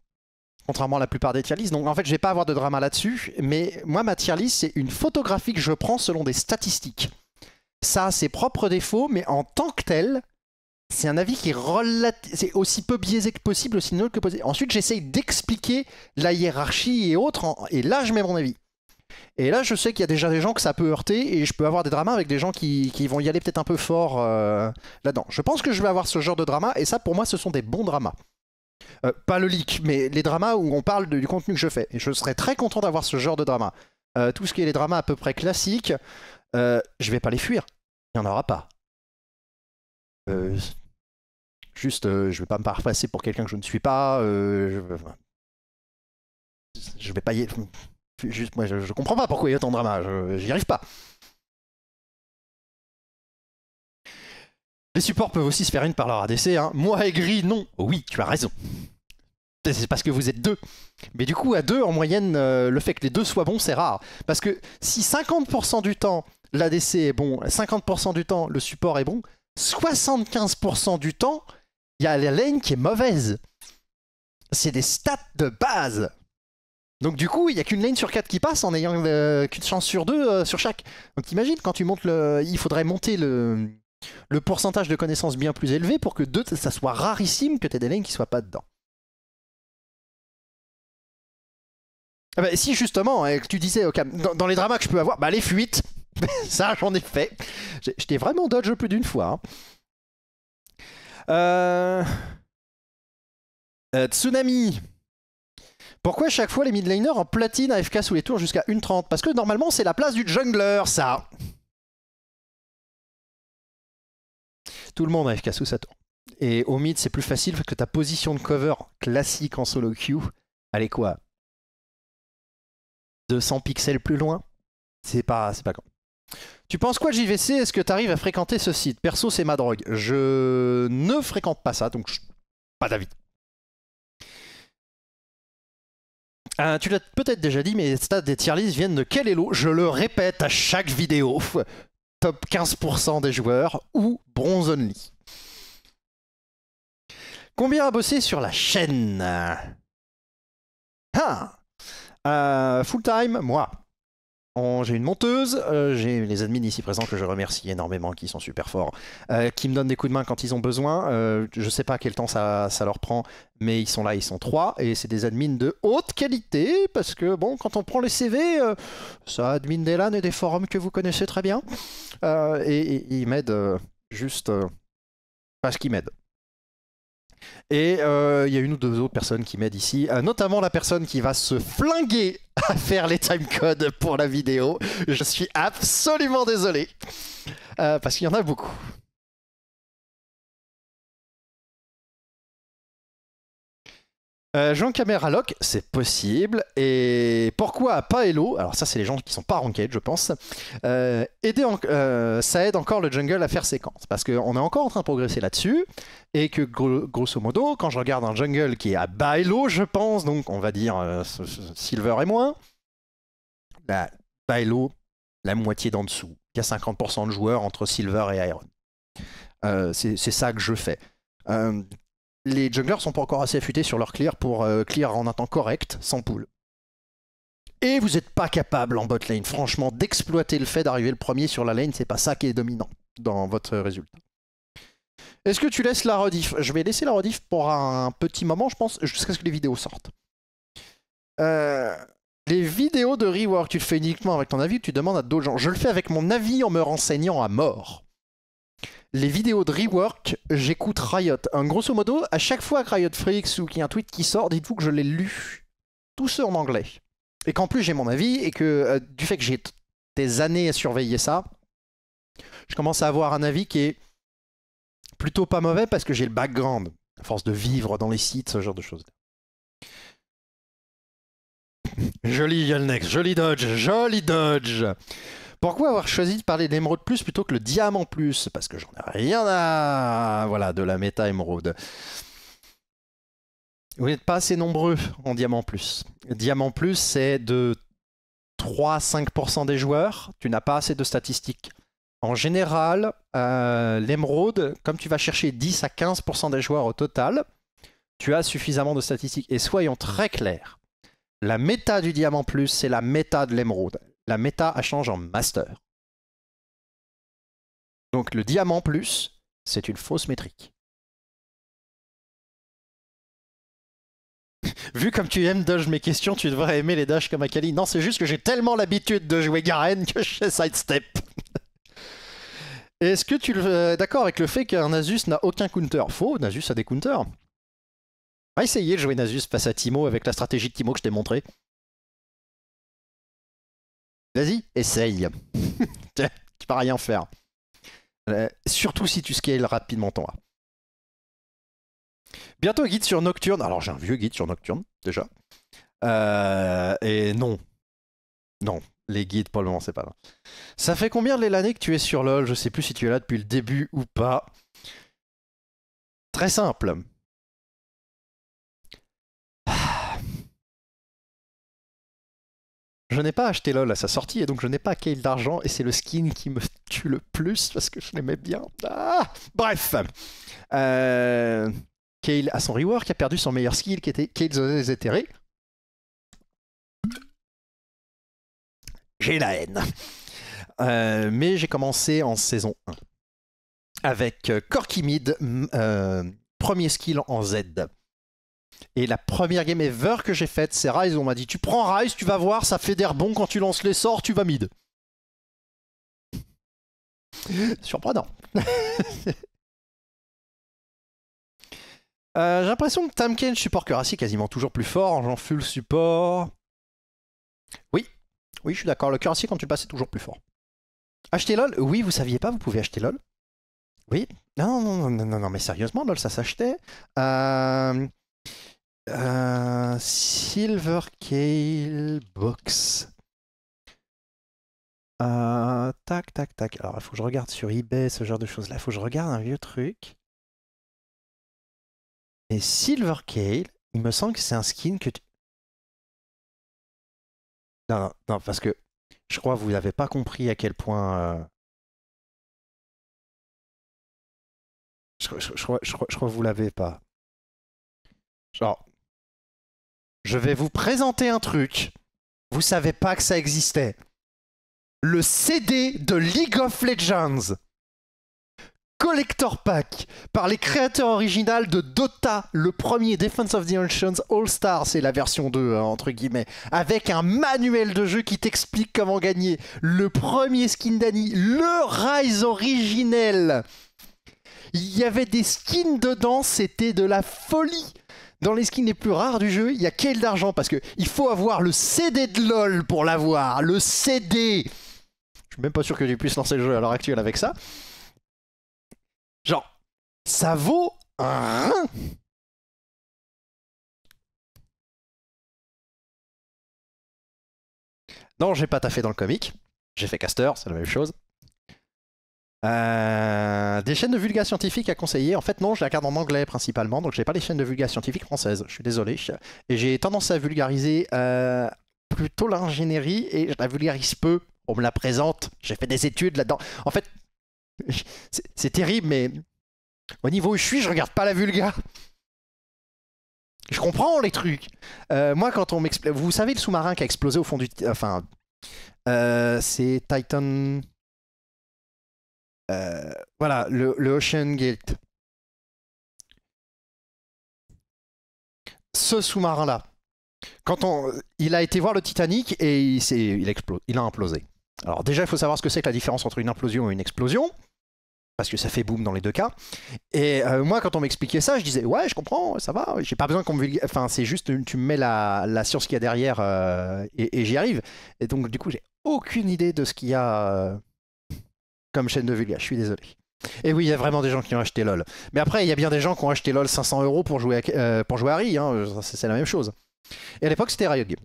[SPEAKER 1] contrairement à la plupart des tier lists. Donc en fait, je vais pas avoir de drama là-dessus. Mais moi, ma tier list, c'est une photographie que je prends selon des statistiques. Ça a ses propres défauts, mais en tant que tel, c'est un avis qui est, aussi peu biaisé que possible, aussi neutre que possible. Ensuite, j'essaye d'expliquer la hiérarchie et autres, et là, je mets mon avis. Et là, je sais qu'il y a déjà des gens que ça peut heurter, et je peux avoir des dramas avec des gens qui, vont y aller peut-être un peu fort euh, là-dedans. Je pense que je vais avoir ce genre de drama, et ça, pour moi, ce sont des bons dramas. Euh, pas le leak, mais les dramas où on parle du contenu que je fais. Et je serais très content d'avoir ce genre de drama. Euh, tout ce qui est les dramas à peu près classiques, je vais pas les fuir. Il n'y en aura pas. Euh, Juste, euh, je vais pas me faire pour quelqu'un que je ne suis pas. Euh,
[SPEAKER 2] je... je vais pas y. Juste, moi, je, comprends pas pourquoi il y a autant de drama. j'y arrive pas. Les supports peuvent aussi se faire une par leur ADC. Hein. Moi aigri, non. oui, tu as raison. C'est parce que vous êtes deux.
[SPEAKER 1] Mais du coup, à deux, en moyenne, euh, le fait que les deux soient bons, c'est rare. Parce que si 50% du temps, l'ADC est bon, 50% du temps, le support est bon, 75% du temps, il y a la lane qui est mauvaise. C'est des stats de base. Donc du coup, il n'y a qu'une lane sur 4 qui passe en ayant euh, qu'une chance sur 2 euh, sur chaque. Donc imagine, quand tu montes le... Il faudrait monter le... le pourcentage de connaissances bien plus élevé pour que 2, ça soit rarissime que tu aies des lanes qui soient pas dedans. Ah
[SPEAKER 2] bah, si justement, hein, tu disais, dans, les dramas que je peux avoir, bah les
[SPEAKER 1] fuites, ça j'en ai fait. J'étais vraiment dodge plus d'une fois. Hein. Euh, euh, tsunami. Pourquoi chaque fois les midlaners en platine AFK sous les tours jusqu'à 1.30 Parce que normalement c'est la place du jungler ça Tout le monde AFK sous sa tour. Et au mid c'est plus facile parce que ta position de cover classique en solo queue, elle est quoi 200 pixels plus loin C'est pas, c'est pas grand. Tu penses quoi JVC Est-ce que tu arrives à fréquenter ce site Perso, c'est ma drogue. Je ne fréquente pas ça, donc pas d'avis. Ah, tu l'as peut-être déjà dit, mais les stats des tier list viennent de quel elo Je le répète à chaque vidéo. Top 15% des joueurs ou bronze only. Combien a bossé sur la chaîne ah! euh, Full time, moi j'ai une monteuse, euh, j'ai les admins ici présents que je remercie énormément, qui sont super forts, euh, qui me donnent des coups de main quand ils ont besoin. Je euh, je sais pas quel temps ça, ça, leur prend, mais ils sont là, ils sont trois, et c'est des admins de haute qualité, parce que bon, quand on prend les CV, ça admin des LAN et des forums que vous connaissez très bien, et, et, ils m'aident juste parce qu'ils m'aident. Et euh, il y a une ou deux autres personnes qui m'aident ici, euh, notamment la personne qui va se flinguer à faire les timecodes pour la vidéo. Je suis
[SPEAKER 2] absolument désolé, euh, parce qu'il y en a beaucoup. Jean euh, Jean Cameraloc, c'est possible. Et pourquoi pas hello Alors ça, c'est les gens qui sont pas ranked, je pense.
[SPEAKER 1] Euh, euh, ça aide encore le jungle à faire séquence. Parce qu'on est encore en train de progresser là-dessus. Et que grosso modo, quand je regarde un jungle qui est à Baello, je pense, donc on va dire Silver et moins, bah, Baello, la moitié d'en dessous. Il y a 50% de joueurs entre Silver et Iron. c'est ça que je fais les junglers sont pas encore assez affûtés sur leur clear pour euh, clear en un temps correct, sans poule. Et vous n'êtes pas capable en bot lane, franchement, d'exploiter le fait d'arriver le premier sur la lane, c'est pas ça qui est dominant dans votre résultat. Est-ce que tu laisses la rediff Je vais laisser la rediff pour un petit moment, je pense, jusqu'à ce que les vidéos sortent. Euh, les vidéos de rework, tu le fais uniquement avec ton avis, tu demandes à d'autres gens. Je le fais avec mon avis en me renseignant à mort les vidéos de rework, j'écoute Riot. Un grosso modo, à chaque fois que Riot Freaks ou qu'il y a un tweet qui sort, dites-vous que je l'ai lu. Tout seul en anglais. Et qu'en plus j'ai mon avis et que euh, du fait que j'ai des années à surveiller ça, je commence à avoir un avis qui est plutôt pas mauvais parce que j'ai le background, à force de vivre dans les sites, ce genre de choses. Joli Yelnex, joli dodge, joli dodge. Pourquoi avoir choisi de parler d'émeraude plus plutôt que le diamant plus Parce que j'en ai rien à... Voilà, de la méta émeraude. Vous n'êtes pas assez nombreux en diamant plus. Diamant plus, c'est de 3-5% des joueurs. Tu n'as pas assez de statistiques. En général, euh, l'émeraude, comme tu vas chercher 10 à 15% des joueurs au total, tu as suffisamment de statistiques. Et soyons très clairs, la méta du diamant plus, c'est la méta de l'émeraude la méta a changé en master.
[SPEAKER 2] Donc le diamant plus, c'est une fausse métrique. Vu comme tu aimes dodge mes questions, tu devrais aimer les dash comme Akali. Non, c'est juste que j'ai tellement l'habitude de jouer Garen que je fais
[SPEAKER 1] sidestep. Est-ce que tu es euh, d'accord avec le fait qu'un Nasus n'a aucun
[SPEAKER 2] counter Faux, Nasus a des counters. On va essayer de jouer Nasus face à Timo avec la stratégie de Timo que je t'ai montrée. Vas-y, essaye.
[SPEAKER 1] tu vas rien faire. Euh, surtout si tu scales rapidement ton A. Bientôt guide sur Nocturne. Alors j'ai un vieux guide sur Nocturne, déjà. Euh, et non. Non, les guides, pour le moment, c'est pas là. Ça fait combien de l'année que tu es sur LoL Je sais plus si tu es là depuis le début ou pas.
[SPEAKER 2] Très simple. Je n'ai pas acheté LOL à sa sortie et donc je n'ai pas Kale d'argent
[SPEAKER 1] et c'est le skin qui me tue le plus parce que je l'aimais bien. Ah Bref euh... Kale a son rework a perdu son meilleur skill qui était Kale des J'ai la haine. Euh, mais j'ai commencé en saison 1 avec euh, Corkimid, Mid, euh, premier skill en Z. Et la première game ever que j'ai faite, c'est Rise. On m'a dit Tu prends Rise, tu vas voir, ça fait d'air bon quand tu lances les sorts, tu vas mid.
[SPEAKER 2] Surprenant. Euh, j'ai l'impression que Tamken, le support curacy quasiment toujours plus fort. J'en fus le
[SPEAKER 1] support. Oui, oui, je suis d'accord. Le cuirassé, quand tu passes, c'est toujours plus fort. Acheter LOL Oui, vous saviez pas, vous pouvez acheter LOL. Oui. Non, non, non, non, non, mais sérieusement, LOL, ça s'achetait. Euh, euh, Silver Kale Box. Euh, tac, tac, tac. Alors, il faut que je regarde sur eBay, ce genre de choses-là. Il faut que je regarde un vieux truc.
[SPEAKER 2] Et Silver Kale, il me semble que c'est un skin que tu... Non, non, non, parce que je crois que vous n'avez pas compris à quel point... Euh, je, je, crois, je crois que vous l'avez pas. Genre, je vais vous présenter un truc. Vous savez pas que ça existait. Le
[SPEAKER 1] CD de League of Legends. Collector Pack par les créateurs originaux de Dota, le premier Defense of the Oceans All Stars, c'est la version 2 hein, entre guillemets, avec un manuel de jeu qui t'explique comment gagner, le premier skin d'Annie, le Rise originel. Il y avait des skins dedans, c'était de la folie dans les skins les plus rares du jeu, il y a quel d'argent Parce que il faut avoir le CD de LOL pour l'avoir. Le CD Je suis
[SPEAKER 2] même pas sûr que tu puisses lancer le jeu à l'heure actuelle avec ça. Genre, ça vaut un Non, j'ai pas taffé dans le comic. J'ai fait Caster,
[SPEAKER 1] c'est la même chose. Euh, des chaînes de vulga scientifique à conseiller. En fait, non, je la regarde en anglais principalement, donc j'ai pas les chaînes de vulga scientifique françaises. Je suis désolé. Et j'ai tendance à vulgariser euh, plutôt l'ingénierie et je la vulgarise peu. On me la présente. J'ai fait des études là-dedans. En fait, c'est terrible, mais au niveau où je suis, je regarde pas la vulga. Je comprends les trucs. Euh, moi, quand on m'explique, vous savez le sous-marin qui a explosé au fond du, enfin, c'est Titan.
[SPEAKER 2] Euh, voilà, le, Ocean Gate. Ce sous-marin-là,
[SPEAKER 1] quand on, il a été voir le Titanic et il, il, explose, il a implosé. Alors déjà, il faut savoir ce que c'est que la différence entre une implosion et une explosion, parce que ça fait boum dans les deux cas. Et euh, moi, quand on m'expliquait ça, je disais ouais, je comprends, ça va, j'ai pas besoin qu'on me Enfin, c'est juste tu me mets la, la science qu'il y a derrière euh, et, et j'y arrive. Et donc du coup, j'ai aucune idée de ce qu'il y a comme chaîne de vulga, je suis désolé. Et oui, il y a vraiment des gens qui ont acheté LOL. Mais après,
[SPEAKER 2] il y a bien des gens qui ont acheté LOL 500 euros pour jouer à, euh, Harry, hein, c'est la même chose. Et à l'époque, c'était Riot Games.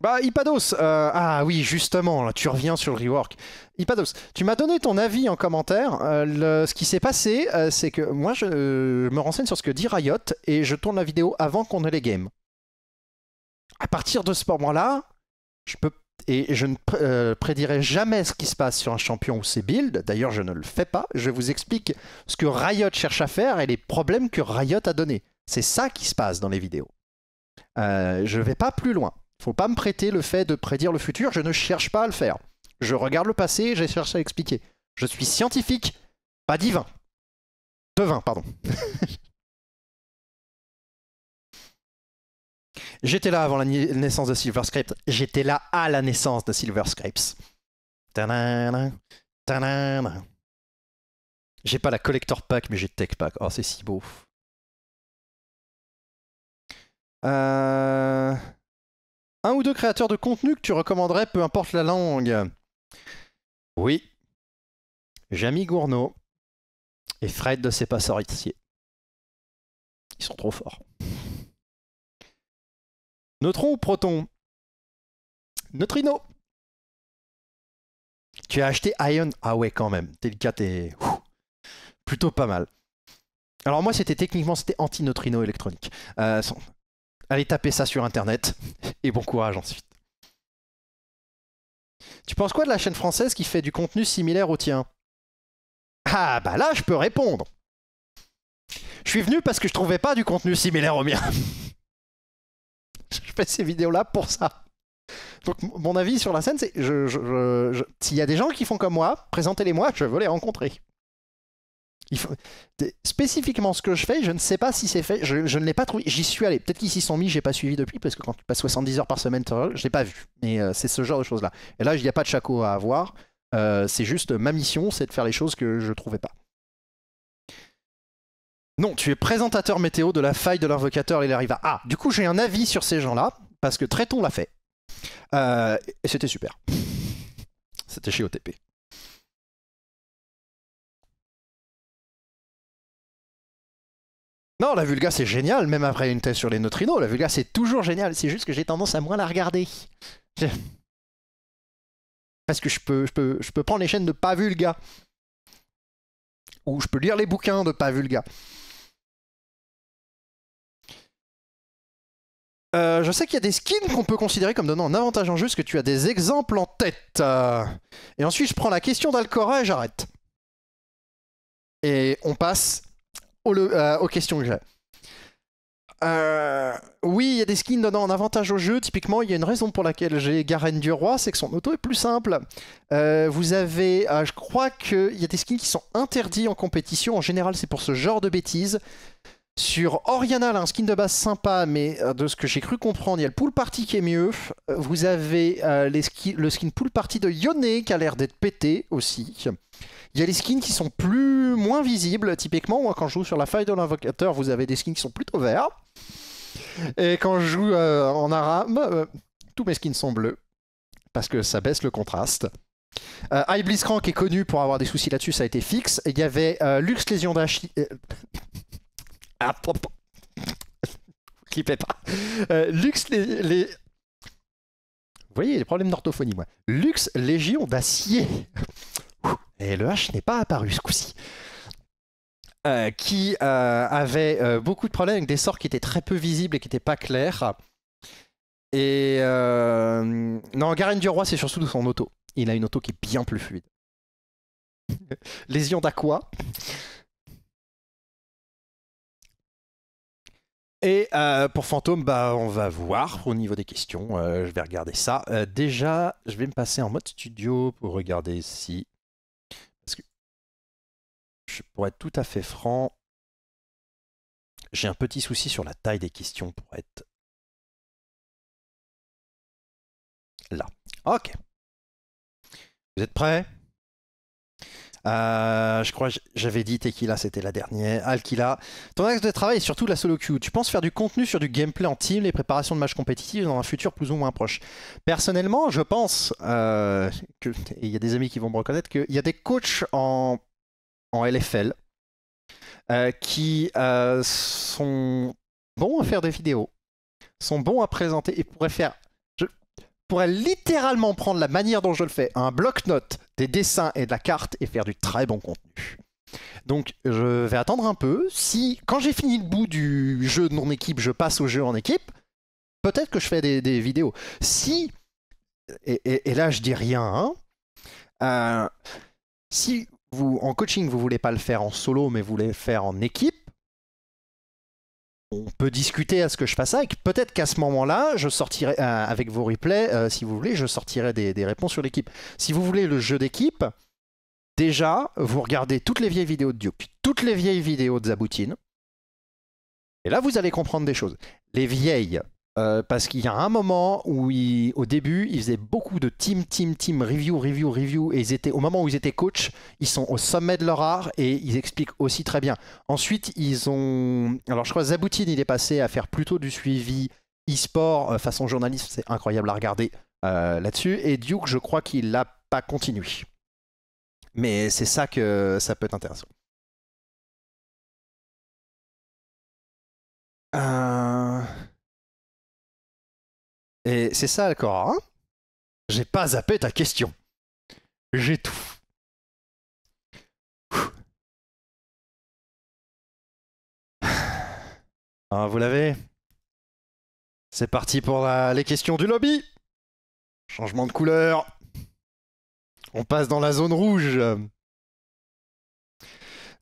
[SPEAKER 2] Bah, Ipados, euh, ah oui, justement, tu reviens sur le rework. Ipados,
[SPEAKER 1] tu m'as donné ton avis en commentaire. Euh, ce qui s'est passé, euh, c'est que moi, je, me renseigne sur ce que dit Riot et je tourne la vidéo avant qu'on ait les games. À partir de ce moment-là, je peux et je ne prédirai jamais ce qui se passe sur un champion ou ses builds. D'ailleurs, je ne le fais pas. Je vous explique ce que Riot cherche à faire et les problèmes que Riot a donnés. C'est ça qui se passe dans les vidéos. je ne vais pas plus loin. Faut pas me prêter le fait de prédire le futur, je ne cherche pas à le faire. Je regarde le passé, je cherche à
[SPEAKER 2] l'expliquer. Je suis scientifique, pas divin. Devin, pardon. J'étais là avant la naissance
[SPEAKER 1] de Silver Scripts. J'étais là à la naissance de Silver Scrapes.
[SPEAKER 2] J'ai pas la collector pack, mais j'ai tech pack. Oh, c'est si beau. Euh... Un ou deux créateurs de contenu que tu recommanderais, peu importe la langue Oui. Jamy Gournaud et Fred de C'est pas ici. Ils sont trop forts. Neutron ou proton Neutrino. Tu as acheté Ion Ah ouais, quand même. T'es le cas, plutôt pas mal. Alors moi, c'était
[SPEAKER 1] techniquement, c'était anti-neutrino électronique. Euh, Allez taper ça sur Internet et bon courage ensuite. Tu penses quoi de la chaîne française qui fait du contenu similaire au tien Ah bah là, je peux répondre. Je suis venu parce que je trouvais pas du contenu similaire au mien. je fais ces vidéos-là pour ça. Donc mon avis sur la scène, c'est je, s'il y a des gens qui font comme moi, présentez-les moi, je veux les rencontrer. Il Spécifiquement, ce que je fais, je ne sais pas si c'est fait. Je, ne l'ai pas trouvé. J'y suis allé. Peut-être qu'ils s'y sont mis, j'ai pas suivi depuis, parce que quand tu passes 70 heures par semaine, je l'ai pas vu. Mais euh, c'est ce genre de choses-là. Et là, il n'y a pas de chaco à avoir. Euh, c'est juste ma mission, c'est de faire les choses que je trouvais pas. Non, tu es présentateur météo de la faille de l'invocateur et à. Ah, du coup, j'ai un avis sur ces gens-là, parce que Tréton
[SPEAKER 2] l'a fait. Euh, et c'était super. C'était chez OTP. Non, la Vulga c'est génial, même après une thèse sur les neutrinos, la Vulga c'est toujours génial, c'est juste que j'ai tendance à moins la regarder.
[SPEAKER 1] Parce que je peux, je peux, je peux prendre les chaînes de
[SPEAKER 2] pas Vulga. Ou je peux lire les bouquins de pas Vulga. Euh, je sais qu'il y a des skins qu'on peut
[SPEAKER 1] considérer comme donnant un avantage en jeu, parce que tu as des exemples en tête. Et ensuite, je prends la question d'Alcora et j'arrête. Et on passe euh, aux, questions que j'ai. Euh, oui, il y a des skins donnant un avantage au jeu. Typiquement, il y a une raison pour laquelle j'ai Garen du Roi, c'est que son auto est plus simple. Euh, vous avez, je crois qu'il y a des skins qui sont interdits en compétition. En général, c'est pour ce genre de bêtises. Sur Oriana, là, un skin de base sympa, mais de ce que j'ai cru comprendre, il y a le pool party qui est mieux. Vous avez les le skin pool party de Yone qui a l'air d'être pété aussi. Il y a les skins qui sont plus moins visible. Typiquement, moi, quand je joue sur la faille de l'invocateur, vous avez des skins qui sont plutôt verts. Et quand je joue euh, en arabe, euh, tous mes skins sont bleus. Parce que ça baisse le contraste. Euh, est connu pour avoir des soucis là-dessus, ça a été fixe. Il y avait luxe euh, Lux Légion d'Achille. ah, Clippez pas. Lux les, les... Vous voyez, les problèmes d'orthophonie, moi. Lux Légion d'acier et le H n'est pas apparu ce coup-ci. Euh, qui euh, avait euh, beaucoup de problèmes avec des sorts qui étaient très peu visibles et qui n'étaient pas clairs. Et non, Garen du Roi, c'est surtout de son auto. Il a une auto qui est bien plus fluide.
[SPEAKER 2] Lésion d'Aqua. Et pour Fantôme, bah, on va voir au niveau des questions.
[SPEAKER 1] je vais regarder ça. déjà, je vais me passer en mode studio pour regarder si
[SPEAKER 2] pour être tout à fait franc, j'ai un petit souci sur la taille des questions pour être là. Ok. Vous êtes prêts
[SPEAKER 1] euh, je crois j'avais dit Tequila, c'était la dernière. Alkila, ton axe de travail est surtout la solo queue. Tu penses faire du contenu sur du gameplay en team, les préparations de matchs compétitifs dans un futur plus ou moins proche. Personnellement, je pense, euh, que, il y a des amis qui vont me reconnaître, qu'il y a des coachs en en LFL, euh, qui euh, sont bons à faire des vidéos, sont bons à présenter et pourraient faire je pourrais littéralement prendre la manière dont je le fais, un bloc-notes, des dessins et de la carte et faire du très bon contenu. Donc je vais attendre un peu. Si quand j'ai fini le bout du jeu de mon équipe, je passe au jeu en équipe, peut-être que je fais des, vidéos. Si et, là je dis rien. Hein, euh, si vous, en coaching, vous voulez pas le faire en solo, mais vous voulez le faire en équipe, on peut discuter à ce que je fasse ça, peut-être qu'à ce moment-là, je sortirai, euh, avec vos replays, euh, si vous voulez, je sortirai des, des réponses sur l'équipe. Si vous voulez le jeu d'équipe, déjà, vous regardez toutes les vieilles vidéos de Duke, toutes les vieilles vidéos de Zaboutine, et là, vous allez comprendre des choses. Les vieilles euh, parce qu'il y a un moment où, au début, ils faisaient beaucoup de team, team, team, review, review, review. Et ils étaient, au moment où ils étaient coach, ils sont au sommet de leur art et ils expliquent aussi très bien. Ensuite, ils ont. Alors, je crois que Zaboutine, il est passé à faire plutôt du suivi e-sport euh, façon journaliste. C'est incroyable à regarder euh, là-dessus. Et Duke, je crois qu'il l'a pas continué.
[SPEAKER 2] Mais c'est ça que ça peut être intéressant. Euh. Et c'est ça, Cora. Hein J'ai pas zappé ta question. J'ai tout. Ah, vous l'avez C'est parti pour les questions du
[SPEAKER 1] lobby Changement de couleur On passe dans la zone rouge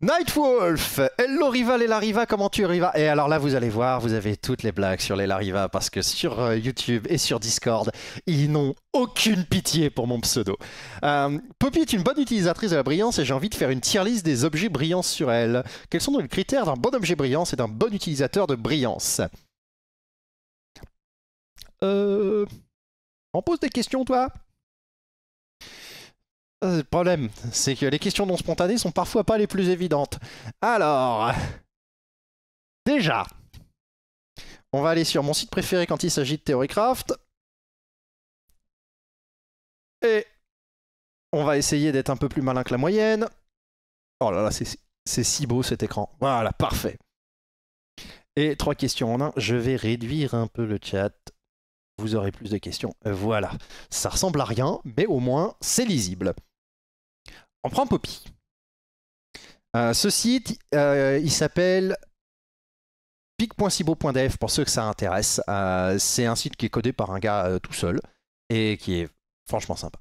[SPEAKER 1] Nightwolf, hello Riva, et Lariva, comment tu Riva Et alors là, vous allez voir, vous avez toutes les blagues sur les Lariva parce que sur euh, YouTube et sur Discord, ils n'ont aucune pitié pour mon pseudo. Euh, Poppy est une bonne utilisatrice de la brillance et j'ai envie de faire une tier list des objets brillants sur elle. Quels sont donc les critères d'un bon objet brillant et
[SPEAKER 2] d'un bon utilisateur de brillance Euh. On pose des questions, toi euh, le problème,
[SPEAKER 1] c'est que les questions non spontanées sont parfois pas les plus évidentes. Alors,
[SPEAKER 2] déjà, on va aller sur mon site préféré quand il s'agit de Theorycraft. Et on va essayer d'être un peu plus malin que la moyenne. Oh là là, c'est si beau cet écran. Voilà, parfait.
[SPEAKER 1] Et trois questions en un. Je vais réduire un peu le chat. Vous aurez plus de questions. Euh, voilà. Ça ressemble à rien, mais au moins c'est lisible on prend Poppy. Euh, ce site, euh, il s'appelle pic.cibo.df pour ceux que ça intéresse. Euh, c'est un site qui est codé par un gars tout seul et qui est franchement sympa.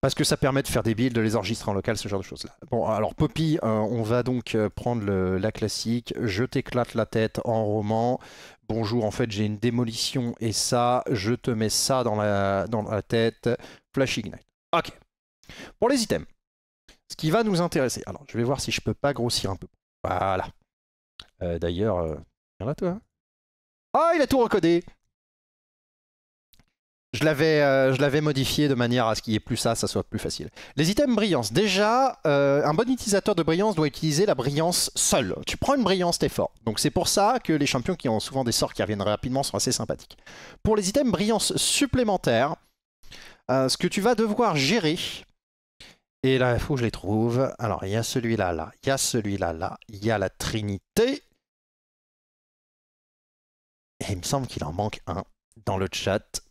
[SPEAKER 1] Parce que ça permet de faire des builds, de les enregistrer en local, ce genre de choses-là. Bon, alors Poppy, on va donc prendre la classique. Je t'éclate la tête en roman. Bonjour, en fait, j'ai une démolition et ça, je te mets ça dans la, dans la tête. Flash Ignite. Ok. Pour les items
[SPEAKER 2] ce qui va nous intéresser. Alors, je vais voir si je peux pas grossir un peu. Voilà. Euh, d'ailleurs, euh, viens là, toi. Ah, oh, il a tout recodé
[SPEAKER 1] euh, je l'avais, modifié de manière à ce qu'il n'y ait plus ça, ça soit plus facile. Les items brillance. Déjà, un bon utilisateur de brillance doit utiliser la brillance seule. Tu prends une brillance, t'es fort. Donc c'est pour ça que les champions qui ont souvent des sorts qui reviennent rapidement sont assez sympathiques. Pour les items brillance supplémentaires, ce que tu vas devoir gérer, et là, il faut que je les trouve. Alors, il y a celui-là, là. Il y a celui-là, là. Il y a la Trinité.
[SPEAKER 2] Et il me semble qu'il en manque un dans le chat.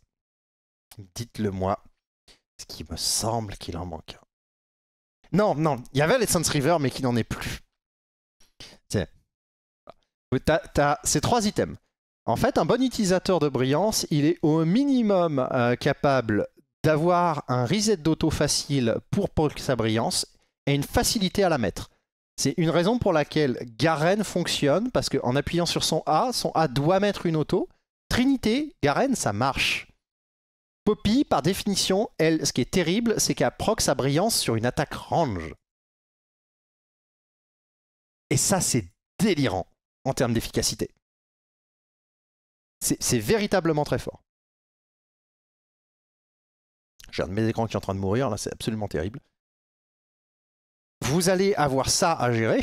[SPEAKER 2] Dites-le moi. Ce qui me semble qu'il en manque un.
[SPEAKER 1] Non, non, il y avait les River, mais qui n'en est plus. c'est. T'as, ces trois items. En fait, un bon utilisateur de brillance, il est au minimum euh, capable d'avoir un reset d'auto facile pour proc sa brillance et une facilité à la mettre. C'est une raison pour laquelle Garen fonctionne, parce qu'en appuyant sur son A, son A doit mettre une auto. Trinité, Garen, ça marche.
[SPEAKER 2] Poppy, par définition, elle, ce qui est terrible, c'est qu'elle proc sa brillance sur une attaque range. Et ça, c'est délirant en termes d'efficacité. C'est véritablement très fort. J'ai un de mes écrans qui est en train de mourir, là c'est absolument terrible. Vous allez avoir ça à gérer.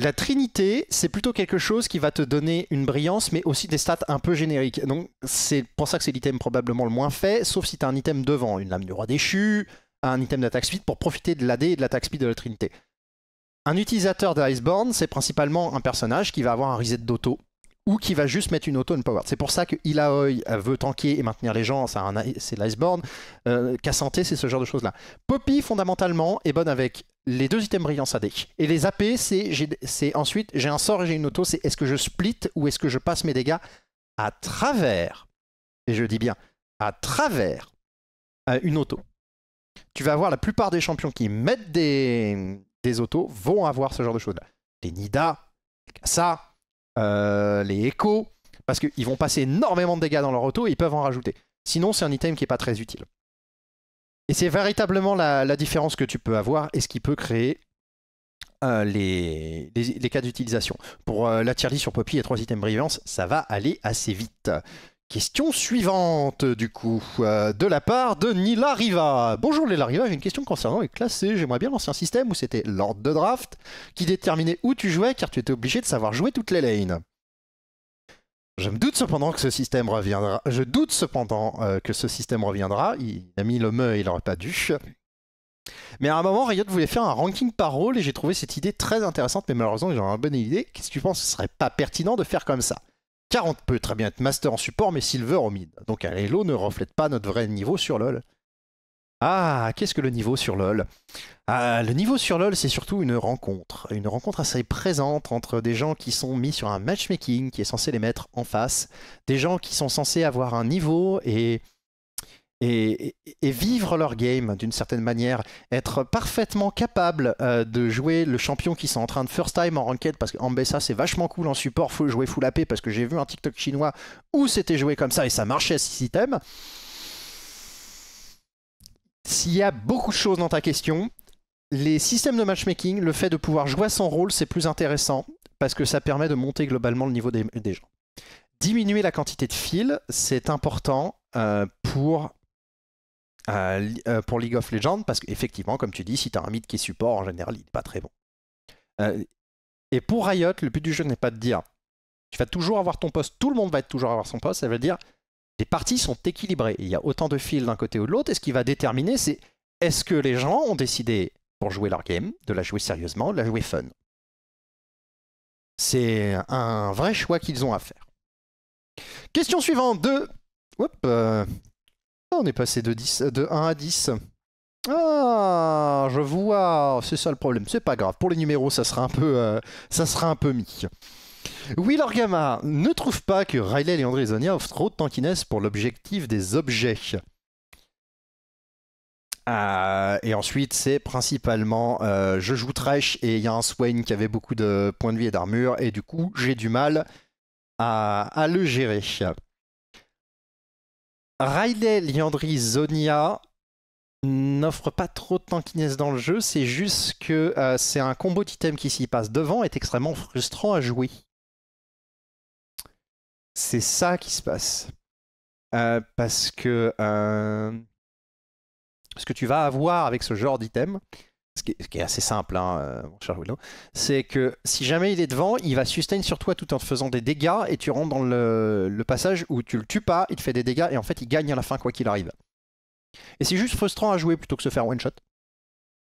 [SPEAKER 2] La Trinité,
[SPEAKER 1] c'est plutôt quelque chose qui va te donner une brillance, mais aussi des stats un peu génériques. Donc c'est pour ça que c'est l'item probablement le moins fait, sauf si tu as un item devant, une lame du roi déchu, un item d'attaque speed pour profiter de l'AD et de l'attaque speed de la Trinité. Un utilisateur d'Iceborne, c'est principalement un personnage qui va avoir un reset d'auto, ou qui va juste mettre une auto power. C'est pour ça que Ilaoi euh, veut tanker et maintenir les gens, c'est l'Iceborne. Euh, Cassanté, c'est ce genre de choses-là. Poppy, fondamentalement, est bonne avec les deux items brillants à deck. Et les AP, c'est ensuite, j'ai un sort et j'ai une auto, c'est est-ce que je split ou est-ce que je passe mes dégâts à travers, et je dis bien à travers, euh, une auto. Tu vas voir, la plupart des champions qui mettent des, autos vont avoir ce genre de choses-là. Les Nida, ça, euh, les échos, parce qu'ils vont passer énormément de dégâts dans leur auto et ils peuvent en rajouter. Sinon, c'est un item qui n'est pas très utile. Et c'est véritablement la, différence que tu peux avoir et ce qui peut créer euh, les, cas d'utilisation. Pour euh, la tier sur Poppy et trois items brillance, ça va aller assez vite. Question suivante, du coup, euh, de la part de Nila Riva. Bonjour Nila Riva, j'ai une question concernant les classés. J'aimerais bien l'ancien système où c'était l'ordre de draft qui déterminait où tu jouais car tu étais obligé de savoir jouer toutes les lanes. Je me doute cependant que ce système reviendra. Je doute cependant euh, que ce système reviendra. Il a mis le et il n'aurait pas dû. Mais à un moment, Riot voulait faire un ranking par rôle et j'ai trouvé cette idée très intéressante, mais malheureusement, j'ai une bonne idée. Qu'est-ce que tu penses Ce serait pas pertinent de faire comme ça 40 peut très bien être master en support, mais silver au mid. Donc un Halo ne reflète pas notre vrai niveau sur LoL. Ah, qu'est-ce que le niveau sur LoL ah, Le niveau sur LoL, c'est surtout une rencontre. Une rencontre assez présente entre des gens qui sont mis sur un matchmaking qui est censé les mettre en face, des gens qui sont censés avoir un niveau et et, vivre leur game d'une certaine manière, être parfaitement capable euh, de jouer le champion qui sont en train de first time en ranked parce qu'en ça c'est vachement cool en support, faut jouer full AP parce que j'ai vu un TikTok chinois où c'était joué comme ça et ça marchait si 6 S'il y a beaucoup de choses dans ta question, les systèmes de matchmaking, le fait de pouvoir jouer son rôle, c'est plus intéressant parce que ça permet de monter globalement le niveau des, gens. Diminuer la quantité de fils, c'est important euh, pour euh, euh, pour League of Legends, parce qu'effectivement, comme tu dis, si tu as un mythe qui support, en général, il n'est pas très bon. Euh, et pour Riot, le but du jeu n'est pas de dire tu vas toujours avoir ton poste, tout le monde va toujours avoir son poste, ça veut dire les parties sont équilibrées. Il y a autant de fils d'un côté ou de l'autre, et ce qui va déterminer, c'est est-ce que les gens ont décidé pour jouer leur game, de la jouer sérieusement, de la jouer fun. C'est un vrai choix qu'ils ont à faire. Question suivante de on est passé de, 1 à 10. Ah, je vois, c'est ça le problème, c'est pas grave. Pour les numéros, ça sera un peu, euh, ça sera un peu mis. Will Orgama ne trouve pas que Riley et André Zonia offrent trop de tankiness pour l'objectif des objets. Euh, et ensuite, c'est principalement euh, je joue trash et il y a un Swain qui avait beaucoup de points de vie et d'armure, et du coup, j'ai du mal à, à le gérer. Riley, Liandry, Zonia n'offre pas trop de tankiness dans le jeu, c'est juste que euh, c'est un combo d'items qui s'y passe devant est extrêmement frustrant à jouer.
[SPEAKER 2] C'est ça qui se passe. Euh, parce que euh, ce que tu vas avoir avec ce genre d'item,
[SPEAKER 1] ce qui, est, assez simple, hein, euh, mon cher Willow, c'est que si jamais il est devant, il va sustain sur toi tout en te faisant des dégâts et tu rentres dans le, le passage où tu le tues pas, il te fait des dégâts et en fait il gagne à la fin quoi qu'il arrive. Et c'est juste frustrant à jouer plutôt que se faire one shot.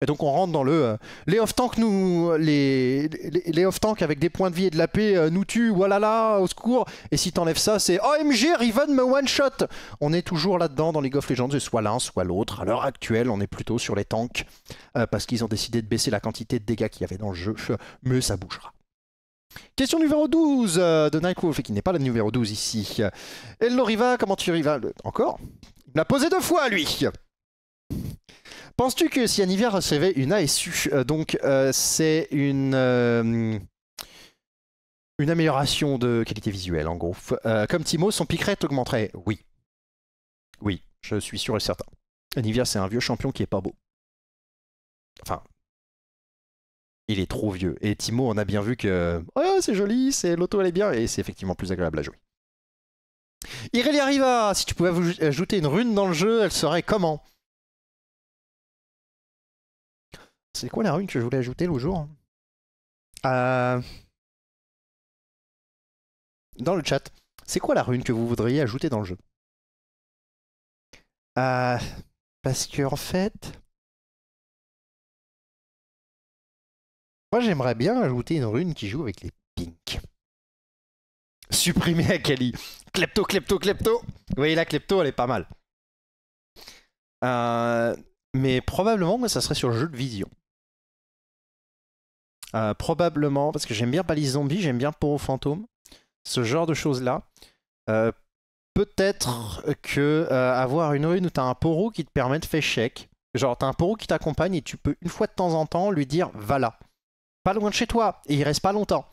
[SPEAKER 1] Et donc on rentre dans le euh, les off tanks nous les, les, off tanks avec des points de vie et de la paix euh, nous tuent là, au secours et si t'enlèves ça c'est OMG Riven me one shot. On est toujours là-dedans dans League of Legends c'est soit l'un soit l'autre. À l'heure actuelle, on est plutôt sur les tanks euh, parce qu'ils ont décidé de baisser la quantité de dégâts qu'il y avait dans le jeu, mais ça bougera. Question numéro 12 de Nightwolf et qui n'est pas la numéro 12 ici. Hello Riva, comment tu arrives ?» Encore Il l'a posé deux fois lui. Penses-tu que si Anivia recevait une ASU, euh, donc euh, c'est une euh, une amélioration de qualité visuelle, en gros. comme Timo, son piquet augmenterait. Oui. Oui, je suis sûr et certain. Anivia, c'est un vieux champion qui est pas beau. Enfin, il est trop vieux. Et Timo, on a bien vu que oh, c'est joli, c'est l'auto, elle est bien, et c'est effectivement plus agréable à jouer.
[SPEAKER 2] Irelia Riva, si tu pouvais ajouter une rune dans le jeu, elle serait comment C'est quoi la rune que je voulais ajouter le jour hein euh, Dans le chat, c'est quoi la rune que vous voudriez ajouter dans le jeu euh, Parce que en fait, moi j'aimerais bien ajouter une rune qui joue avec les pinks. Supprimer Akali. Klepto, klepto, klepto. Vous voyez la
[SPEAKER 1] klepto, elle est pas mal. Euh, mais probablement, ça serait sur le jeu de vision. Euh, probablement, parce que j'aime bien Balise Zombie, j'aime bien Poro Fantôme, ce genre de choses-là. Euh, peut-être que euh, avoir une rune où t'as un Poro qui te permet de faire chèque. Genre, t'as un Poro qui t'accompagne et tu peux une fois de temps en temps lui dire va là. Pas loin de chez toi, et il reste pas longtemps.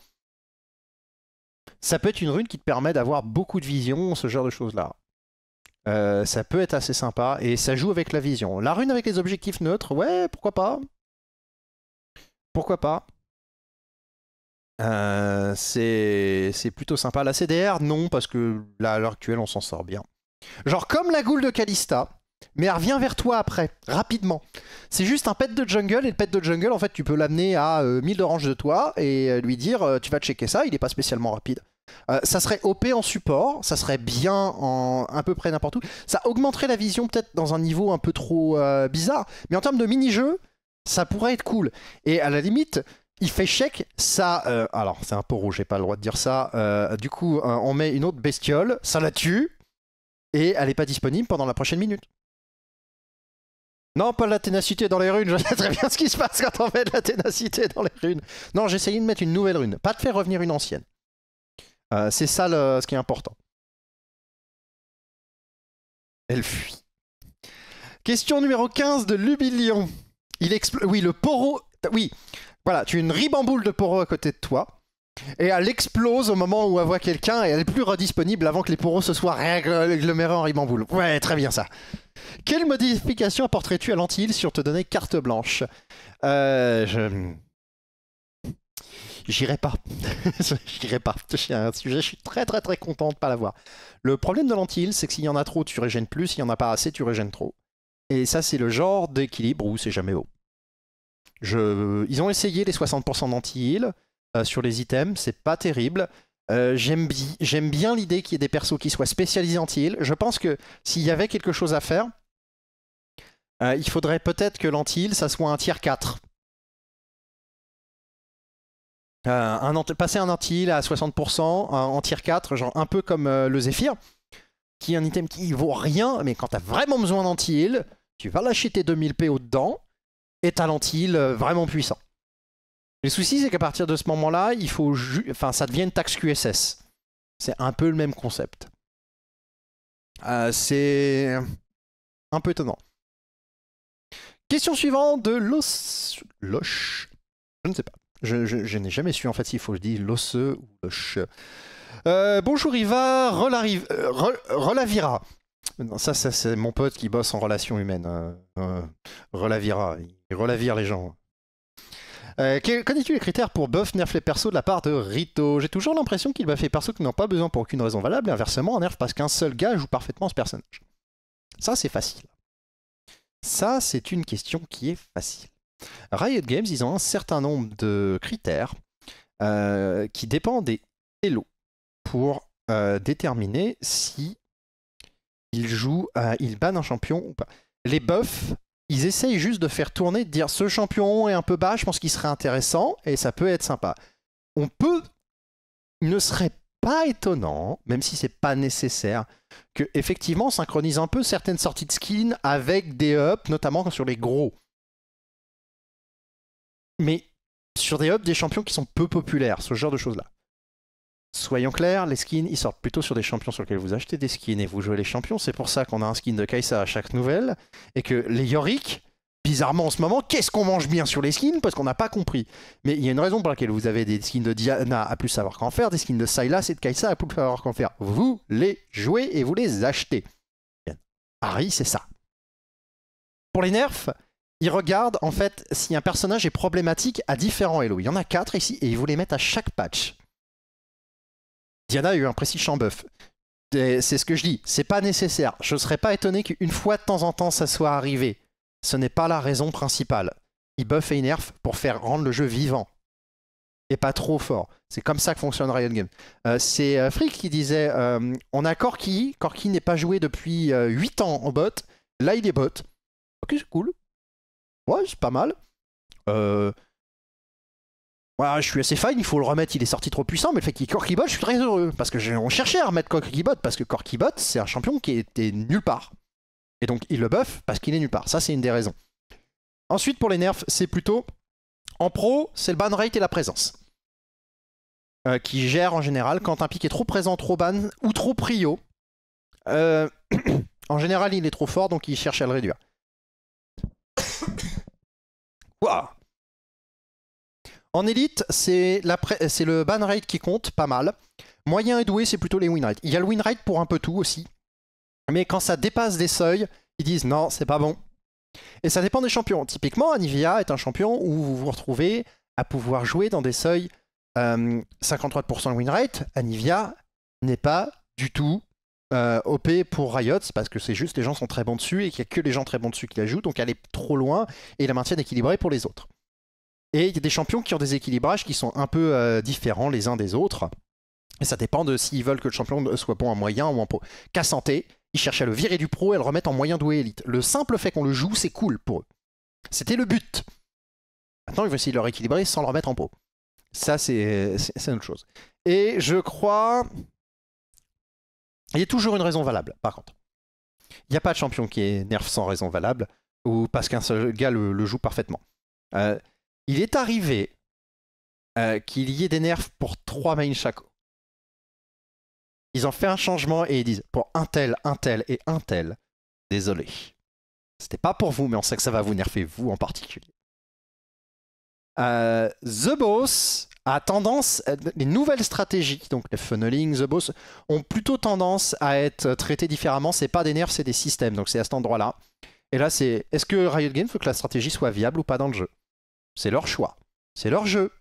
[SPEAKER 1] Ça peut être une rune qui te permet d'avoir beaucoup de vision, ce genre de choses-là. ça peut être assez sympa et ça joue avec la vision. La rune avec les objectifs neutres, ouais, pourquoi pas Pourquoi pas euh, c'est plutôt sympa. La CDR, non, parce que là, à l'heure actuelle, on s'en sort bien. Genre comme la goule de Kalista, mais elle revient vers toi après, rapidement. C'est juste un pet de jungle, et le pet de jungle, en fait, tu peux l'amener à euh, mille 1000 oranges de toi et euh, lui dire Tu vas checker ça, il n'est pas spécialement rapide. ça serait OP en support, ça serait bien en à peu près n'importe où. Ça augmenterait la vision, peut-être dans un niveau un peu trop bizarre, mais en termes de mini-jeu, ça pourrait être cool. Et à la limite, il fait chèque ça. Euh, alors, c'est un poro, j'ai pas le droit de dire ça. Euh, du coup, euh, on met une autre bestiole, ça la tue, et elle est pas disponible pendant la prochaine minute. Non, pas de la ténacité dans les runes, je sais très bien ce qui se passe quand on met de la ténacité dans les runes. Non, j'ai essayé de mettre une nouvelle rune, pas de faire revenir une ancienne.
[SPEAKER 2] c'est ça ce qui est important. Elle fuit. Question numéro 15 de Lubilion. Il
[SPEAKER 1] Oui, le poro. Oui, voilà, tu as une ribamboule de poros à côté de toi. Et elle explose au moment où elle voit quelqu'un et elle est plus redisponible avant que les poros se soient réagglomérés en ribamboule. Ouais, très bien ça. Quelle modification apporterais-tu à l'anti sur te donner carte blanche Euh. Je. J'irai pas. J'irai pas. un sujet, je suis très très très contente de pas l'avoir. Le problème de l'anti c'est que s'il y en a trop, tu régènes plus. S'il y en a pas assez, tu régènes trop. Et ça, c'est le genre d'équilibre où c'est jamais haut. Je... Ils ont essayé les 60% d'anti-heal euh, sur les items, c'est pas terrible. Euh, j'aime bien l'idée qu'il y ait des persos qui soient spécialisés en heal Je pense que
[SPEAKER 2] s'il y avait quelque chose à faire, euh, il faudrait peut-être que l'anti-heal, ça soit un tier 4. passer un anti-heal
[SPEAKER 1] à 60% en tier 4, genre un peu comme le Zephyr, qui est un item qui vaut rien, mais quand t'as vraiment besoin d'anti-heal, tu vas lâcher tes 2000 au dedans, et euh, vraiment puissant. Le souci, c'est qu'à partir de ce moment-là, il faut enfin, ça devient
[SPEAKER 2] une taxe QSS. C'est un peu le même concept. Euh, c'est un peu étonnant. Question suivante de
[SPEAKER 1] Los... Loche. Je ne sais pas. Je, n'ai jamais su en fait s'il faut que je dis Losse ou Losh. Euh, bonjour Iva, Relavira. ça, ça c'est mon pote qui bosse en relations humaines. Hein. Relavira, relavir les gens. Euh, connais-tu les critères pour buff, nerf les persos de la part de Rito J'ai toujours l'impression qu'il buff les persos qui n'ont pas besoin pour aucune raison valable, et inversement, on nerf parce qu'un seul gars joue parfaitement ce personnage. Ça, c'est facile. Ça, c'est une question qui est facile. Riot Games, ils ont un certain nombre de critères euh, qui dépendent des hello pour euh, déterminer si ils jouent, il bannent un champion ou pas. Les buffs, ils essayent juste de faire tourner, de dire ce champion est un peu bas, je pense qu'il serait intéressant et ça peut être sympa. On peut, il ne serait pas étonnant, même si c'est pas nécessaire, que effectivement on synchronise un peu certaines sorties de skins avec des ups, notamment sur les gros. Mais sur des ups des champions qui sont peu populaires, ce genre de choses là. Soyons clairs, les skins, ils sortent plutôt sur des champions sur lesquels vous achetez des skins et vous jouez les champions. C'est pour ça qu'on a un skin de Kaisa à chaque nouvelle et que les Yorick, bizarrement en ce moment, qu'est-ce qu'on mange bien sur les skins Parce qu'on n'a pas compris. Mais il y a une raison pour laquelle vous avez des skins de Diana à plus savoir qu'en faire, des skins de Sylas et de Kaisa à plus savoir qu'en faire. Vous les jouez et vous les achetez. Harry, c'est ça. Pour les nerfs, ils regardent en fait si un personnage est problématique à différents Hello. Il y en a 4 ici et ils vous les mettent à chaque patch en a eu un précis champ-bœuf. C'est ce que je dis, c'est pas nécessaire. Je ne serais pas étonné qu'une fois de temps en temps ça soit arrivé. Ce n'est pas la raison principale. Il buff et il nerf pour faire rendre le jeu vivant. Et pas trop fort. C'est comme ça que fonctionne Ryan Games. Euh, c'est euh, Frick qui disait euh, On a Corki, Corki n'est pas joué depuis 8 ans en bot. Là, il est bot. Ok, c'est cool. Ouais, c'est pas mal. Euh, bah, je suis assez fine, il faut le remettre, il est sorti trop puissant, mais le fait qu'il CorkiBot, je suis très heureux. Parce que cherchait à remettre Corkybot, parce que Corkybot, c'est un champion qui était nulle part. Et donc, il le buff parce qu'il est nulle part. Ça, c'est une des raisons. Ensuite, pour les nerfs, c'est plutôt. En pro, c'est le ban rate et la présence. Euh, qui gère en général quand un pic est trop présent, trop ban ou trop prio. Euh, en général, il est trop fort, donc il cherche à le réduire. Waouh En élite, c'est le ban rate qui compte, pas mal. Moyen et doué, c'est plutôt les win rates. Il y a le win rate pour un peu tout aussi. Mais quand ça dépasse des seuils, ils disent non, c'est pas bon. Et ça dépend des champions. Typiquement, Anivia est un champion où vous vous retrouvez à pouvoir jouer dans des seuils 53% euh, de win rate. Anivia n'est pas du tout euh, OP pour Riot parce que c'est juste les gens sont très bons dessus et qu'il n'y a que les gens très bons dessus qui la jouent. Donc elle est trop loin et la maintient équilibrée pour les autres. Et il y a des champions qui ont des équilibrages qui sont un peu euh, différents les uns des autres. Et ça dépend de s'ils veulent que le champion soit bon en moyen ou en pro. Qu'à santé, ils cherchent à le virer du pro et à le remettre en moyen doué élite. Le simple fait qu'on le joue, c'est cool pour eux. C'était le but. Maintenant, ils vont essayer de le rééquilibrer sans le remettre en pot. Ça, c'est une autre chose. Et je crois. Il y a toujours une raison valable, par contre. Il n'y a pas de champion qui est nerf sans raison valable ou parce qu'un seul gars le, joue parfaitement. Euh, il est arrivé euh, qu'il y ait des nerfs pour trois mains chaque. Ils ont fait un changement et ils disent pour un tel, un tel et un tel, désolé. C'était pas pour vous, mais on sait que ça va vous nerfer, vous en particulier. Euh, the Boss a tendance, euh, les nouvelles stratégies, donc le funneling, The Boss, ont plutôt tendance à être traitées différemment. C'est pas des nerfs, c'est des systèmes, donc c'est à cet endroit-là. Et là, c'est est-ce que Riot Games veut que la stratégie soit viable ou pas dans le jeu c'est leur choix. C'est leur jeu.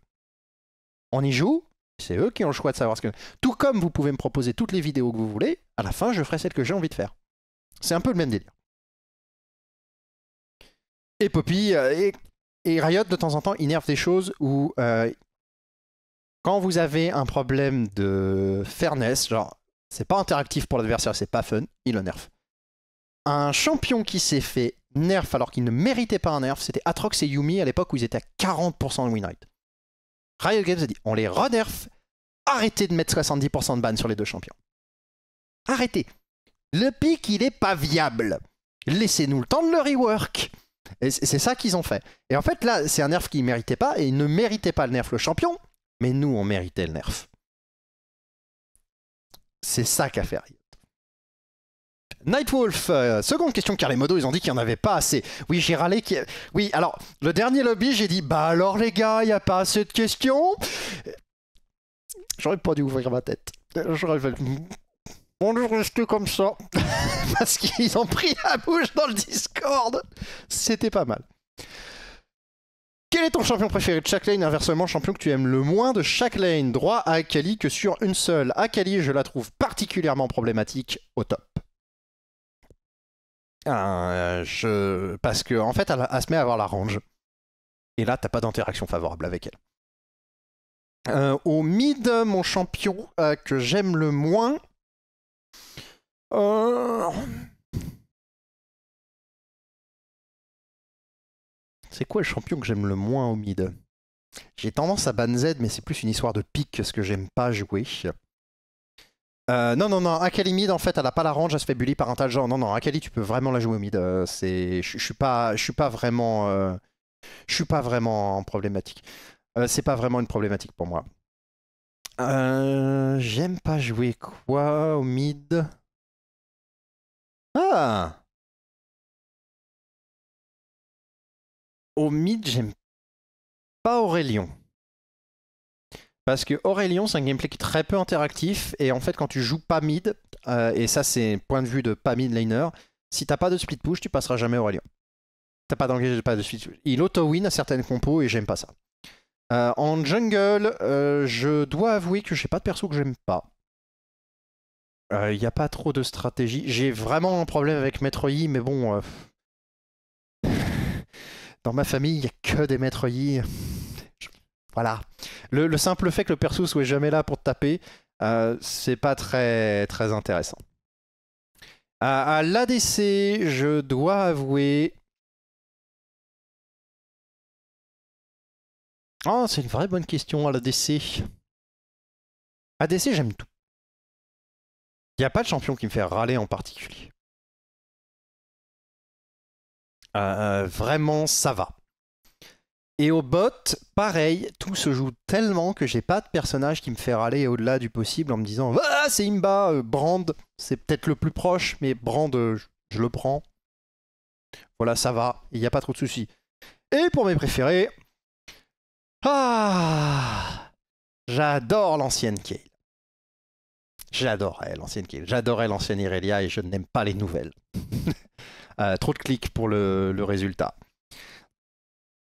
[SPEAKER 1] On y joue. C'est eux qui ont le choix de savoir ce que. Tout comme vous pouvez me proposer toutes les vidéos que vous voulez, à la fin, je ferai celle que j'ai envie de faire.
[SPEAKER 2] C'est un peu le même délire. Et Poppy euh, et, Riot, de temps en temps, nerfent des choses où, euh, quand vous avez un problème
[SPEAKER 1] de fairness, genre, c'est pas interactif pour l'adversaire, c'est pas fun, il le nerf. Un champion qui s'est fait nerf alors qu'ils ne méritaient pas un nerf. C'était Atrox et Yumi à l'époque où ils étaient à 40% de win rate. Riot Games a dit on les re-nerf, arrêtez de mettre 70% de ban sur les deux champions. Arrêtez. Le pic, il n'est pas viable. Laissez-nous le temps de le rework. Et c'est ça qu'ils ont fait. Et en fait, là, c'est un nerf qui ne méritaient pas, et ils ne méritaient pas le nerf le champion, mais nous, on méritait le nerf. C'est ça qu'a fait Nightwolf, euh, seconde question, car les modos, ils ont dit qu'il n'y en avait pas assez. Oui, j'ai râlé. Oui, alors, le dernier lobby, j'ai dit, bah alors les gars, il n'y a pas assez de questions. J'aurais pas dû ouvrir ma tête. J'aurais fait. On comme ça. Parce qu'ils ont pris la bouche dans le Discord. C'était pas mal. Quel est ton champion préféré de chaque lane Inversement, champion que tu aimes le moins de chaque lane. Droit à Akali que sur une seule. Akali, je la trouve particulièrement problématique au top. Euh, je... Parce que, en fait, elle, se met à avoir la range. Et là, t'as pas d'interaction favorable avec elle. Euh, au mid, mon
[SPEAKER 2] champion euh, que j'aime le moins. C'est quoi le champion que j'aime le moins au mid J'ai tendance à ban Z, mais c'est plus une histoire de pique ce que j'aime pas jouer.
[SPEAKER 1] Euh, non, non, non, Akali mid en fait elle a pas la range, elle se fait bully par un tas de Non, non, Akali tu peux vraiment la jouer au mid. Euh, c'est, je suis pas, suis pas vraiment, euh, je suis pas vraiment en problématique. Euh, c'est pas vraiment une problématique pour moi.
[SPEAKER 2] J'aime pas jouer quoi au mid Ah Au mid j'aime pas Aurélion. Parce que Aurelion, c'est un gameplay qui est
[SPEAKER 1] très peu interactif. Et en fait, quand tu joues pas mid, euh, et ça, c'est point de vue de pas mid laner, si t'as pas de split push, tu passeras jamais Aurelion. T'as pas d'engagé, pas de split push. Il auto-win à certaines compos et j'aime pas ça. Euh, en jungle, euh, je dois avouer que j'ai pas de perso que j'aime pas. Il n'y a pas trop de stratégie. J'ai vraiment un problème avec Maître Yi, mais bon. Dans ma famille, il n'y a que des Maître Yi. Voilà. Le, simple fait que le perso soit jamais là pour taper, euh, c'est pas très, très intéressant. À,
[SPEAKER 2] l'ADC, je dois avouer. Oh, c'est une vraie bonne question à l'ADC. ADC, j'aime tout. Il n'y a pas de champion qui me fait râler en particulier. Euh, euh, vraiment, ça va.
[SPEAKER 1] Et au bot, pareil, tout se joue tellement que j'ai pas de personnage qui me fait râler au-delà du possible en me disant Ah, c'est Imba, euh, Brand, c'est peut-être le plus proche, mais Brand, euh, je, le prends. Voilà, ça va, il n'y a pas trop de soucis. Et pour mes préférés, ah, j'adore l'ancienne Kale. J'adorais l'ancienne Kale, j'adorais l'ancienne Irelia et je n'aime pas les nouvelles. Euh, trop de clics pour le résultat.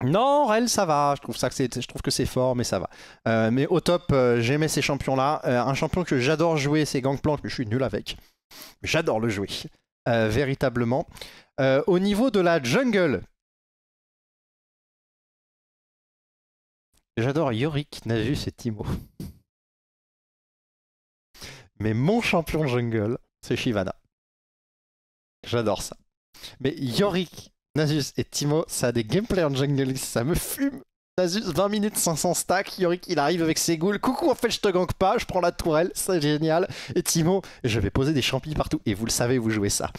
[SPEAKER 1] Non, elle ça va. Je trouve, ça que c'est, je trouve que c'est fort, mais ça va. Euh, mais au top, euh, j'aimais ces champions-là. Euh, un champion que j'adore jouer, c'est Gangplank, mais je suis nul avec. j'adore le jouer,
[SPEAKER 2] véritablement. au niveau de la jungle, j'adore Yorick, Nasus et Timo. Mais mon champion jungle, c'est Shivana.
[SPEAKER 1] J'adore ça. Mais Yorick, Nasus et Timo, ça a des gameplay en jungle, ça me fume. Nasus, 20 minutes, 500 stacks. Yorick, il arrive avec ses ghouls. Coucou, en fait, je te gank pas, je prends la tourelle, c'est génial. Et Timo, je vais poser des champignons partout. Et vous le savez, vous jouez ça.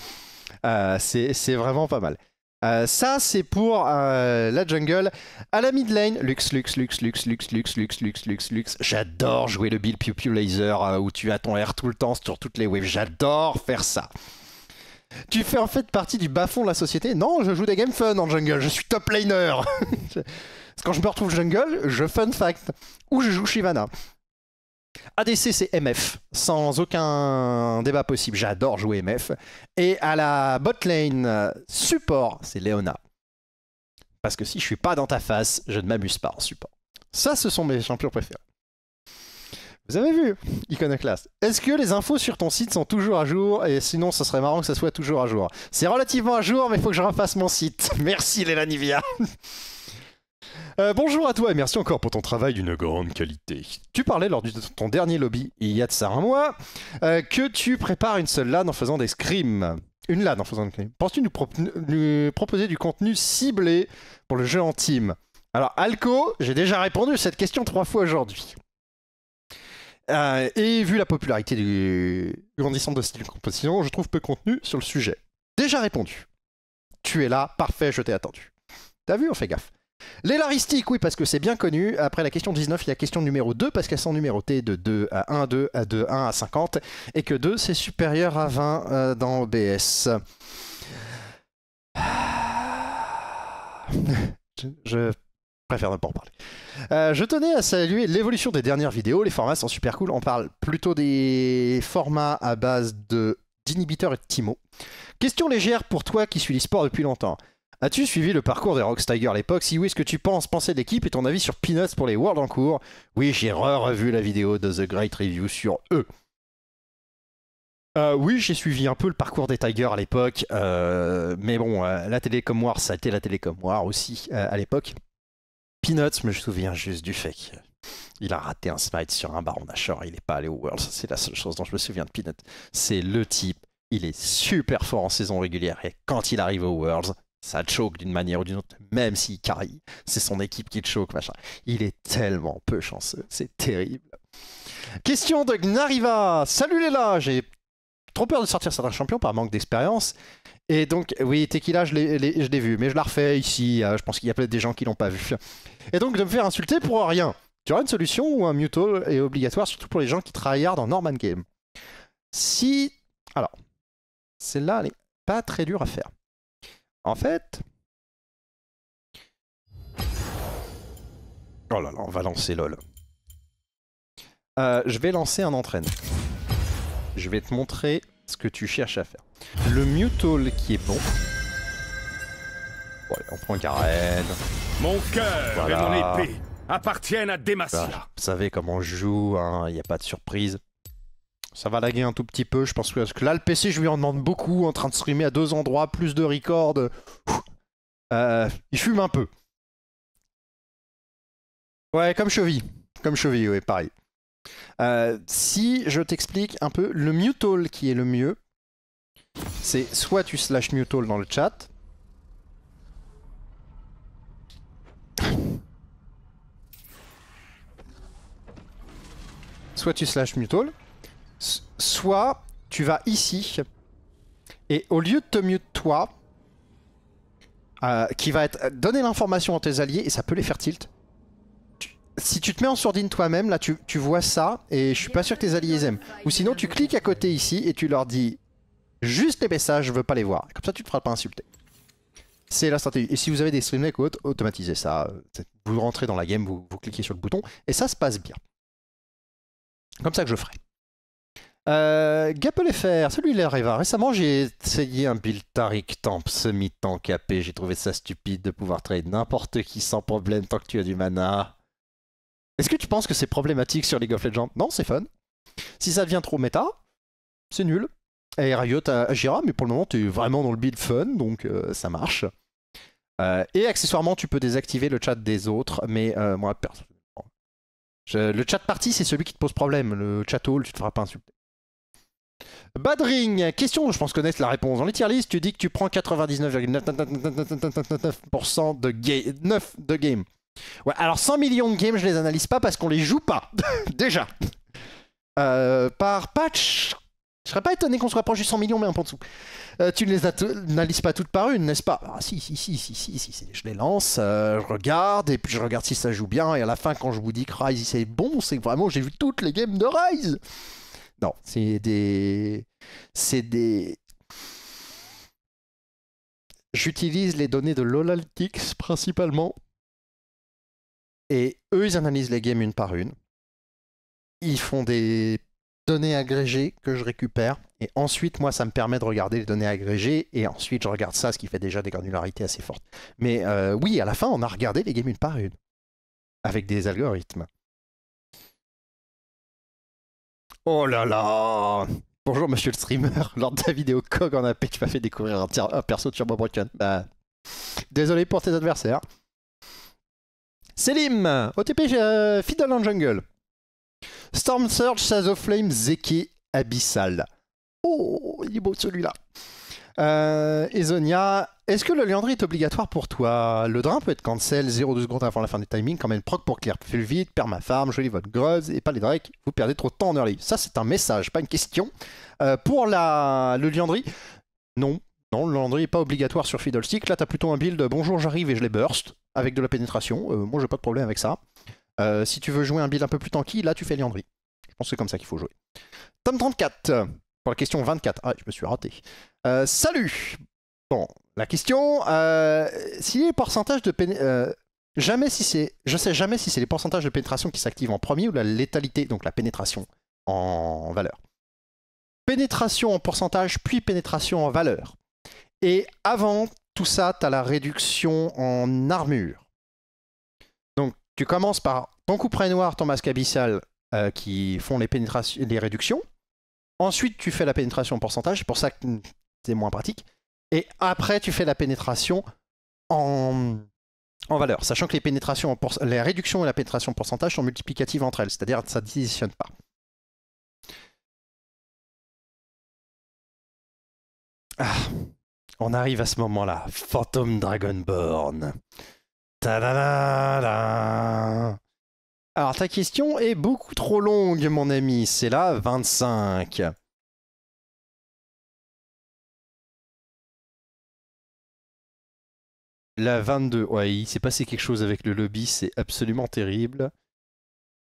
[SPEAKER 1] Euh, c'est vraiment pas mal. Euh, ça, c'est pour euh, la jungle. À la mid lane, Lux, Lux, Lux, Lux, Lux, Lux, Lux, Lux, Lux, Lux. J'adore jouer le Bill Pew Laser où tu as ton air tout le temps sur toutes les waves. J'adore faire ça. Tu fais en fait partie du bas-fond de la société. Non, je joue des games fun en jungle. Je suis top laner. Parce quand je me retrouve jungle, je fun fact. Ou je joue Shivana. ADC c'est MF, sans aucun débat possible, j'adore jouer MF. Et à la bot lane, support, c'est Leona. Parce que si je suis pas dans ta face, je ne m'amuse pas en support. Ça, ce sont mes champions préférés. Vous avez vu, Iconoclast. Est-ce que les infos sur ton site sont toujours à jour Et sinon, ce serait marrant que ça soit toujours à jour. C'est relativement à jour, mais il faut que je refasse mon site. Merci, Léla Nivia. Euh, bonjour à toi et merci encore pour ton travail d'une grande qualité. Tu parlais lors de ton dernier lobby, il y a de ça un mois, euh, que tu prépares une seule LAN en faisant des scrims. Une LAN en faisant des scrims. Penses-tu nous, proposer du contenu ciblé pour le jeu en team Alors, Alco, j'ai déjà répondu à cette question trois fois aujourd'hui. Euh, et vu la popularité du... grandissant de style composition, je trouve peu contenu sur le sujet. Déjà répondu. Tu es là, parfait, je t'ai attendu. T'as vu, on fait gaffe. L'élaristique, oui, parce que c'est bien connu. Après la question 19, il y a question numéro 2, parce qu'elles sont numérotées de 2 à 1, 2 à 2, 1 à 50, et que 2, c'est supérieur à 20 euh, dans OBS. Ah. je préfère ne pas en parler. Euh, je tenais à saluer l'évolution des dernières vidéos. Les formats sont super cool. On parle plutôt des formats à base de d'inhibiteurs et de Timo. Question légère pour toi qui suis l'e-sport depuis longtemps. As-tu suivi le parcours des Rocks Tigers à l'époque Si oui, est-ce que tu penses penser l'équipe et ton avis sur Peanuts pour les Worlds en cours Oui, j'ai revu la vidéo de The Great Review sur eux. Euh, oui, j'ai suivi un peu le parcours des Tigers à l'époque, euh, mais bon, la télécom War, ça a été la télécom War aussi à l'époque. Peanuts, je me souviens juste du fait qu'il a raté un smite sur un baron et il n'est pas allé au Worlds, C'est la seule chose dont je me souviens de Peanuts. C'est le type, il est super fort en saison régulière et quand il arrive au Worlds, ça choke d'une manière ou d'une autre, même s'il carry, C'est son équipe qui choke, machin. Il est tellement peu chanceux, c'est terrible. Question de Gnariva. Salut les là, j'ai trop peur de sortir certains champions par manque d'expérience et donc, oui, Tequila, je l'ai vu, mais je la refais ici. Euh, je pense qu'il y a peut-être des gens qui l'ont pas vu. Et donc, de me faire insulter pour rien. Tu auras une solution ou un muto est obligatoire, surtout pour les gens qui hard en Norman Game. Si. Alors, celle-là, elle n'est pas très dure à faire. En fait. Oh là là, on va lancer LOL. Euh, je vais lancer un entraîne. Je vais te montrer ce que tu cherches à faire. Le MewTall qui est bon. on prend Karen.
[SPEAKER 2] Mon cœur et mon épée appartiennent à Demacia.
[SPEAKER 1] vous savez comment je joue, hein, il n'y a pas de surprise. Ça va laguer un tout petit peu, je pense que, parce que là, le PC, je lui en demande beaucoup, en train de streamer à deux endroits, plus de records. Euh, il fume un peu. Ouais, comme cheville. Comme cheville, ouais, pareil. Euh, si je t'explique un peu le MewTall qui est le mieux, c'est soit tu slash all dans le chat. Soit tu slash all Soit tu vas ici. Et au lieu de te mute toi, euh, qui va être donner l'information à tes alliés et ça peut les faire tilt. si tu te mets en sourdine toi-même, là tu, tu vois ça et je suis pas sûr que tes alliés aiment. Ou sinon tu cliques à côté ici et tu leur dis Juste les messages, je veux pas les voir. Comme ça, tu te feras pas insulter. C'est la stratégie. Et si vous avez des autres, automatisez ça. Euh, vous rentrez dans la game, vous, cliquez sur le bouton, et ça se passe bien. Comme ça que je ferai. Euh, FR, celui-là Reva. Récemment, j'ai essayé un build Taric Temp, semi-tank AP. J'ai trouvé ça stupide de pouvoir trade n'importe qui sans problème tant que tu as du mana. Est-ce que tu penses que c'est problématique sur League of Legends Non, c'est fun. Si ça devient trop méta, c'est nul et Riot mais pour le moment, tu es vraiment dans le build fun, donc ça marche. et accessoirement, tu peux désactiver le chat des autres, mais moi, personnellement. le chat party, c'est celui qui te pose problème. Le chat hall, tu te feras pas insulter. Badring, question, je pense connaître la réponse. Dans les tier list, tu dis que tu prends 99,9% de, 9 de game. Ouais, alors 100 millions de games, je les analyse pas parce qu'on les joue pas. Déjà. par patch je serais pas étonné qu'on se rapproche juste 100 millions, mais un peu en dessous. Euh, tu ne les analyses pas toutes par une, n'est-ce pas Ah si, si, si, si, si, si, je les lance, euh, je regarde, et puis je regarde si ça joue bien, et à la fin, quand je vous dis que Rise, c'est bon, c'est vraiment, j'ai vu toutes les games de Rise Non, c'est des... C'est des... J'utilise les données de Lolalytics principalement, et eux, ils analysent les games une par une. Ils font des données agrégées que je récupère. Et ensuite, moi, ça me permet de regarder les données agrégées. Et ensuite, je regarde ça, ce qui fait déjà des granularités assez fortes. Mais euh, oui, à la fin, on a regardé les games une par
[SPEAKER 2] une. Avec des algorithmes. Oh là là Bonjour monsieur le streamer, lors de ta vidéo Cog en AP, tu m'as fait découvrir
[SPEAKER 1] un, perso de Turbo Broken. Bah, désolé pour tes adversaires. Selim, OTP euh, Fiddle en Jungle. Storm Surge, Shadow Flame, Zeke, Abyssal. Oh, il est beau celui-là. Euh, Ezonia, est-ce que le Liandry est obligatoire pour toi Le drain peut être cancel 0,2 secondes avant la fin du timing, quand même proc pour clear plus vite, Je lis votre grubs et pas les drakes, vous perdez trop de temps en early. Ça c'est un message, pas une question. Euh, pour la... le Liandry, non. Non, le Liandry n'est pas obligatoire sur Fiddlestick. Là, t'as plutôt un build euh, bonjour, j'arrive et je les burst avec de la pénétration. Moi, euh, moi, j'ai pas de problème avec ça. Euh, si tu veux jouer un build un peu plus tanky, là tu fais Liandry. Je pense que c'est comme ça qu'il faut jouer. tom 34, pour la question 24. Ah, je me suis raté. Euh, salut Bon, la question, euh, si les pourcentages de pénétration... jamais si c'est... Je sais jamais si c'est les pourcentages de pénétration qui s'activent en premier ou la létalité, donc la pénétration en valeur. Pénétration en pourcentage, puis pénétration en valeur. Et avant tout ça, tu as la réduction en armure tu commences par ton coup près noir, ton masque abyssal euh, qui font les, pénétrations, les réductions. Ensuite, tu fais la pénétration en pourcentage, c'est pour ça que c'est moins pratique. Et après, tu fais la pénétration en, en valeur, sachant que les, pénétrations
[SPEAKER 2] les réductions et la pénétration en pourcentage sont multiplicatives entre elles, c'est-à-dire que ça ne décisionne pas. Ah, on arrive à ce moment-là, Phantom Dragonborn. Ta Alors ta question est beaucoup trop longue mon ami, c'est la 25. La 22, ouais, il s'est passé quelque chose avec le lobby,
[SPEAKER 1] c'est absolument terrible.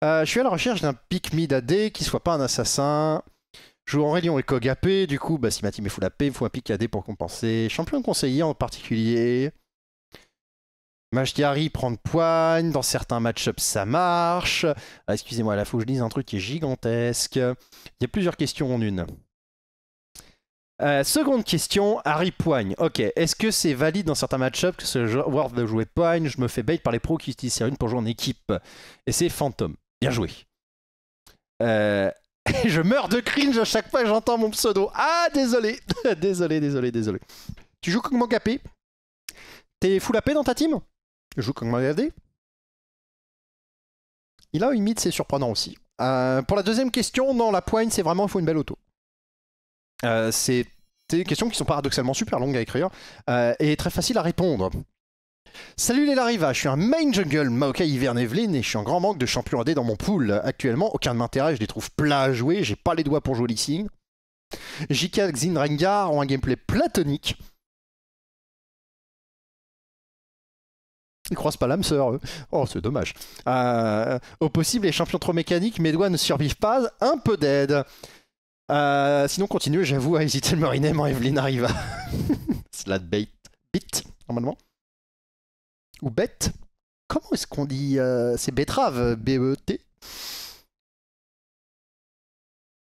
[SPEAKER 1] Euh, je suis à la recherche d'un pick mid AD qui soit pas un assassin. Joue en rélion et Cog du coup, bah, si ma team est full AP, il faut un pick AD pour compenser. Champion conseiller en particulier. Majdiari prend prendre poigne, dans certains match-ups ça marche. Ah, excusez-moi, là faut que je dise un truc qui est gigantesque. Il y a plusieurs questions en une. Euh, seconde question, Harry Poigne. Ok, est-ce que c'est valide dans certains match-ups que ce joueur de jouer Poigne Je me fais bait par les pros qui utilisent une pour jouer en équipe. Et c'est Phantom. Bien joué. Euh, je meurs de cringe à chaque fois que j'entends mon pseudo. Ah, désolé. désolé, désolé, désolé. Tu joues comment capé T'es full AP dans ta team Joue un AD. Il a une mythe c'est surprenant aussi. Euh, pour la deuxième question, non, la poigne, c'est vraiment, il faut une belle auto. Euh, c'est des questions qui sont paradoxalement super longues à écrire euh, et très faciles à répondre. Salut les Lariva, je suis un main jungle Maokai hiver Evelyn et je suis en grand manque de champions AD dans mon pool. Actuellement, aucun ne m'intéresse, je les trouve plats à jouer,
[SPEAKER 2] j'ai pas les doigts pour jouer Lee Sin. JK Xin Rengar ont un gameplay platonique Ils croisent pas l'âme sœur, eux. Oh, c'est dommage. Euh, au possible, les champions trop mécaniques, mes doigts ne survivent pas. Un peu
[SPEAKER 1] d'aide. Euh, sinon, continue, j'avoue, à hésiter le Morinem en Evelyn arriva.
[SPEAKER 2] Slat bait. Bit, normalement. Ou bête. Comment est-ce qu'on dit euh, C'est betterave, B-E-T.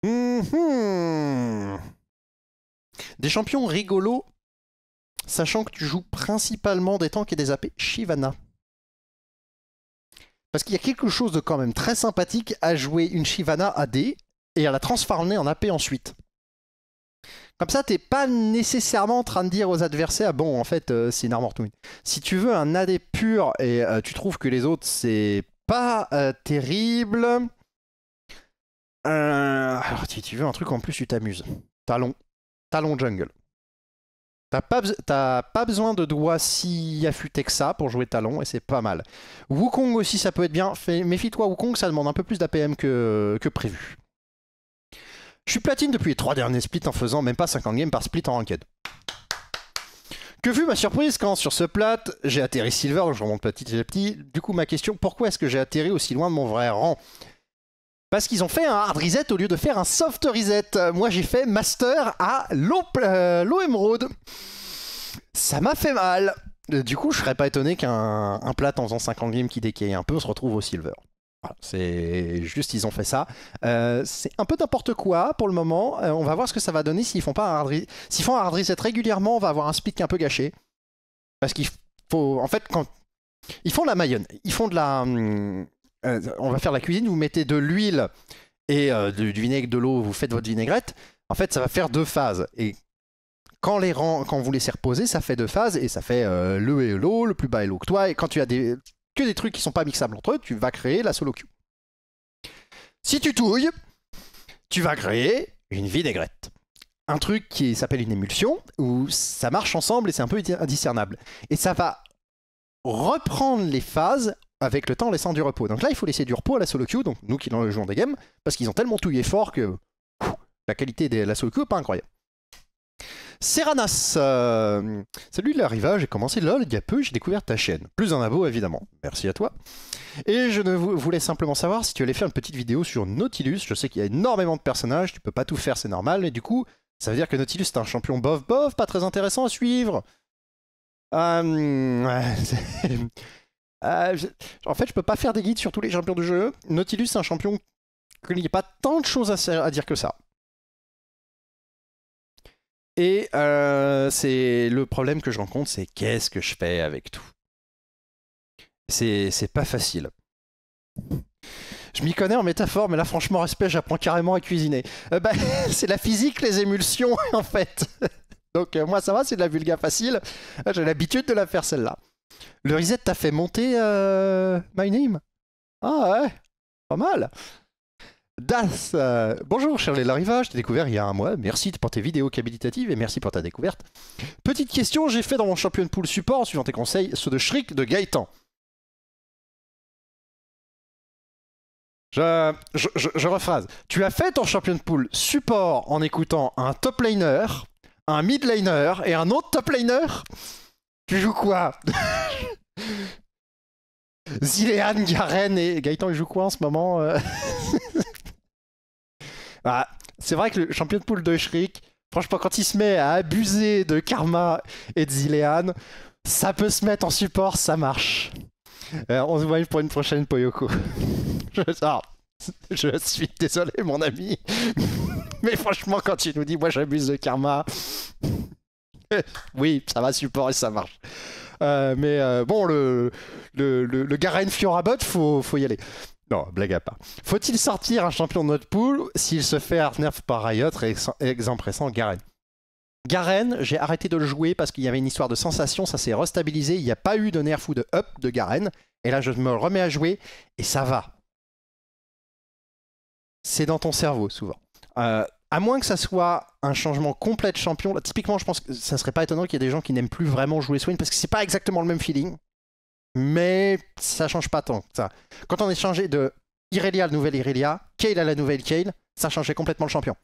[SPEAKER 2] Mhm. Des champions rigolos
[SPEAKER 1] sachant que tu joues principalement des tanks et des AP Shivana. Parce qu'il y a quelque chose de quand même très sympathique à jouer une Shivana AD et à la transformer en AP ensuite. Comme ça, t'es pas nécessairement en train de dire aux adversaires, bon, en fait, euh, c'est une armor twin. Si tu veux un AD pur et euh, tu trouves que les autres, c'est pas euh, terrible. alors, si tu veux un truc en plus, tu t'amuses. Talon. Talon jungle. T'as pas, besoin de doigts si affûtés que ça pour jouer talon et c'est pas mal. Wukong aussi ça peut être bien. Méfie-toi Wukong, ça demande un peu plus d'APM que, prévu. Je suis platine depuis les trois derniers splits en faisant même pas 50 games par split en ranked. Que fut ma surprise quand, sur ce plat, j'ai atterri silver, donc je remonte petit à petit. Du coup, ma question, pourquoi est-ce que j'ai atterri aussi loin de mon vrai rang parce qu'ils ont fait un hard reset au lieu de faire un soft reset. Moi j'ai fait master à l'eau euh, émeraude. Ça m'a fait mal. Euh, du coup, je serais pas étonné qu'un plat en faisant 50 games qui décaille un peu se retrouve au silver. Voilà, c'est juste, ils ont fait ça. Euh, c'est un peu n'importe quoi pour le moment. on va voir ce que ça va donner s'ils font pas un hard S'ils font un hard reset régulièrement, on va avoir un split qui est un peu gâché. Parce qu'il faut. En fait, quand. Ils font de la mayonnaise. Ils font de la. Hum, euh, on va faire la cuisine, vous mettez de l'huile et euh, du, vinaigre, de l'eau, vous faites votre vinaigrette. En fait, ça va faire deux phases. Et quand, les quand vous laissez reposer, ça fait deux phases et ça fait euh, le et l'eau, le plus bas et l'eau que toi. Et quand tu as des, que des trucs qui sont pas mixables entre eux, tu vas créer la solo queue. Si tu touilles, tu vas créer une vinaigrette. Un truc qui s'appelle une émulsion, où ça marche ensemble et c'est un peu indiscernable. Et ça va reprendre les phases avec le temps laissant du repos. Donc là, il faut laisser du repos à la solo queue, donc nous qui jouons des games, parce qu'ils ont tellement touillé fort que la qualité de la solo queue n'est pas incroyable. Serranas, euh, salut de l'arrivage, j'ai commencé LOL il y a peu, j'ai découvert ta chaîne. Plus un abo évidemment, merci à toi. Et je ne voulais simplement savoir si tu allais faire une petite vidéo sur Nautilus, je sais qu'il y a énormément de personnages, tu peux pas tout faire, c'est normal, et du coup, ça veut dire que Nautilus c'est un champion bof bof, pas très intéressant à suivre. Euh... Euh, en fait, je peux pas faire des guides sur tous les champions du jeu. Nautilus, c'est un champion il n'y a pas tant de choses à, dire que ça. Et euh, c'est le problème que je rencontre, c'est qu'est-ce que je fais avec tout C'est pas facile. Je m'y connais en métaphore, mais là, franchement, respect, j'apprends carrément à cuisiner. Euh, bah, c'est la physique, les émulsions, en fait. Donc, moi, ça va, c'est de la vulga facile. J'ai l'habitude de la faire, celle-là. Le reset t'a fait monter euh, My Name Ah ouais, pas mal. Das, euh, bonjour cher Lariva, je t'ai découvert il y a un mois. Merci pour tes vidéos qualitatives et merci pour ta découverte. Petite
[SPEAKER 2] question, j'ai fait dans mon champion de pool support, suivant tes conseils, ceux de Shriek de Gaëtan. Je, je, rephrase. Tu as fait ton champion
[SPEAKER 1] de pool support en écoutant un top laner, un mid laner et un autre top laner tu joues quoi Zilean, Garen et Gaëtan, ils jouent quoi en ce moment bah, C'est vrai que le champion de poule de Shriek, franchement, quand il se met à abuser de Karma et de Zilean, ça peut se mettre en support, ça marche. Euh, on se voit pour une prochaine Poyoko. je, sors, ah, je suis désolé, mon ami. Mais franchement, quand il nous dit moi j'abuse de Karma. oui, ça va, support et ça marche. Euh, mais euh, bon, le, le, le, Garen Fiorabot, faut, faut y aller. Non, blague à part. Faut-il sortir un champion de notre pool s'il se fait nerf par Riot, exemple Garen Garen, j'ai arrêté de le jouer parce qu'il y avait une histoire de sensation, ça s'est restabilisé, il n'y a pas eu de nerf ou de up de Garen, et là je me remets à jouer, et ça va. C'est dans ton cerveau souvent. Euh, à moins que ça soit un changement complet de champion, là, typiquement, je pense que ça serait pas étonnant qu'il y ait des gens qui n'aiment plus vraiment jouer Swain parce que c'est pas exactement le même feeling, mais ça change pas tant. Ça. Quand on est changé de Irelia à la nouvelle Irelia, Kale à la nouvelle Kale, ça changeait complètement le champion.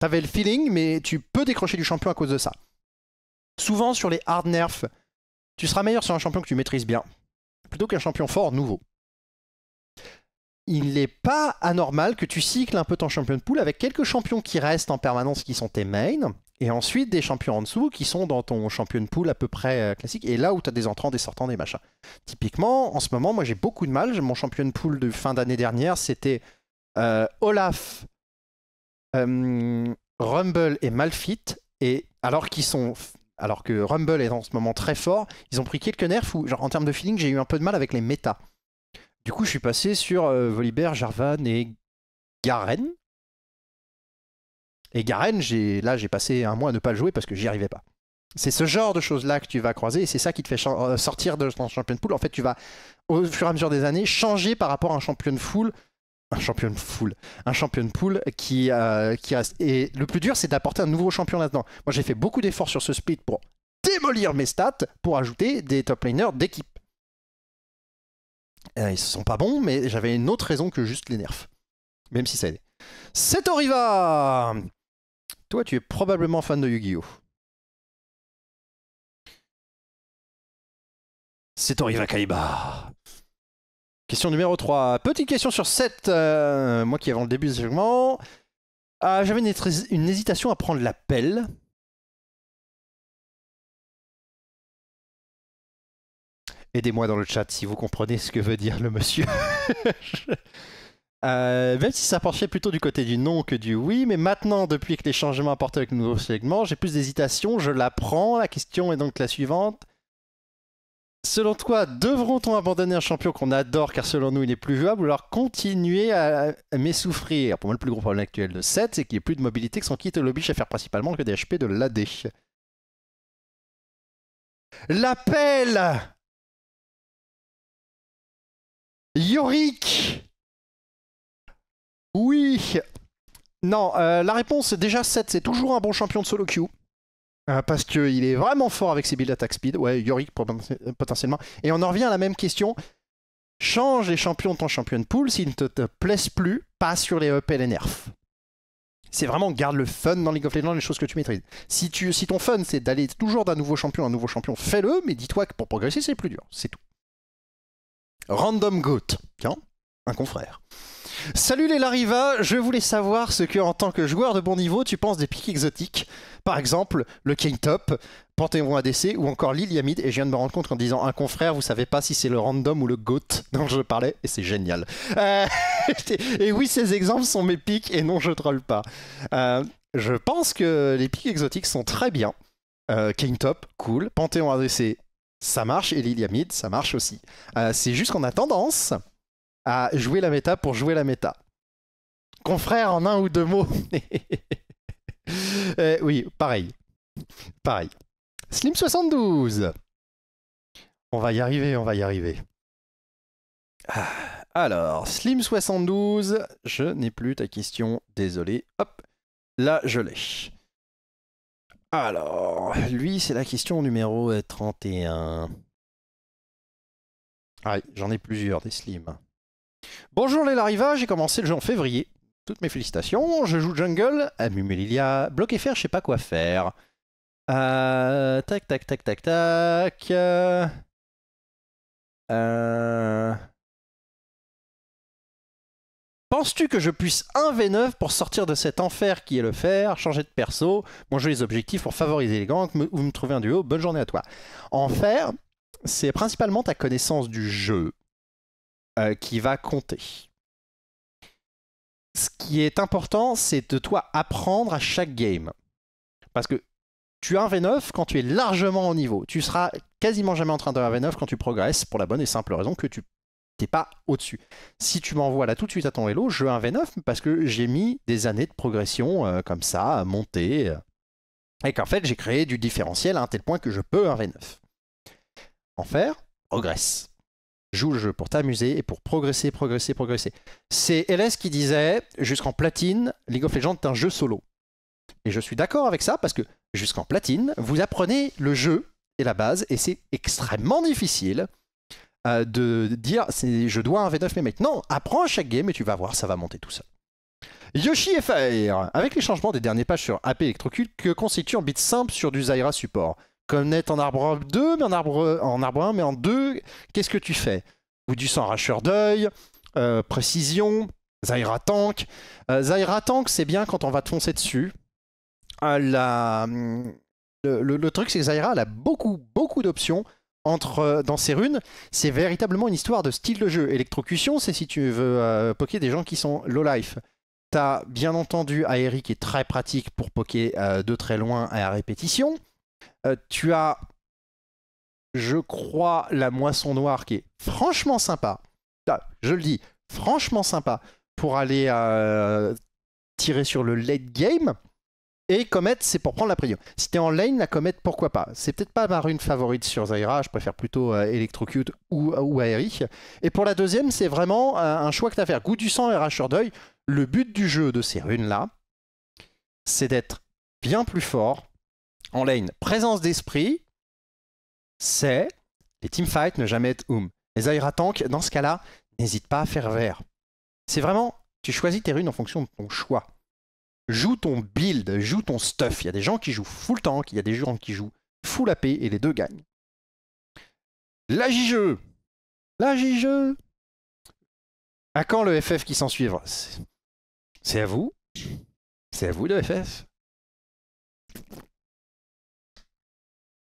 [SPEAKER 1] T'avais le feeling, mais tu peux décrocher du champion à cause de ça. Souvent sur les hard nerfs, tu seras meilleur sur un champion que tu maîtrises bien, plutôt qu'un champion fort nouveau il n'est pas anormal que tu cycles un peu ton champion de poule avec quelques champions qui restent en permanence qui sont tes mains, et ensuite des champions en dessous qui sont dans ton champion de poule à peu près euh, classique, et là où tu as des entrants, des sortants, des machins. Typiquement, en ce moment, moi j'ai beaucoup de mal. Mon champion de poule de fin d'année dernière, c'était euh, Olaf, euh, Rumble et Malfit, et alors qu'ils sont alors que Rumble est en ce moment très fort, ils ont pris quelques nerfs où, genre, en termes de feeling, j'ai eu un peu de mal avec les méta. Du coup, je suis passé sur euh, Volibear, Jarvan et Garen. Et Garen, là, j'ai passé un mois à ne pas le jouer parce que j'y arrivais pas. C'est ce genre de choses-là que tu vas croiser et c'est ça qui te fait euh, sortir de ton champion de pool. En fait, tu vas, au fur et à mesure des années, changer par rapport à un champion de Un champion de pool, Un champion de pool qui, a, euh, qui reste. Et le plus dur, c'est d'apporter un nouveau champion là-dedans. Moi, j'ai fait beaucoup d'efforts sur ce split pour démolir mes stats pour ajouter des top laners d'équipe. Euh, ils sont pas bons, mais j'avais une autre raison que juste les nerfs. Même si ça aidait. C'est
[SPEAKER 2] Oriva Toi, tu es probablement fan de Yu-Gi-Oh! C'est Kaiba Question numéro 3. Petite question sur 7. Euh, moi qui avant le début du segment. Euh, j'avais une, une, hésitation à prendre la pelle. Aidez-moi dans le chat si vous comprenez ce que veut dire
[SPEAKER 1] le monsieur. Euh, même si ça penchait plutôt du côté du non que du oui, mais maintenant, depuis que les changements apportés avec le nouveau segment, j'ai plus d'hésitation, je la prends. La question est donc la suivante. Selon toi, devront-on abandonner un champion qu'on adore car selon nous il est plus viable ou alors continuer à, m'essouffrir Pour moi, le plus gros problème actuel de 7,
[SPEAKER 2] c'est qu'il n'y ait plus de mobilité que son kit l'oblige à faire principalement que des HP de l'AD. L'appel Yorick Oui
[SPEAKER 1] Non, euh, la réponse déjà 7, c'est toujours un bon champion de solo queue. Euh, parce qu'il est vraiment fort avec ses builds d'attaque speed. Ouais, Yorick potentiellement. Et on en revient à la même question. Change les champions de ton champion de pool. S'ils ne te, te, plaisent plus, Pas sur les up e et les nerfs. C'est vraiment garde le fun dans League of Legends, les choses que tu maîtrises. Si, tu, si ton fun c'est d'aller toujours d'un nouveau champion à un nouveau champion, fais-le, mais dis-toi que pour progresser c'est plus dur, c'est tout. Random Goat. Tiens, un confrère. Salut les Lariva, je voulais savoir ce que, en tant que joueur de bon niveau, tu penses des pics exotiques. Par exemple, le King Top, Panthéon ADC ou encore l'Iliamide. Et je viens de me rendre compte qu'en disant un confrère, vous savez pas si c'est le random ou le goat dont je parlais, et c'est génial. Euh, et oui, ces exemples sont mes pics, et non, je troll pas. Euh, je pense que les pics exotiques sont très bien. Euh, King Top, cool. Panthéon ADC, ça marche, et l'Iliamid ça marche aussi. Euh, c'est juste qu'on a tendance à jouer la méta pour jouer la méta. Confrère en un ou deux mots. Euh, oui, pareil. Pareil. Slim72. On va y arriver, on va y arriver. Ah, alors, Slim72, je n'ai plus ta question, désolé. Hop, là je l'ai. Alors, lui, c'est la question numéro 31. Ah, j'en ai plusieurs des slims. Bonjour les Larivas, j'ai commencé le jeu en février. Toutes mes félicitations, je joue jungle, Amumelilia, bloc et fer, je sais pas quoi faire. tac, tac,
[SPEAKER 2] tac, tac, tac. Euh... Penses-tu que je puisse 1 V9 pour sortir de cet
[SPEAKER 1] enfer qui est le fer, changer de perso, manger les objectifs pour favoriser les gants, ou me trouver un duo Bonne journée à toi. Enfer, c'est principalement ta connaissance du jeu euh, qui va compter. Ce qui est important, c'est de toi apprendre à chaque game. Parce que tu as un V9 quand tu es largement au niveau. Tu seras quasiment jamais en train de un V9 quand tu progresses, pour la bonne et simple raison que tu t'es pas au-dessus. Si tu m'envoies là tout de suite à ton vélo, je veux un V9 parce que j'ai mis des années de progression euh, comme ça, à monter, euh, et qu'en fait j'ai créé du différentiel à un tel point que je peux un V9. En faire, progresse. Joue le jeu pour t'amuser et pour progresser, progresser, progresser. C'est LS qui disait, jusqu'en platine, League of Legends est un jeu solo. Et je suis d'accord avec ça parce que jusqu'en platine, vous apprenez le jeu et la base, et c'est extrêmement difficile euh, de dire je dois un V9 mes mecs. Non, apprends à chaque game et tu vas voir, ça va monter tout seul. Yoshi FR, avec les changements des derniers pages sur AP Electrocule, que constitue en bit simple sur du Zaira support Comme net en arbre 2, mais en arbre, en arbre 1, mais en 2, qu'est-ce que tu fais Ou du sang racheur d'œil, euh, précision, Zaira tank. Euh, Zaira tank, c'est bien quand on va te foncer dessus. le, truc, c'est que Zaira a beaucoup, beaucoup d'options entre euh, dans ces runes, c'est véritablement une histoire de style de jeu. Électrocution, c'est si tu veux euh, poker des gens qui sont low life. T'as bien entendu Aéri qui est très pratique pour poker euh, de très loin à répétition. tu as, je crois, la moisson noire qui est franchement sympa. Ah, je le dis, franchement sympa pour aller tirer sur le late game. Et Comet, c'est pour prendre la prio. Si t'es en lane, la Comet, pourquoi pas C'est peut-être pas ma rune favorite sur Zaira, je préfère plutôt euh, Electrocute ou, ou Et pour la deuxième, c'est vraiment euh, un choix que t'as à faire. Goût du sang et racheur d'œil. Le but du jeu de ces runes-là, c'est d'être bien plus fort en lane. Présence d'esprit, c'est les teamfights ne jamais être oum. Les Zaira tank, dans ce cas-là, n'hésite pas à faire vert. C'est vraiment, tu choisis tes runes en fonction de ton choix. Joue ton build, joue ton stuff. Il y a des gens qui jouent full tank, il y a des gens qui jouent full AP et
[SPEAKER 2] les deux gagnent. La Là e. La joue. À quand le FF qui s'en suivra C'est à vous. C'est à vous le FF.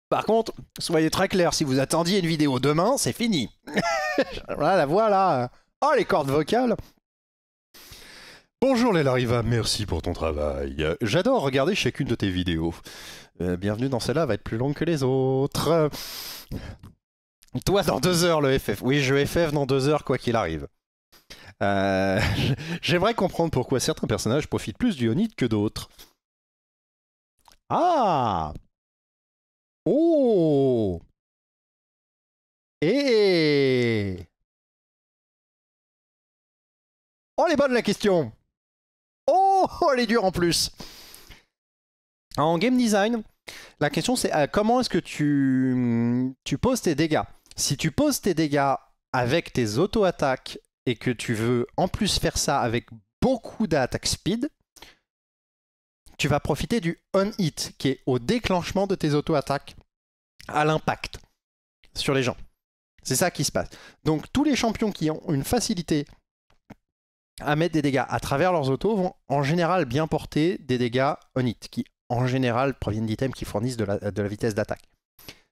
[SPEAKER 2] Par
[SPEAKER 1] contre, soyez très clair, si vous attendiez une vidéo demain, c'est fini. voilà, la voix là. Oh, les cordes vocales Bonjour les Lariva, merci pour ton travail. J'adore regarder chacune de tes vidéos. Euh, bienvenue dans celle-là, va être plus longue que les autres. Toi dans deux heures le FF. Oui, je FF dans deux heures quoi qu'il arrive. Euh, j'aimerais comprendre pourquoi certains personnages profitent plus du Onid
[SPEAKER 2] que d'autres. Ah Oh Eh, eh Oh les bonnes la question Oh, elle est dure en plus En game design, la question c'est euh, comment est-ce que
[SPEAKER 1] tu, poses tes dégâts Si tu poses tes dégâts avec tes auto-attaques et que tu veux en plus faire ça avec beaucoup d'attaques speed, tu vas profiter du on-hit qui est au déclenchement de tes auto-attaques à l'impact sur les gens. C'est ça qui se passe. Donc tous les champions qui ont une facilité à mettre des dégâts à travers leurs autos vont en général bien porter des dégâts on qui en général proviennent d'items qui fournissent de la, vitesse d'attaque.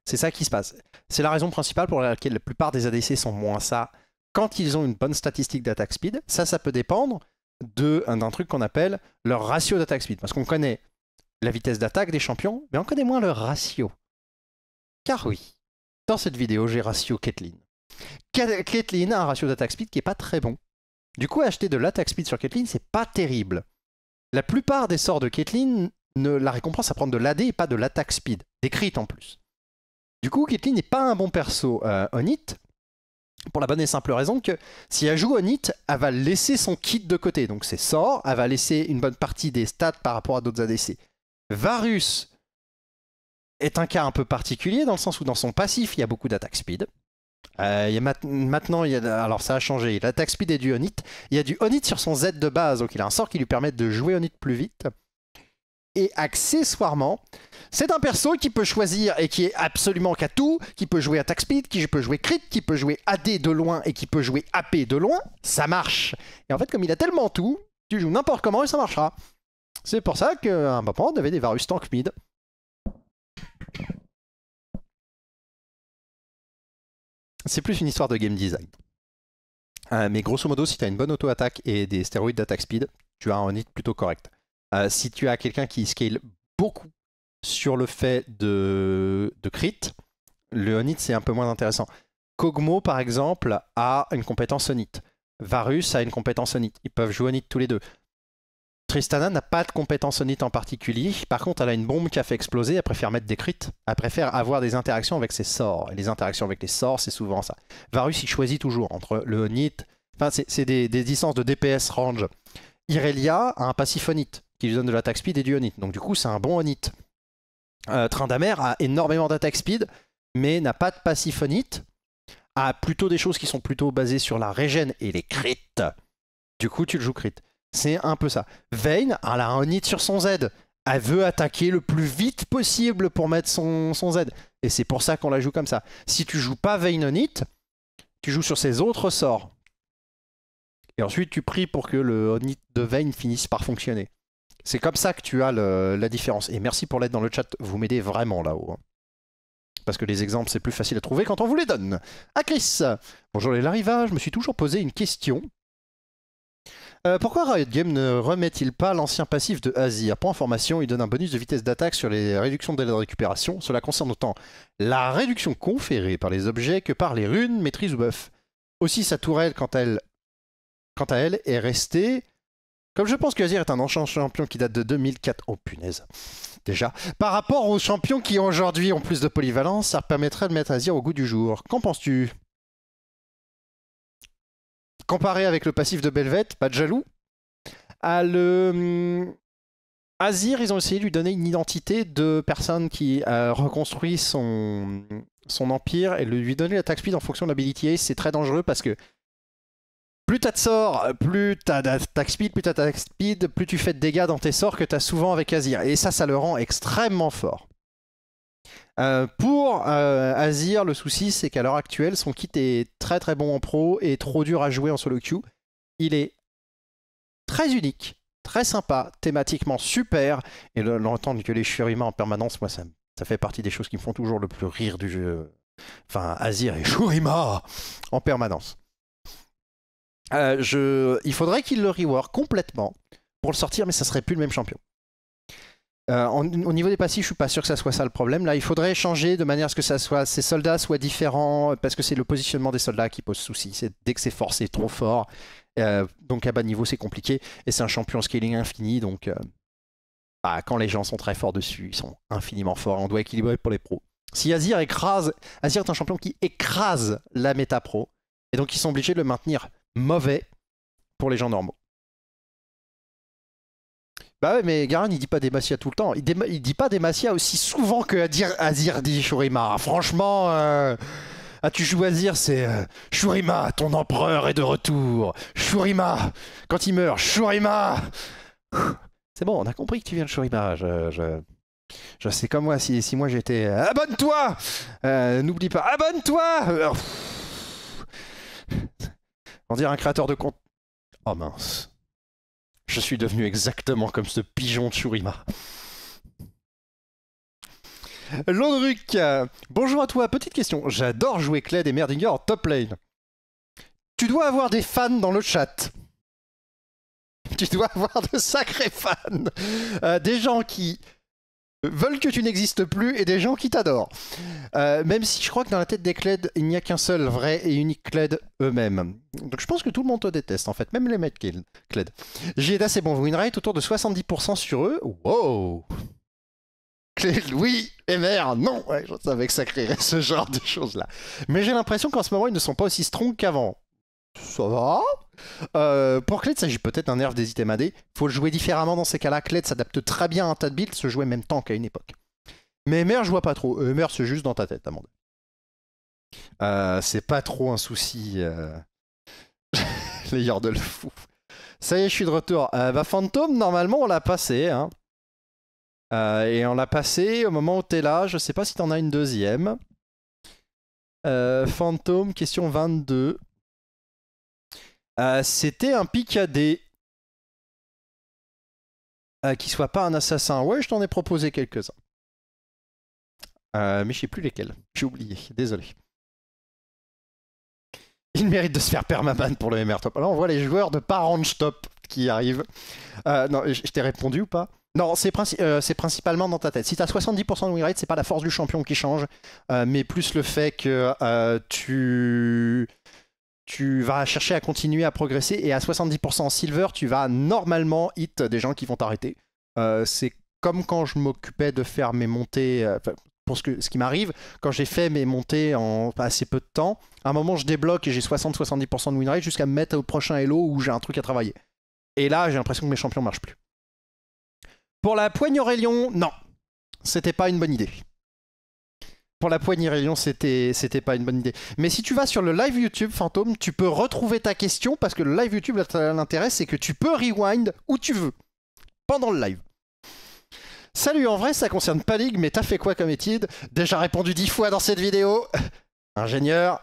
[SPEAKER 1] C'est ça qui se passe. C'est la raison principale pour laquelle la plupart des ADC sont moins ça quand ils ont une bonne statistique d'attaque speed. Ça, ça peut dépendre d'un truc qu'on appelle leur ratio d'attaque speed. Parce qu'on connaît la vitesse d'attaque des champions, mais on connaît moins leur ratio. Car oui, dans cette vidéo, j'ai ratio Caitlyn. Caitlyn a un ratio d'attaque speed qui n'est pas très bon. Du coup, acheter de l'attaque speed sur Caitlyn, c'est pas terrible. La plupart des sorts de Caitlyn, ne, la récompense à prendre de l'AD et pas de l'attack speed, des crits en plus. Du coup, Caitlyn n'est pas un bon perso euh, on pour la bonne et simple raison que si elle joue on It, elle va laisser son kit de côté, donc ses sorts, elle va laisser une bonne partie des stats par rapport à d'autres ADC. Varus est un cas un peu particulier dans le sens où dans son passif, il y a beaucoup d'attaque speed. Euh, y a maintenant, a, alors ça a changé. L'attaque speed est du Onit. Il y a du Onit sur son Z de base, donc il a un sort qui lui permet de jouer Onit plus vite. Et accessoirement, c'est un perso qui peut choisir et qui est absolument qu'à tout, qui peut jouer attaque speed, qui peut jouer crit, qui peut jouer AD de loin et qui peut jouer AP de loin. Ça marche. Et en fait, comme il a tellement tout, tu joues n'importe comment et ça marchera.
[SPEAKER 2] C'est pour ça qu'à un moment, on avait des Varus tank mid. c'est plus une histoire de game design.
[SPEAKER 1] Euh, mais grosso modo, si tu as une bonne auto-attaque et des stéroïdes d'attaque speed, tu as un hit plutôt correct. Euh, si tu as quelqu'un qui scale beaucoup sur le fait de, de crit, le hit c'est un peu moins intéressant. Kogmo, par exemple, a une compétence hit. Varus a une compétence hit. Ils peuvent jouer hit tous les deux. Tristana n'a pas de compétence onnit en particulier. Par contre, elle a une bombe qui a fait exploser. Elle préfère mettre des crits. Elle préfère avoir des interactions avec ses sorts. Et les interactions avec les sorts, c'est souvent ça. Varus, il choisit toujours entre le onnit... Enfin, c'est des, distances de DPS range. Irelia a un passif qui lui donne de l'attaque speed et du onnit. Donc, du coup, c'est un bon onnit. Euh, Train d'Amer a énormément d'attaque speed, mais n'a pas de passif A plutôt des choses qui sont plutôt basées sur la régène et les crits. Du coup, tu le joues crit. C'est un peu ça. Vayne, elle a un hit sur son Z. Elle veut attaquer le plus vite possible pour mettre son, Z. Et c'est pour ça qu'on la joue comme ça. Si tu joues pas Vayne on tu joues sur ses autres sorts. Et ensuite, tu pries pour que le on de Vayne finisse par fonctionner. C'est comme ça que tu as la différence. Et merci pour l'aide dans le chat, vous m'aidez vraiment là-haut. Hein. Parce que les exemples, c'est plus facile à trouver quand on vous les donne. À ah, Chris Bonjour les Larivas, je me suis toujours posé une question. Euh, pourquoi Riot Game ne remet-il pas l'ancien passif de Azir Pour information, il donne un bonus de vitesse d'attaque sur les réductions de délai de récupération. Cela concerne autant la réduction conférée par les objets que par les runes, maîtrise ou bœuf. Aussi, sa tourelle, quant à elle, quant à elle est restée... Comme je pense que Azir est un ancien champion qui date de 2004, oh punaise, déjà, par rapport aux champions qui aujourd'hui ont plus de polyvalence, ça permettrait de mettre Azir au goût du jour. Qu'en penses-tu comparé avec le passif de Belvette, pas de jaloux. À le. Hum, Azir, ils ont essayé de lui donner une identité de personne qui a euh, reconstruit son, empire et lui donner l'attaque speed en fonction de l'ability ace, c'est très dangereux parce que plus t'as de sorts, plus t'as tax speed, plus t'as d'attaque speed, plus tu fais de dégâts dans tes sorts que t'as souvent avec Azir. Et ça, ça le rend extrêmement fort. Euh, pour euh, Azir, le souci c'est qu'à l'heure actuelle, son kit est très très bon en pro et trop dur à jouer en solo queue. Il est très unique, très sympa, thématiquement super, et l'entendre que les Shurima en permanence, moi ça, ça fait partie des choses qui me font toujours le plus rire du jeu. Enfin, Azir et Shurima en permanence. Euh, il faudrait qu'il le rework complètement pour le sortir, mais ça serait plus le même champion. Euh, au niveau des passifs, je suis pas sûr que ça soit ça le problème. Là, il faudrait changer de manière à ce que ça soit, ces soldats soient différents, euh, parce que c'est le positionnement des soldats qui pose souci. C'est dès que c'est forcé trop fort. Euh, donc à bas niveau, c'est compliqué. Et c'est un champion scaling infini, donc bah, quand les gens sont très forts dessus, ils sont infiniment forts. On doit équilibrer pour les pros. Si Azir écrase, Azir est un champion qui écrase la méta pro, et donc ils sont obligés de le maintenir mauvais pour les gens normaux. Bah ouais, mais Garan, il dit pas des Massia tout le temps. Il, dit pas des Massia aussi souvent que Azir, dit Shurima. Franchement, euh, as tu joues Azir, c'est euh, Shurima, ton empereur est de retour. Shurima, quand il meurt, Shurima. C'est bon, on a compris que tu viens de Shurima. Je, je... sais comme moi, si, si moi j'étais. Euh, abonne-toi N'oublie pas, abonne-toi On dirait un créateur de compte. Oh mince. Je suis devenu exactement comme ce pigeon de Shurima. Landruc, bonjour à toi. Petite question. J'adore jouer Kled et Merdinger en top lane. Tu dois avoir des fans dans le chat. Tu dois avoir de sacrés fans. Euh, des gens qui veulent que tu n'existes plus et des gens qui t'adorent. Euh, même si je crois que dans la tête des Cled, il n'y a qu'un seul vrai et unique Cled eux-mêmes. Donc je pense que tout le monde te déteste en fait, même les mecs Cled. J'y ai d'assez bon winrate autour de 70% sur eux. Wow Cled, oui et merde, non Je savais que ça créerait ce genre de choses-là. Mais j'ai l'impression qu'en ce moment, ils ne sont pas aussi strong qu'avant ça va. Euh, pour Kled, s'agit peut-être d'un nerf des il Faut le jouer différemment dans ces cas-là. Kled s'adapte très bien à un tas de builds, se jouait même tank qu'à une époque. Mais Mer, je vois pas trop. Euh, c'est juste dans ta tête, Amanda. Euh, c'est pas trop un souci, euh, les le fou. Ça y est, je suis de retour. bah, Phantom, normalement, on l'a passé. Hein. et on l'a passé au moment où t'es là. Je sais pas si t'en as une deuxième.
[SPEAKER 2] Phantom, question 22. Euh, c'était un pic euh, qui soit
[SPEAKER 1] pas un assassin. Ouais, je t'en ai proposé quelques-uns. Euh, mais je sais plus lesquels. J'ai oublié, désolé. Il mérite de se faire permaban pour le MR Top. Alors on voit les joueurs de Parange Top qui arrivent. non, je t'ai répondu ou pas non, c'est principalement dans ta tête. Si tu as 70% de winrate, c'est pas la force du champion qui change, mais plus le fait que tu tu vas chercher à continuer à progresser et à 70% en silver, tu vas normalement hit des gens qui vont t'arrêter. Euh, c'est comme quand je m'occupais de faire mes montées, euh, pour ce, qui m'arrive, quand j'ai fait mes montées en assez peu de temps, à un moment je débloque et j'ai 60-70% de winrate jusqu'à me mettre au prochain elo où j'ai un truc à travailler. Et là, j'ai l'impression que mes champions ne marchent plus. Pour la poigne Aurélion, non, c'était pas une bonne idée pour la poignée rayon, c'était c'était pas une bonne idée. Mais si tu vas sur le live YouTube Fantôme, tu peux retrouver ta question parce que le live YouTube l'intérêt c'est que tu peux rewind où tu veux pendant le live. Salut, en vrai, ça concerne pas Ligue, mais t'as fait quoi comme étude Déjà répondu dix fois dans cette vidéo. Ingénieur,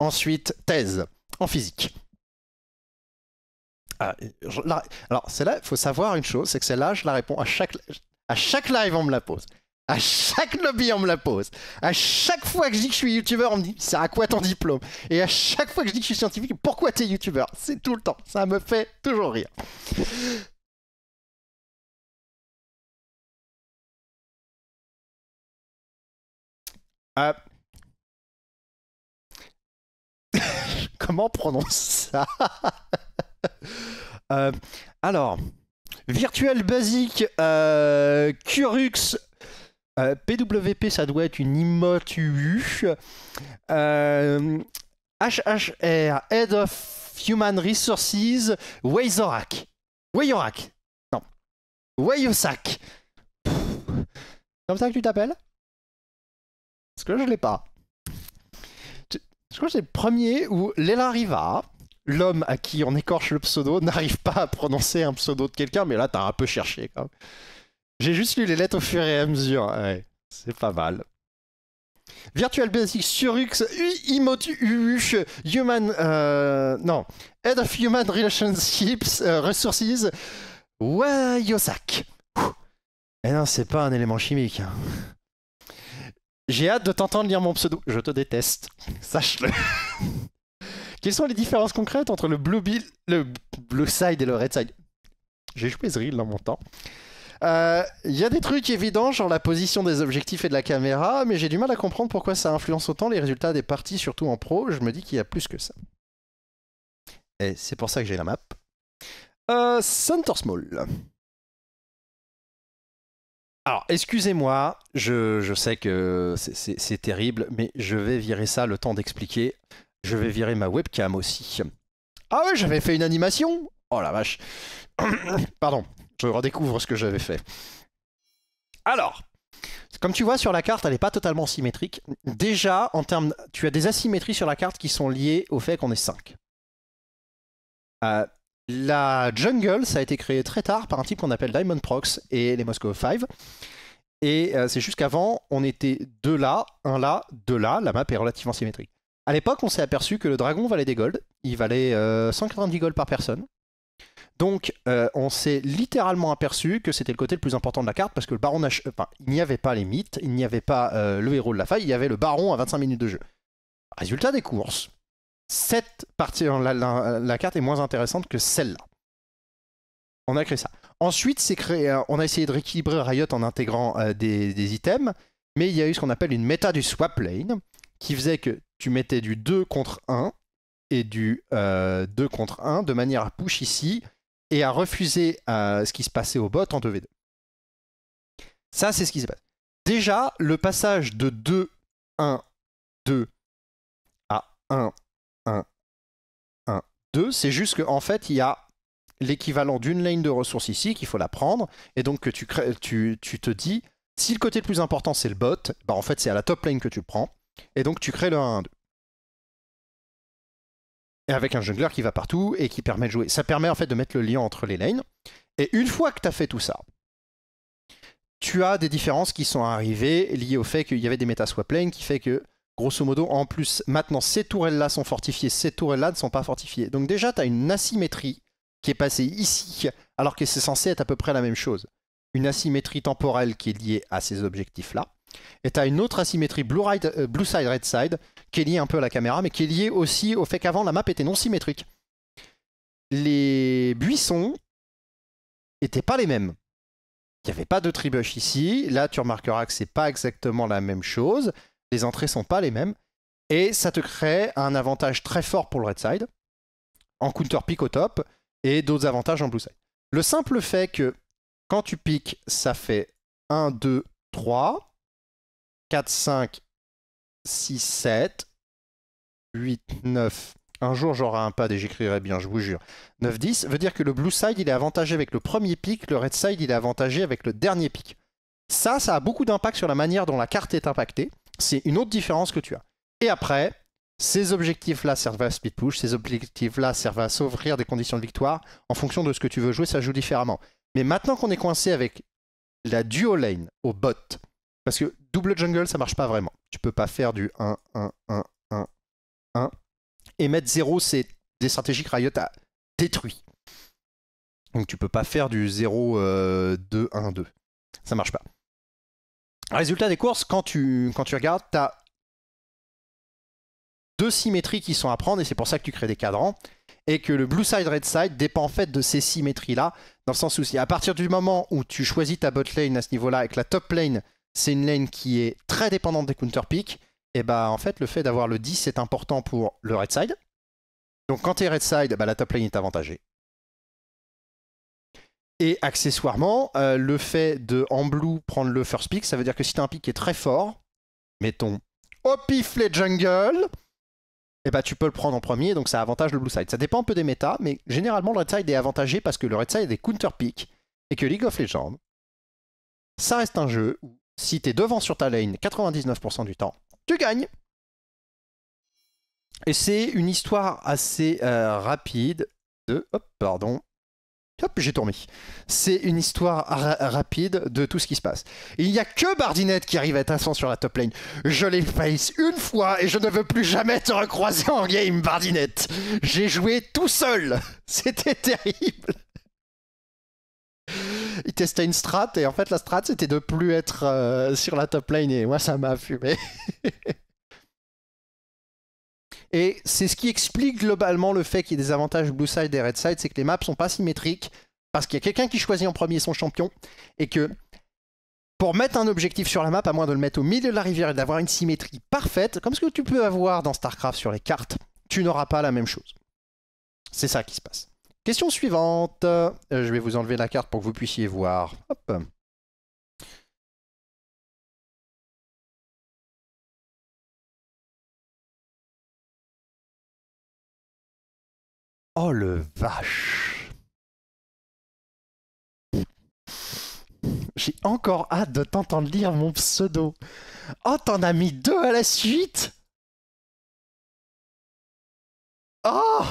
[SPEAKER 1] ensuite thèse en physique. Ah, alors, celle-là, il faut savoir une chose, c'est que celle-là, je la réponds à chaque, à chaque live, on me la pose. À chaque lobby, on me la pose. À chaque fois que je dis que je suis youtubeur, on me dit c'est à quoi ton diplôme Et à chaque fois que je dis que je suis scientifique, pourquoi t'es youtubeur
[SPEAKER 2] C'est tout le temps. Ça me fait toujours rire. Euh. Comment prononce ça
[SPEAKER 1] euh, Alors, virtuel, basique, Curux euh, PWP, euh, ça doit être une IMOTU. Euh, HHR, Head of Human Resources, Wayzorak. Wayorak. Non. Wayosak. Comme ça que tu t'appelles Parce que je l'ai pas. Je crois que c'est le premier où Lela Riva, l'homme à qui on écorche le pseudo, n'arrive pas à prononcer un pseudo de quelqu'un, mais là, t'as un peu cherché quand même. J'ai juste lu les lettres au fur et à mesure. Ouais, c'est pas mal. Virtual Basic Surux, Uimotu U Human. Euh, non. Head of Human Relationships euh, Resources, Wayosak. Eh non, c'est pas un élément chimique. Hein. J'ai hâte de t'entendre lire mon pseudo. Je te déteste. Sache-le. Quelles sont les différences concrètes entre le blue, bill, le blue side et le red side J'ai joué ce dans mon temps. Il euh, y a des trucs évidents, genre la position des objectifs et de la caméra, mais j'ai du mal à comprendre pourquoi ça influence autant les résultats des parties, surtout en pro. Je me dis qu'il y a plus que ça. Et c'est pour ça que j'ai la map. Euh, Center Small. Alors, excusez-moi, je, je, sais que c'est terrible, mais je vais virer ça le temps d'expliquer. Je vais virer ma webcam aussi. Ah ouais, j'avais fait une animation Oh la vache Pardon je redécouvre ce que j'avais fait. Alors, comme tu vois sur la carte, elle n'est pas totalement symétrique. Déjà, en termes, tu as des asymétries sur la carte qui sont liées au fait qu'on est 5. Euh, la jungle, ça a été créé très tard par un type qu'on appelle Diamond Prox et les Moscow 5. Et euh, c'est jusqu'avant, on était deux là, un là, deux là. La map est relativement symétrique. À l'époque, on s'est aperçu que le dragon valait des golds. Il valait 190 euh, golds par personne. Donc euh, on s'est littéralement aperçu que c'était le côté le plus important de la carte parce que le baron, il n'y avait pas les mythes, il n'y avait pas euh, le héros de la faille, il y avait le baron à 25 minutes de jeu. Résultat des courses, cette partie, la, la, carte est moins intéressante que celle-là. On a créé ça. Ensuite, euh, on a essayé de rééquilibrer Riot en intégrant des, items, mais il y a eu ce qu'on appelle une méta du swap lane qui faisait que tu mettais du 2 contre 1 et du 2 contre 1 de manière à push ici et à refuser euh, ce qui se passait au bot en 2v2.
[SPEAKER 2] Ça, c'est ce qui se passe. Déjà, le passage de 2, 1, 2 à 1, 1, 1, 2, c'est
[SPEAKER 1] juste qu'en fait, il y a l'équivalent d'une lane de ressources ici qu'il faut la prendre, et donc que tu, te dis, si le côté le plus important c'est le bot, bah en fait c'est à la top lane que tu prends, et donc tu crées le 1-1-2. Et avec un jungler qui va partout et qui permet de jouer. Ça permet en fait de mettre le lien entre les lanes. Et une fois que tu as fait tout ça, tu as des différences qui sont arrivées liées au fait qu'il y avait des méta swap qui fait que, grosso modo, en plus, maintenant ces tourelles-là sont fortifiées, ces tourelles-là ne sont pas fortifiées. Donc déjà, tu as une asymétrie qui est passée ici, alors que c'est censé être à peu près la même chose. Une asymétrie temporelle qui est liée à ces objectifs-là. Et tu as une autre asymétrie euh, blue, side, red side, qui est liée un peu à la caméra, mais qui est liée aussi au fait qu'avant la map était non symétrique. Les buissons n'étaient pas les mêmes. Il n'y avait pas de tribush ici. Là, tu remarqueras que c'est pas exactement la même chose. Les entrées sont pas les mêmes. Et ça te crée un avantage très fort pour le red side, en counter pick au top, et d'autres avantages en blue side. Le simple fait que quand tu piques, ça fait 1, 2, 3. 4, 5, 6, 7, 8, 9. Un jour, j'aurai un pad et j'écrirai bien, je vous jure. 9, 10 veut dire que le blue side, il est avantagé avec le premier pic, le red side, il est avantagé avec le dernier pic. Ça, ça a beaucoup d'impact sur la manière dont la carte est impactée. C'est une autre différence que tu as. Et après, ces objectifs-là servent à speed push, ces objectifs-là servent à s'ouvrir des conditions de victoire. En fonction de ce que tu veux jouer, ça joue différemment. Mais maintenant qu'on est coincé avec la duo lane au bot, parce que double jungle, ça marche pas vraiment. Tu peux pas faire du 1, 1, 1, 1, 1. Et mettre 0, c'est des stratégies que Riot a détruit. Donc tu peux pas faire du 0, 2, 1, 2. Ça marche pas. Résultat des courses, quand tu, quand tu regardes, tu as deux symétries qui sont à prendre, et c'est pour ça que tu crées des cadrans, et que le blue side, red side dépend en fait de ces symétries-là, dans le sens où à partir du moment où tu choisis ta bot lane à ce niveau-là, et la top lane c'est une lane qui est très dépendante des counter picks, et bah en fait le fait d'avoir le 10 est important pour le red side. Donc quand tu es red side, bah, la top lane est avantagée. Et accessoirement, euh, le fait de en blue prendre le first pick, ça veut dire que si tu un pick qui est très fort, mettons au pif les jungle, et eh bah tu peux le prendre en premier, donc ça avantage le blue side. Ça dépend un peu des méta, mais généralement le red side est avantagé parce que le red side est counter pick et que League of Legends, ça reste un jeu où si t'es devant sur ta lane 99% du temps, tu gagnes. Et c'est une histoire assez euh, rapide de... Hop, pardon. Hop, j'ai tourné. C'est une histoire rapide de tout ce qui se passe. Il n'y a que Bardinette qui arrive à être instant sur la top lane. Je l'ai face une fois et je ne veux plus jamais te recroiser en game, Bardinette. J'ai joué tout seul. C'était terrible il testait une strat et en fait la strat c'était de plus être euh, sur la top lane et moi ça m'a fumé. et c'est ce qui explique globalement le fait qu'il y ait des avantages blue side et red side, c'est que les maps sont pas symétriques parce qu'il y a quelqu'un qui choisit en premier son champion et que pour mettre un objectif sur la map, à moins de le mettre au milieu de la rivière et d'avoir une symétrie parfaite, comme ce que tu peux avoir dans StarCraft sur les cartes, tu n'auras pas la même chose. C'est ça qui
[SPEAKER 2] se passe. Question suivante. Euh, je vais vous enlever la carte pour que vous puissiez voir. Hop. Oh le vache J'ai encore hâte de t'entendre lire mon pseudo. Oh, t'en as mis deux à la suite Oh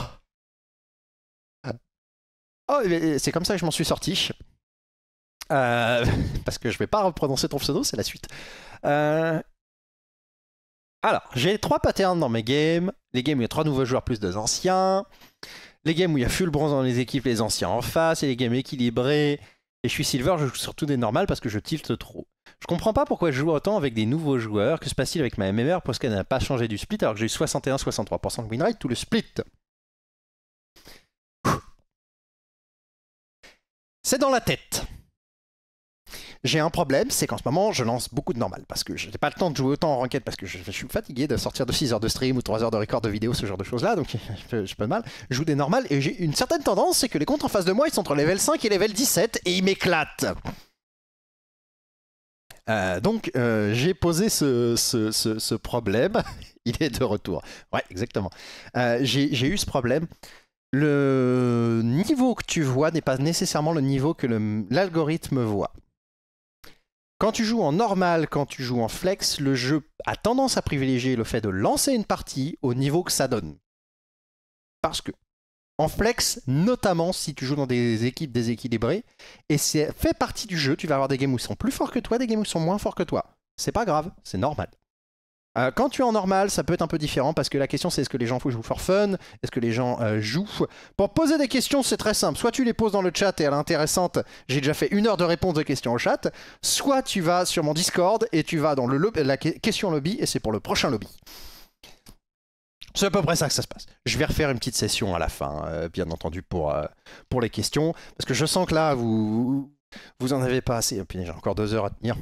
[SPEAKER 2] Oh, c'est comme ça que je m'en suis sorti. Euh, parce que je vais pas prononcer ton pseudo, c'est la suite. Euh, alors,
[SPEAKER 1] j'ai trois patterns dans mes games. Les games où il y a trois nouveaux joueurs plus deux anciens. Les games où il y a full bronze dans les équipes, les anciens en face. Et les games équilibrés. Et je suis silver, je joue surtout des normales parce que je tilte trop. Je comprends pas pourquoi je joue autant avec des nouveaux joueurs. Que se passe-t-il avec ma MMR parce qu'elle n'a
[SPEAKER 2] pas changé du split alors que j'ai eu 61-63% de winrate tout le split C'est dans la tête.
[SPEAKER 1] J'ai un problème, c'est qu'en ce moment, je lance beaucoup de normal parce que je n'ai pas le temps de jouer autant en ranked parce que je, suis fatigué de sortir de 6 heures de stream ou 3 heures de record de vidéo, ce genre de choses là, donc je de mal. Je joue des normales et j'ai une certaine tendance, c'est que les comptes en face de moi, ils sont entre level 5 et level 17 et ils m'éclatent. Euh, donc euh, j'ai posé ce, problème, il est de retour. Ouais, exactement. Euh, j'ai eu ce problème le niveau que tu vois n'est pas nécessairement le niveau que l'algorithme voit. Quand tu joues en normal, quand tu joues en flex, le jeu a tendance à privilégier le fait de lancer une partie au niveau que ça donne. Parce que. En flex, notamment si tu joues dans des équipes déséquilibrées, et c'est fait partie du jeu, tu vas avoir des games où ils sont plus forts que toi, des games où ils sont moins forts que toi. C'est pas grave, c'est normal. Euh, quand tu es en normal, ça peut être un peu différent parce que la question c'est est-ce que les gens jouent for fun Est-ce que les gens euh, jouent Pour poser des questions, c'est très simple. Soit tu les poses dans le chat et à l'intéressante, j'ai déjà fait une heure de réponse de questions au chat. Soit tu vas sur mon Discord et tu vas dans le la question lobby et c'est pour le prochain lobby. C'est à peu près ça que ça se passe. Je vais refaire une petite session à la fin, euh, bien entendu, pour, pour les questions. Parce que je sens que là, vous, vous en avez pas assez. Oh, j'ai
[SPEAKER 2] encore deux heures à tenir.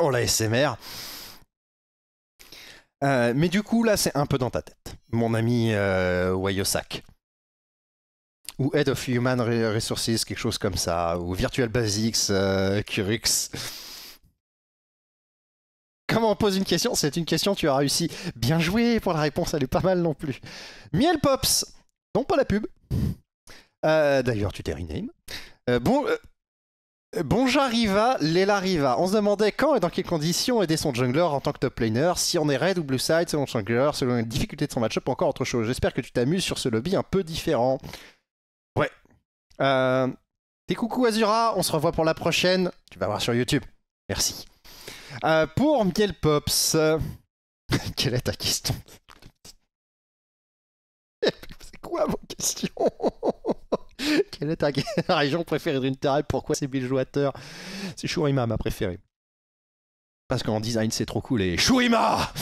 [SPEAKER 2] Oh la SMR
[SPEAKER 1] euh, mais du coup, là, c'est un peu dans ta tête, mon ami euh, Wayosak. Ou Head of Human Resources, quelque chose comme ça. Ou Virtual Basics, euh, Curix. Comment on pose une question C'est une question, tu as réussi. Bien joué pour la réponse, elle est pas mal non plus. Miel Pops Non, pas la pub. Euh, d'ailleurs, tu t'es rename. bon, Bonjour Riva, Lela Riva. On se demandait quand et dans quelles conditions aider son jungler en tant que top laner, si on est raid ou blue side, selon le jungler, selon la difficulté de son matchup, encore autre chose. J'espère que tu t'amuses sur ce lobby un peu différent. Ouais. Euh... coucou Azura, on se revoit pour la prochaine. Tu vas voir sur YouTube. Merci. Euh, pour Miguel Pops, quelle est ta question C'est quoi vos question Quelle est ta région préférée d'une terre Pourquoi c'est Bilgewater C'est Shurima ma préférée. Parce qu'en design c'est trop cool et Shurima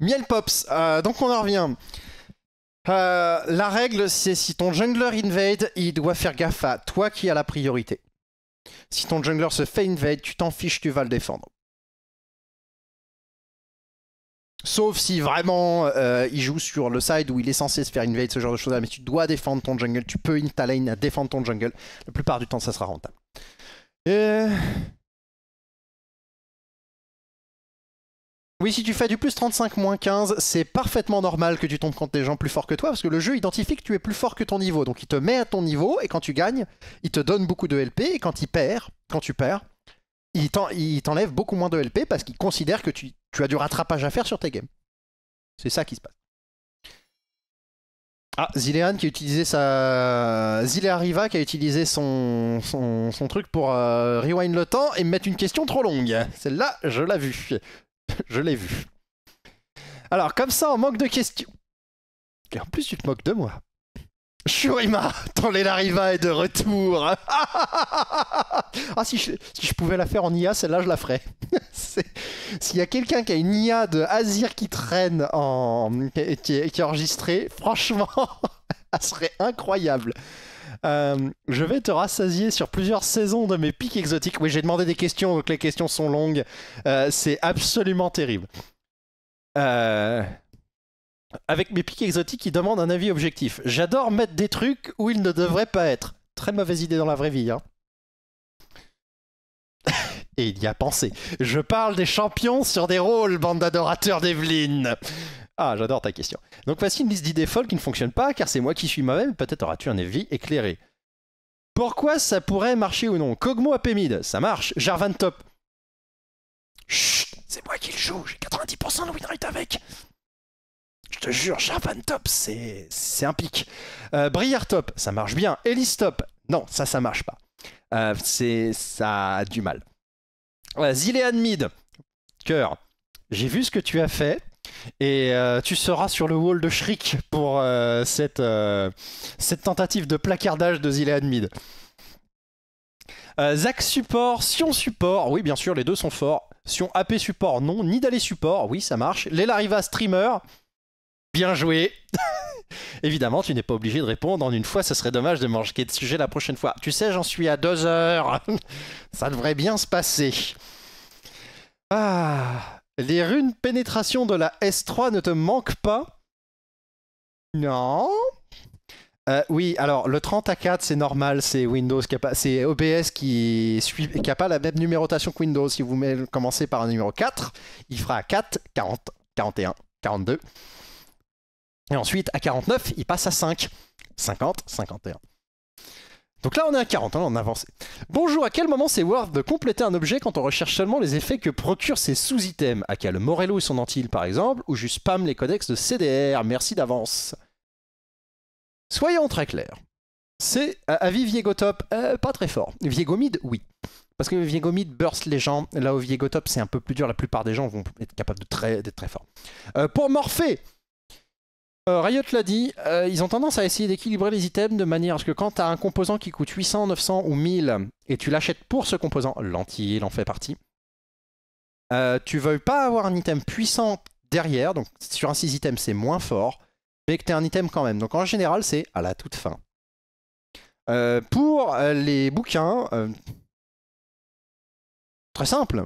[SPEAKER 1] Miel Pops, euh, donc on en revient. Euh, la règle c'est si ton jungler invade, il doit faire gaffe à toi qui as la priorité. Si ton jungler se fait invade, tu t'en fiches, tu vas le défendre. Sauf si vraiment euh, il joue sur le side où il est censé se faire invade, ce genre de choses-là, mais tu dois défendre ton jungle, tu peux in ta lane à défendre ton jungle. La
[SPEAKER 2] plupart du temps, ça sera rentable. Euh. Oui, si tu fais du plus 35, moins 15, c'est parfaitement normal que tu tombes contre
[SPEAKER 1] des gens plus forts que toi, parce que le jeu identifie que tu es plus fort que ton niveau. Donc il te met à ton niveau, et quand tu gagnes, il te donne beaucoup de LP, et quand il perd, quand tu perds, il t'enlève beaucoup moins de LP parce qu'il considère que tu, as du rattrapage à faire sur tes games. C'est ça qui se passe. Ah, Zilean qui a utilisé sa. Riva qui a utilisé son, son, truc pour euh, rewind le temps et me mettre une question trop longue. Celle-là, je l'ai vue. je l'ai vue. Alors, comme ça, on manque de questions. Et en plus, tu te moques de moi. Shurima, ton les Lariva est de retour. ah, si je, pouvais la faire en IA, celle-là, je la ferais. S'il y a quelqu'un qui a une IA de Azir qui traîne, en, qui, est, enregistrée, franchement, ça serait incroyable. Euh, je vais te rassasier sur plusieurs saisons de mes pics exotiques. Oui, j'ai demandé des questions, donc les questions sont longues. Euh, c'est absolument terrible. Euh, avec mes piques exotiques qui demandent un avis objectif. J'adore mettre des trucs où ils ne devraient pas être. Très mauvaise idée dans la vraie vie. Hein. Et il y a pensé. Je parle des champions sur des rôles, bande d'adorateurs d'Evelyne. Ah, j'adore ta question. Donc voici une liste d'idées folles qui ne fonctionnent pas, car c'est moi qui suis moi-même. Peut-être auras-tu un avis éclairé. Pourquoi ça pourrait marcher ou non Kogmo Apémide, ça marche. Jarvan Top. Chut, c'est moi qui le joue, j'ai 90% de win rate avec. Je te jure, Jarvan Top, c'est un pic. Euh, Briar Top, ça marche bien. Elise Top, non, ça, ça marche pas. Euh, c'est ça a du mal. Euh, Zilean Mid, cœur, j'ai vu ce que tu as fait. Et tu seras sur le wall de Shriek pour cette, tentative de placardage de Zilean Mid. Zach support, Sion support, oui bien sûr les deux sont forts. Sion AP support, non, Nidalee support, oui ça marche. L'Elariva streamer, Bien joué Évidemment, tu n'es pas obligé de répondre en une fois, ce serait dommage de manquer de sujet la prochaine fois. Tu sais, j'en suis à deux heures. Ça devrait bien se passer. Ah, les runes pénétration de la S3 ne te manquent pas Non euh, oui, alors le 30 à 4, c'est normal, c'est Windows, c'est OBS qui n'a pas la même numérotation que Windows. Si vous commencez par un numéro 4, il fera 4, 40, 41, 42. Et ensuite, à 49, il passe à 5. 50, 51. Donc là, on est à 40, hein, on avance. Bonjour, à quel moment c'est worth de compléter un objet quand on recherche seulement les effets que procurent ces sous-items À quel Morello et son antil, par exemple, ou juste spam les codex de CDR Merci d'avance. Soyons très clairs. C'est à Viegotop, euh, pas très fort. Viegomide, oui. Parce que Viegomide burst les gens. Là où Viegotop, c'est un peu plus dur, la plupart des gens vont être capables d'être très, forts. Euh, pour Morphée, euh, Riot l'a dit, euh, ils ont tendance à essayer d'équilibrer les items de manière à ce que quand tu as un composant qui coûte 800, 900 ou 1000 et tu l'achètes pour ce composant, l'anti-il en fait partie, euh, tu veux pas avoir un item puissant derrière, donc sur un 6 items c'est moins fort, mais que tu as un item quand même. Donc en général c'est à la toute fin. pour les bouquins, très simple.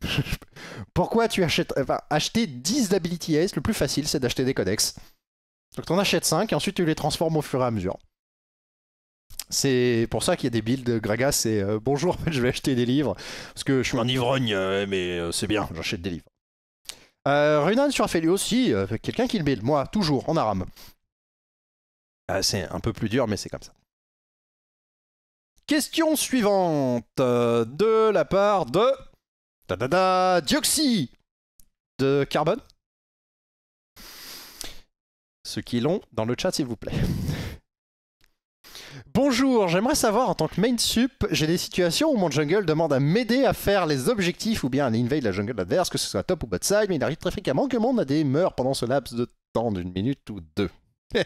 [SPEAKER 1] Pourquoi tu achètes... acheter 10 d'Ability Ace, le plus facile c'est d'acheter des codex. Donc tu achètes 5 et ensuite tu les transformes au fur et à mesure. C'est pour ça qu'il y a des builds Gragas c'est euh, bonjour, je vais acheter des livres parce que je suis un ivrogne, euh, mais euh, c'est bien, j'achète des livres. Runan sur Aphelios, si, quelqu'un qui le build, moi, toujours, en aram. Ah, c'est un peu plus dur, mais c'est comme ça. Question suivante de la part de. Dioxy de Carbone ceux qui l'ont, dans le chat s'il vous plaît. Bonjour, j'aimerais savoir en tant que main sup, j'ai des situations où mon jungle demande à m'aider à faire les objectifs ou bien à de la jungle adverse, que ce soit top ou bot side, mais il arrive très fréquemment que mon AD meurt pendant ce laps de temps d'une minute ou deux.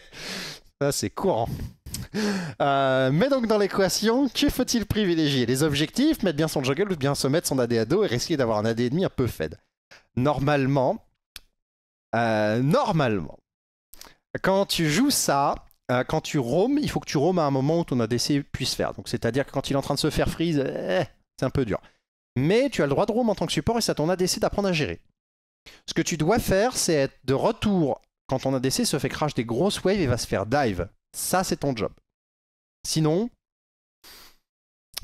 [SPEAKER 1] Ça c'est courant. Euh, mais donc dans l'équation, que faut-il privilégier Les objectifs, mettre bien son jungle ou bien se mettre son AD à dos et risquer d'avoir un AD ennemi un peu fed Normalement, euh, normalement, quand tu joues ça, euh, quand tu roams, il faut que tu roams à un moment où ton ADC puisse faire. Donc c'est-à-dire que quand il est en train de se faire freeze, eh, c'est un peu dur. Mais tu as le droit de roam en tant que support et c'est à ton ADC d'apprendre à gérer. Ce que tu dois faire, c'est être de retour quand ton ADC se fait crash des grosses waves et va se faire dive. Ça, c'est ton job. Sinon,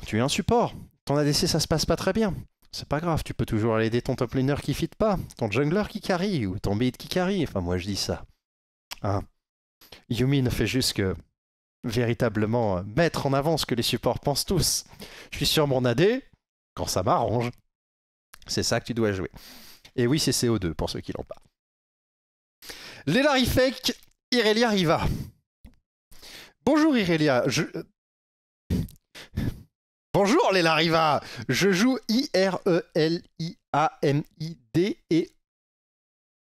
[SPEAKER 1] tu es un support. Ton ADC, ça se passe pas très bien. C'est pas grave, tu peux toujours aller aider ton top laner qui fit pas, ton jungler qui carry ou ton mid qui carry. Enfin, moi je dis ça. Ah. Yumi ne fait juste que véritablement euh, mettre en avant ce que les supports pensent tous. Je suis sur mon AD quand ça m'arrange. C'est ça que tu dois jouer. Et oui, c'est CO2 pour ceux qui l'ont pas. Les Larifek, Irelia Riva. Bonjour Irelia, je... Euh, Bonjour les Riva. Je joue i r e l i a n i d et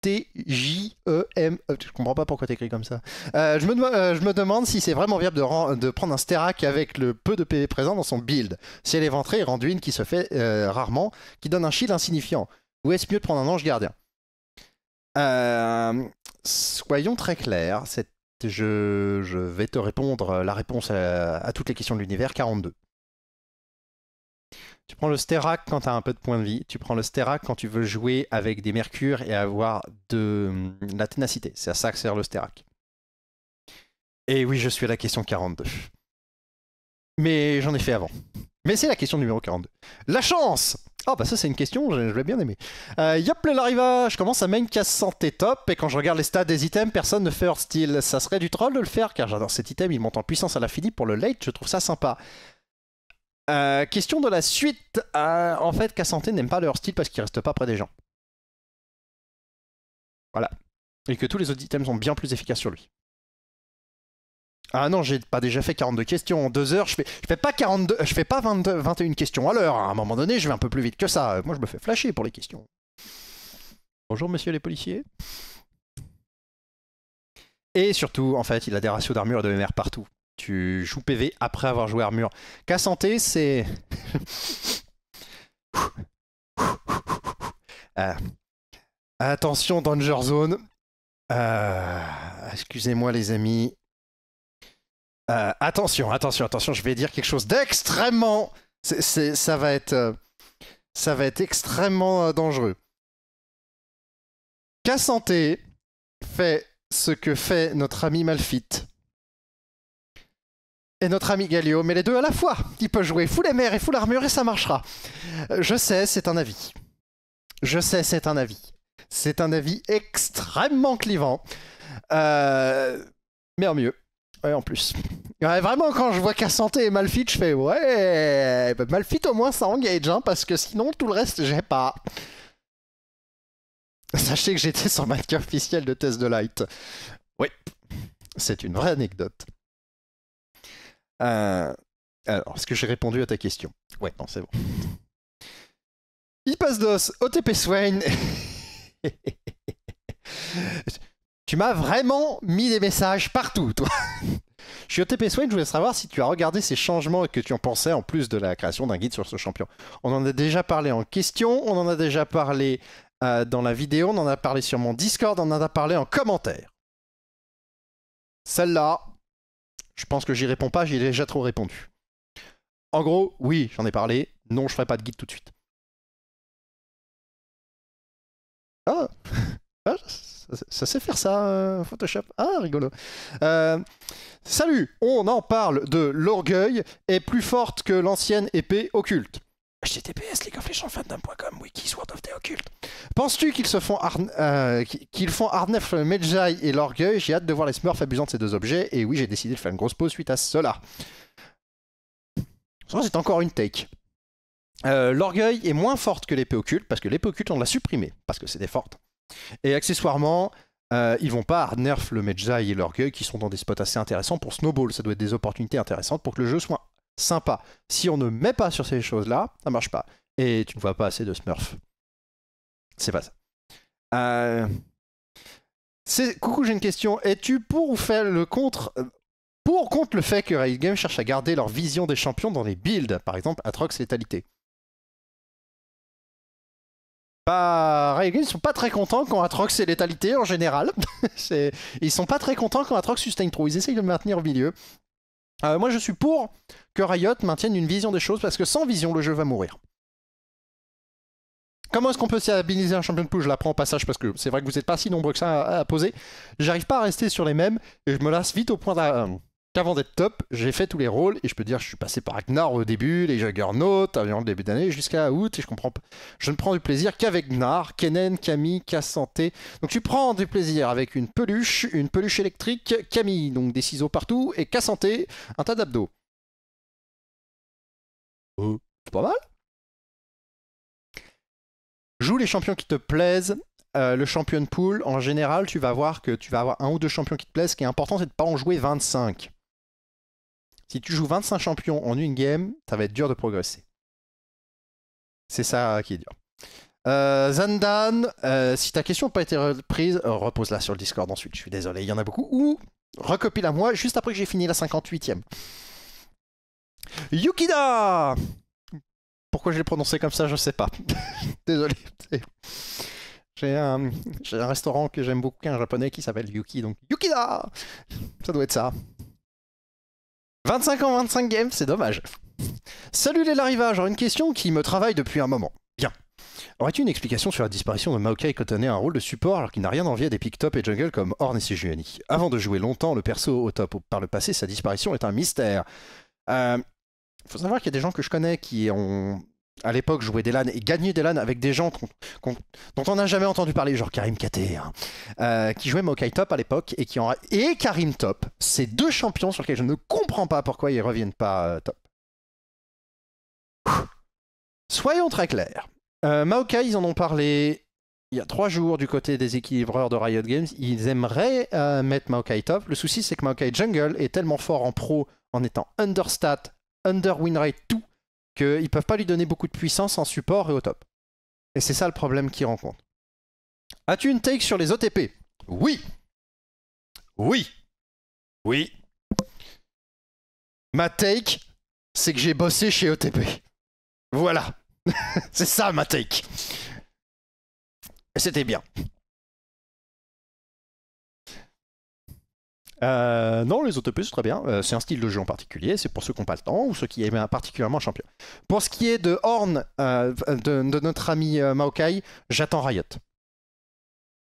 [SPEAKER 1] T-J-E-M. Euh, je comprends pas pourquoi t'écris comme ça. Euh, je, me euh, je, me, demande si c'est vraiment viable de, de, prendre un Sterak avec le peu de PV présent dans son build. Si elle est ventrée, une qui se fait rarement, qui donne un shield insignifiant. Ou est-ce mieux de prendre un ange gardien Soyons très clairs. Je, je, vais te répondre la réponse à, à toutes les questions de l'univers 42. Tu prends le Sterak quand tu as un peu de points de vie. Tu prends le Sterak quand tu veux jouer avec des mercures et avoir de, la ténacité. C'est à ça que sert le Sterak. Et oui, je suis à la question 42. Mais j'en ai fait avant. Mais c'est la question numéro 42. La chance Ah oh, bah ça c'est une question, je, l'ai bien aimé. Euh, yop, l'arriva Je commence à main casse santé top, et quand je regarde les stats des items, personne ne fait hors style. Ça serait du troll de le faire, car j'adore cet item, il monte en puissance à la pour le late, je trouve ça sympa. Euh, question de la suite. Euh, en fait, K-Santé n'aime pas leur style parce qu'ils reste pas près des
[SPEAKER 2] gens. Voilà. Et que tous les autres items sont bien plus efficaces sur lui. Ah non, j'ai pas déjà fait 42 questions en 2 heures. Je fais, fais pas
[SPEAKER 1] 42, je fais pas 21 questions à l'heure. À un moment donné, je vais un peu plus vite que ça. Moi, je me fais flasher pour les questions. Bonjour, monsieur les policiers. Et surtout, en fait, il a des ratios d'armure et de MR partout. Tu joues PV après avoir joué armure. K santé, c'est. Euh, attention, Danger Zone. Euh, excusez-moi, les amis. Euh, attention, attention, attention, je vais dire quelque chose d'extrêmement. ça, va être, ça va être extrêmement dangereux.
[SPEAKER 2] K santé fait ce que fait notre ami Malfit et notre ami Galio, mais les deux à la fois.
[SPEAKER 1] Il peut jouer full MR et full armure et ça marchera. Euh, je sais, c'est un avis. Je sais, c'est un avis. C'est un avis extrêmement clivant. Euh, mais en mieux. Ouais, en plus. vraiment, quand je vois qu'à santé et Malfit, je fais ouais. Bah, Malfit, au moins, ça engage, hein, parce que sinon, tout le reste, j'ai pas. Sachez que j'étais sur ma carte officielle de test de Light. Oui, c'est une vraie anecdote. Euh, alors, est-ce que j'ai répondu à ta question Ouais, non, c'est bon. Ipasdos, OTP Swain. tu m'as vraiment mis des messages partout, toi. Je suis OTP Swain, je voulais savoir si tu as regardé ces changements et que tu en pensais en plus de la création d'un guide sur ce champion. On en a déjà parlé en question, on en a déjà parlé euh, dans la vidéo, on en a parlé sur mon Discord, on en a parlé en commentaire.
[SPEAKER 2] Celle-là, je pense que j'y réponds pas, j'y ai déjà trop répondu. En gros, oui, j'en ai parlé. Non, je ferai pas de guide tout de suite. Ah, ah ça, sait faire ça, euh, Photoshop. Ah,
[SPEAKER 1] rigolo. Euh, salut, on en parle de l'orgueil est plus forte que l'ancienne épée occulte. HTTPS, League of Legends, fandom.com, wiki, Sword of the Occult. Penses-tu qu'ils se font, hardnerf euh, le qu'ils font et l'orgueil J'ai hâte de voir les Smurfs abusant de ces deux objets. Et oui, j'ai décidé de faire une grosse pause suite à cela. c'est encore une take. Euh, l'orgueil est moins forte que l'épée occulte parce que l'épée occulte, on l'a supprimée parce que c'était forte. Et accessoirement, euh, ils vont pas nerf le Medjai et l'orgueil qui sont dans des spots assez intéressants pour snowball. Ça doit être des opportunités intéressantes pour que le jeu soit sympa. Si on ne met pas sur ces choses-là, ça marche pas. Et tu ne vois pas assez de Smurf. C'est pas ça. Euh, coucou, j'ai une question. Es-tu pour ou faire le contre euh, pour contre le fait que Riot Games cherche à garder leur vision des champions dans les builds, par exemple Atrox Létalité bah, Riot Games sont pas très contents quand Atrox est létalité en général. ils sont pas très contents quand Atrox sustain trop. Ils essayent de le maintenir au milieu. Euh, moi, je suis pour que Riot maintienne une vision des choses parce que sans vision, le jeu va mourir. Comment est-ce qu'on peut stabiliser un champion de poule Je la prends au passage parce que c'est vrai que vous n'êtes pas si nombreux que ça à, poser. J'arrive pas à rester sur les mêmes et je me lasse vite au point de qu'avant d'être top, j'ai fait tous les rôles et je peux dire que je suis passé par Gnar au début, les Juggernauts, avant euh, le début d'année, jusqu'à août et je comprends Je ne prends du plaisir qu'avec Gnar, Kennen, Camille, Cassanté. Donc tu prends du plaisir avec une peluche, une peluche électrique,
[SPEAKER 2] Camille, donc des ciseaux partout et Cassanté, un tas d'abdos. Euh, c'est pas mal. Joue les champions
[SPEAKER 1] qui te plaisent. Euh, le champion pool, en général, tu vas voir que tu vas avoir un ou deux champions qui te plaisent. Ce qui est important, c'est de ne pas en jouer 25. Si tu joues 25 champions en une game, ça va être dur de progresser. C'est ça qui est dur. Euh, Zandan, euh, si ta question n'a pas été reprise, repose-la sur le Discord ensuite, je suis désolé, il y en a beaucoup. Ou recopie-la moi juste après que j'ai fini la 58e. Yukida Pourquoi je l'ai prononcé comme ça, je sais pas. désolé. J'ai un, un, restaurant que j'aime beaucoup, un japonais qui s'appelle Yuki, donc Yukida Ça doit être ça. 25 ans, 25 games, c'est dommage. Salut les larivages, une question qui me travaille depuis un moment. Bien. Aurais-tu une explication sur la disparition de Maokai Kotané un rôle de support alors qu'il n'a rien envie à des pick top et jungle comme Horn et Sejuani Avant de jouer longtemps le perso au top par le passé, sa disparition est un mystère. Euh, faut savoir qu'il y a des gens que je connais qui ont à l'époque jouer des LAN et gagner des LAN avec des gens dont on n'a jamais entendu parler, genre Karim KT, hein. euh, qui jouait Maokai Top à l'époque et qui en, et Karim Top, ces deux champions sur lesquels je ne comprends pas pourquoi ils reviennent pas euh, top. Soyons très clairs. Euh, Maokai, ils en ont parlé il y a trois jours du côté des équilibreurs de Riot Games. Ils aimeraient euh, mettre Maokai top. Le souci, c'est que Maokai Jungle est tellement fort en pro en étant understat, under win rate, tout qu'ils peuvent pas lui donner beaucoup de puissance en support et au top. Et c'est ça le problème qu'ils
[SPEAKER 2] rencontrent. As-tu une take sur les OTP Oui Oui Oui Ma take, c'est que j'ai bossé chez OTP. Voilà. c'est ça ma take. C'était bien. Euh, non, les autopus, très bien. Euh, c'est un style de jeu en particulier. C'est pour ceux qui n'ont pas le temps ou ceux qui aiment
[SPEAKER 1] particulièrement champion. Pour ce qui est de Horn, euh, de, de, notre ami Maokai, j'attends Riot.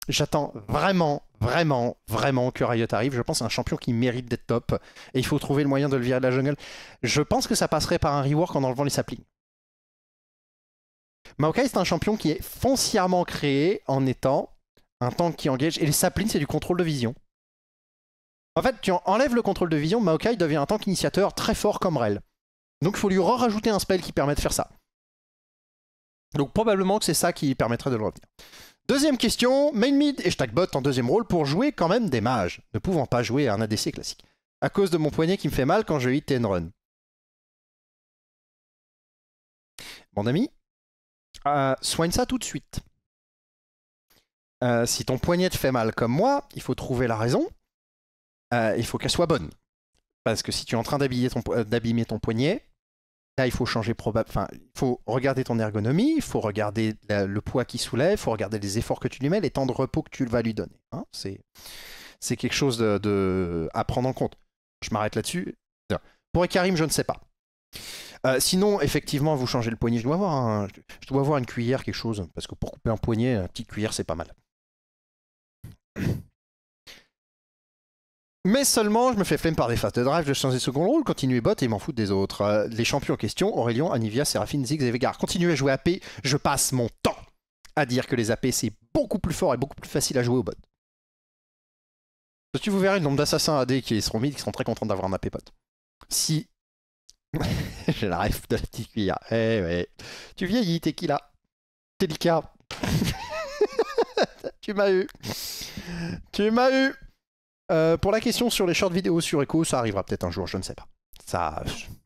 [SPEAKER 1] J'attends vraiment, vraiment, vraiment que Riot arrive. Je pense que un champion qui mérite d'être top. Et il faut trouver le moyen de le virer de la jungle. Je pense que ça passerait par un rework en enlevant les saplings. Maokai, c'est un champion qui est foncièrement créé en étant un tank qui engage. Et les saplings, c'est du contrôle de vision. En fait, tu enlèves le contrôle de vision, Maokai devient un tank initiateur très fort comme Rel. Donc il faut lui rajouter un spell qui permet de faire ça. Donc probablement que c'est ça qui permettrait de le revenir. Deuxième question, main mid et bot en deuxième rôle pour jouer quand même des mages, ne pouvant pas
[SPEAKER 2] jouer à un ADC classique. À cause de mon poignet qui me fait mal quand je hit and run. Mon ami, euh, soigne ça tout de suite. Euh, si ton poignet te fait mal comme moi, il faut trouver la raison
[SPEAKER 1] euh, il faut qu'elle soit bonne. Parce que si tu es en train euh, d'abîmer ton, poignet, là, il faut changer Enfin, il faut regarder ton ergonomie, il faut regarder le poids qui soulève, il faut regarder les efforts que tu lui mets, les temps de repos que tu vas lui donner. Hein. C'est quelque chose de, à prendre en compte. Je m'arrête là-dessus. Pour Ekarim, je ne sais pas. Euh, sinon, effectivement, vous changez le poignet. Je dois avoir, je dois avoir une cuillère, quelque chose. Parce que pour couper un poignet, une petite cuillère, c'est pas mal. Mais seulement, je me fais flemme par des fast de drive, je change des second rôle, continuez bot et m'en foutre des autres. Euh, les champions en question, Aurélien, Anivia, Séraphine, Ziggs et Vegar. Continuez à jouer AP, je passe mon temps à dire que les AP c'est beaucoup plus fort et beaucoup plus facile à jouer au bot. Si vous verrez le nombre d'assassins AD qui seront mis, qui seront très contents d'avoir un AP bot. Si. J'ai la rêve de la petite cuillère. Eh ouais. Tu vieillis, t'es qui là T'es délicat. tu m'as eu. Tu m'as eu. Euh, pour la question sur les shorts vidéo sur Echo, ça arrivera peut-être un jour, je ne sais pas. Ça,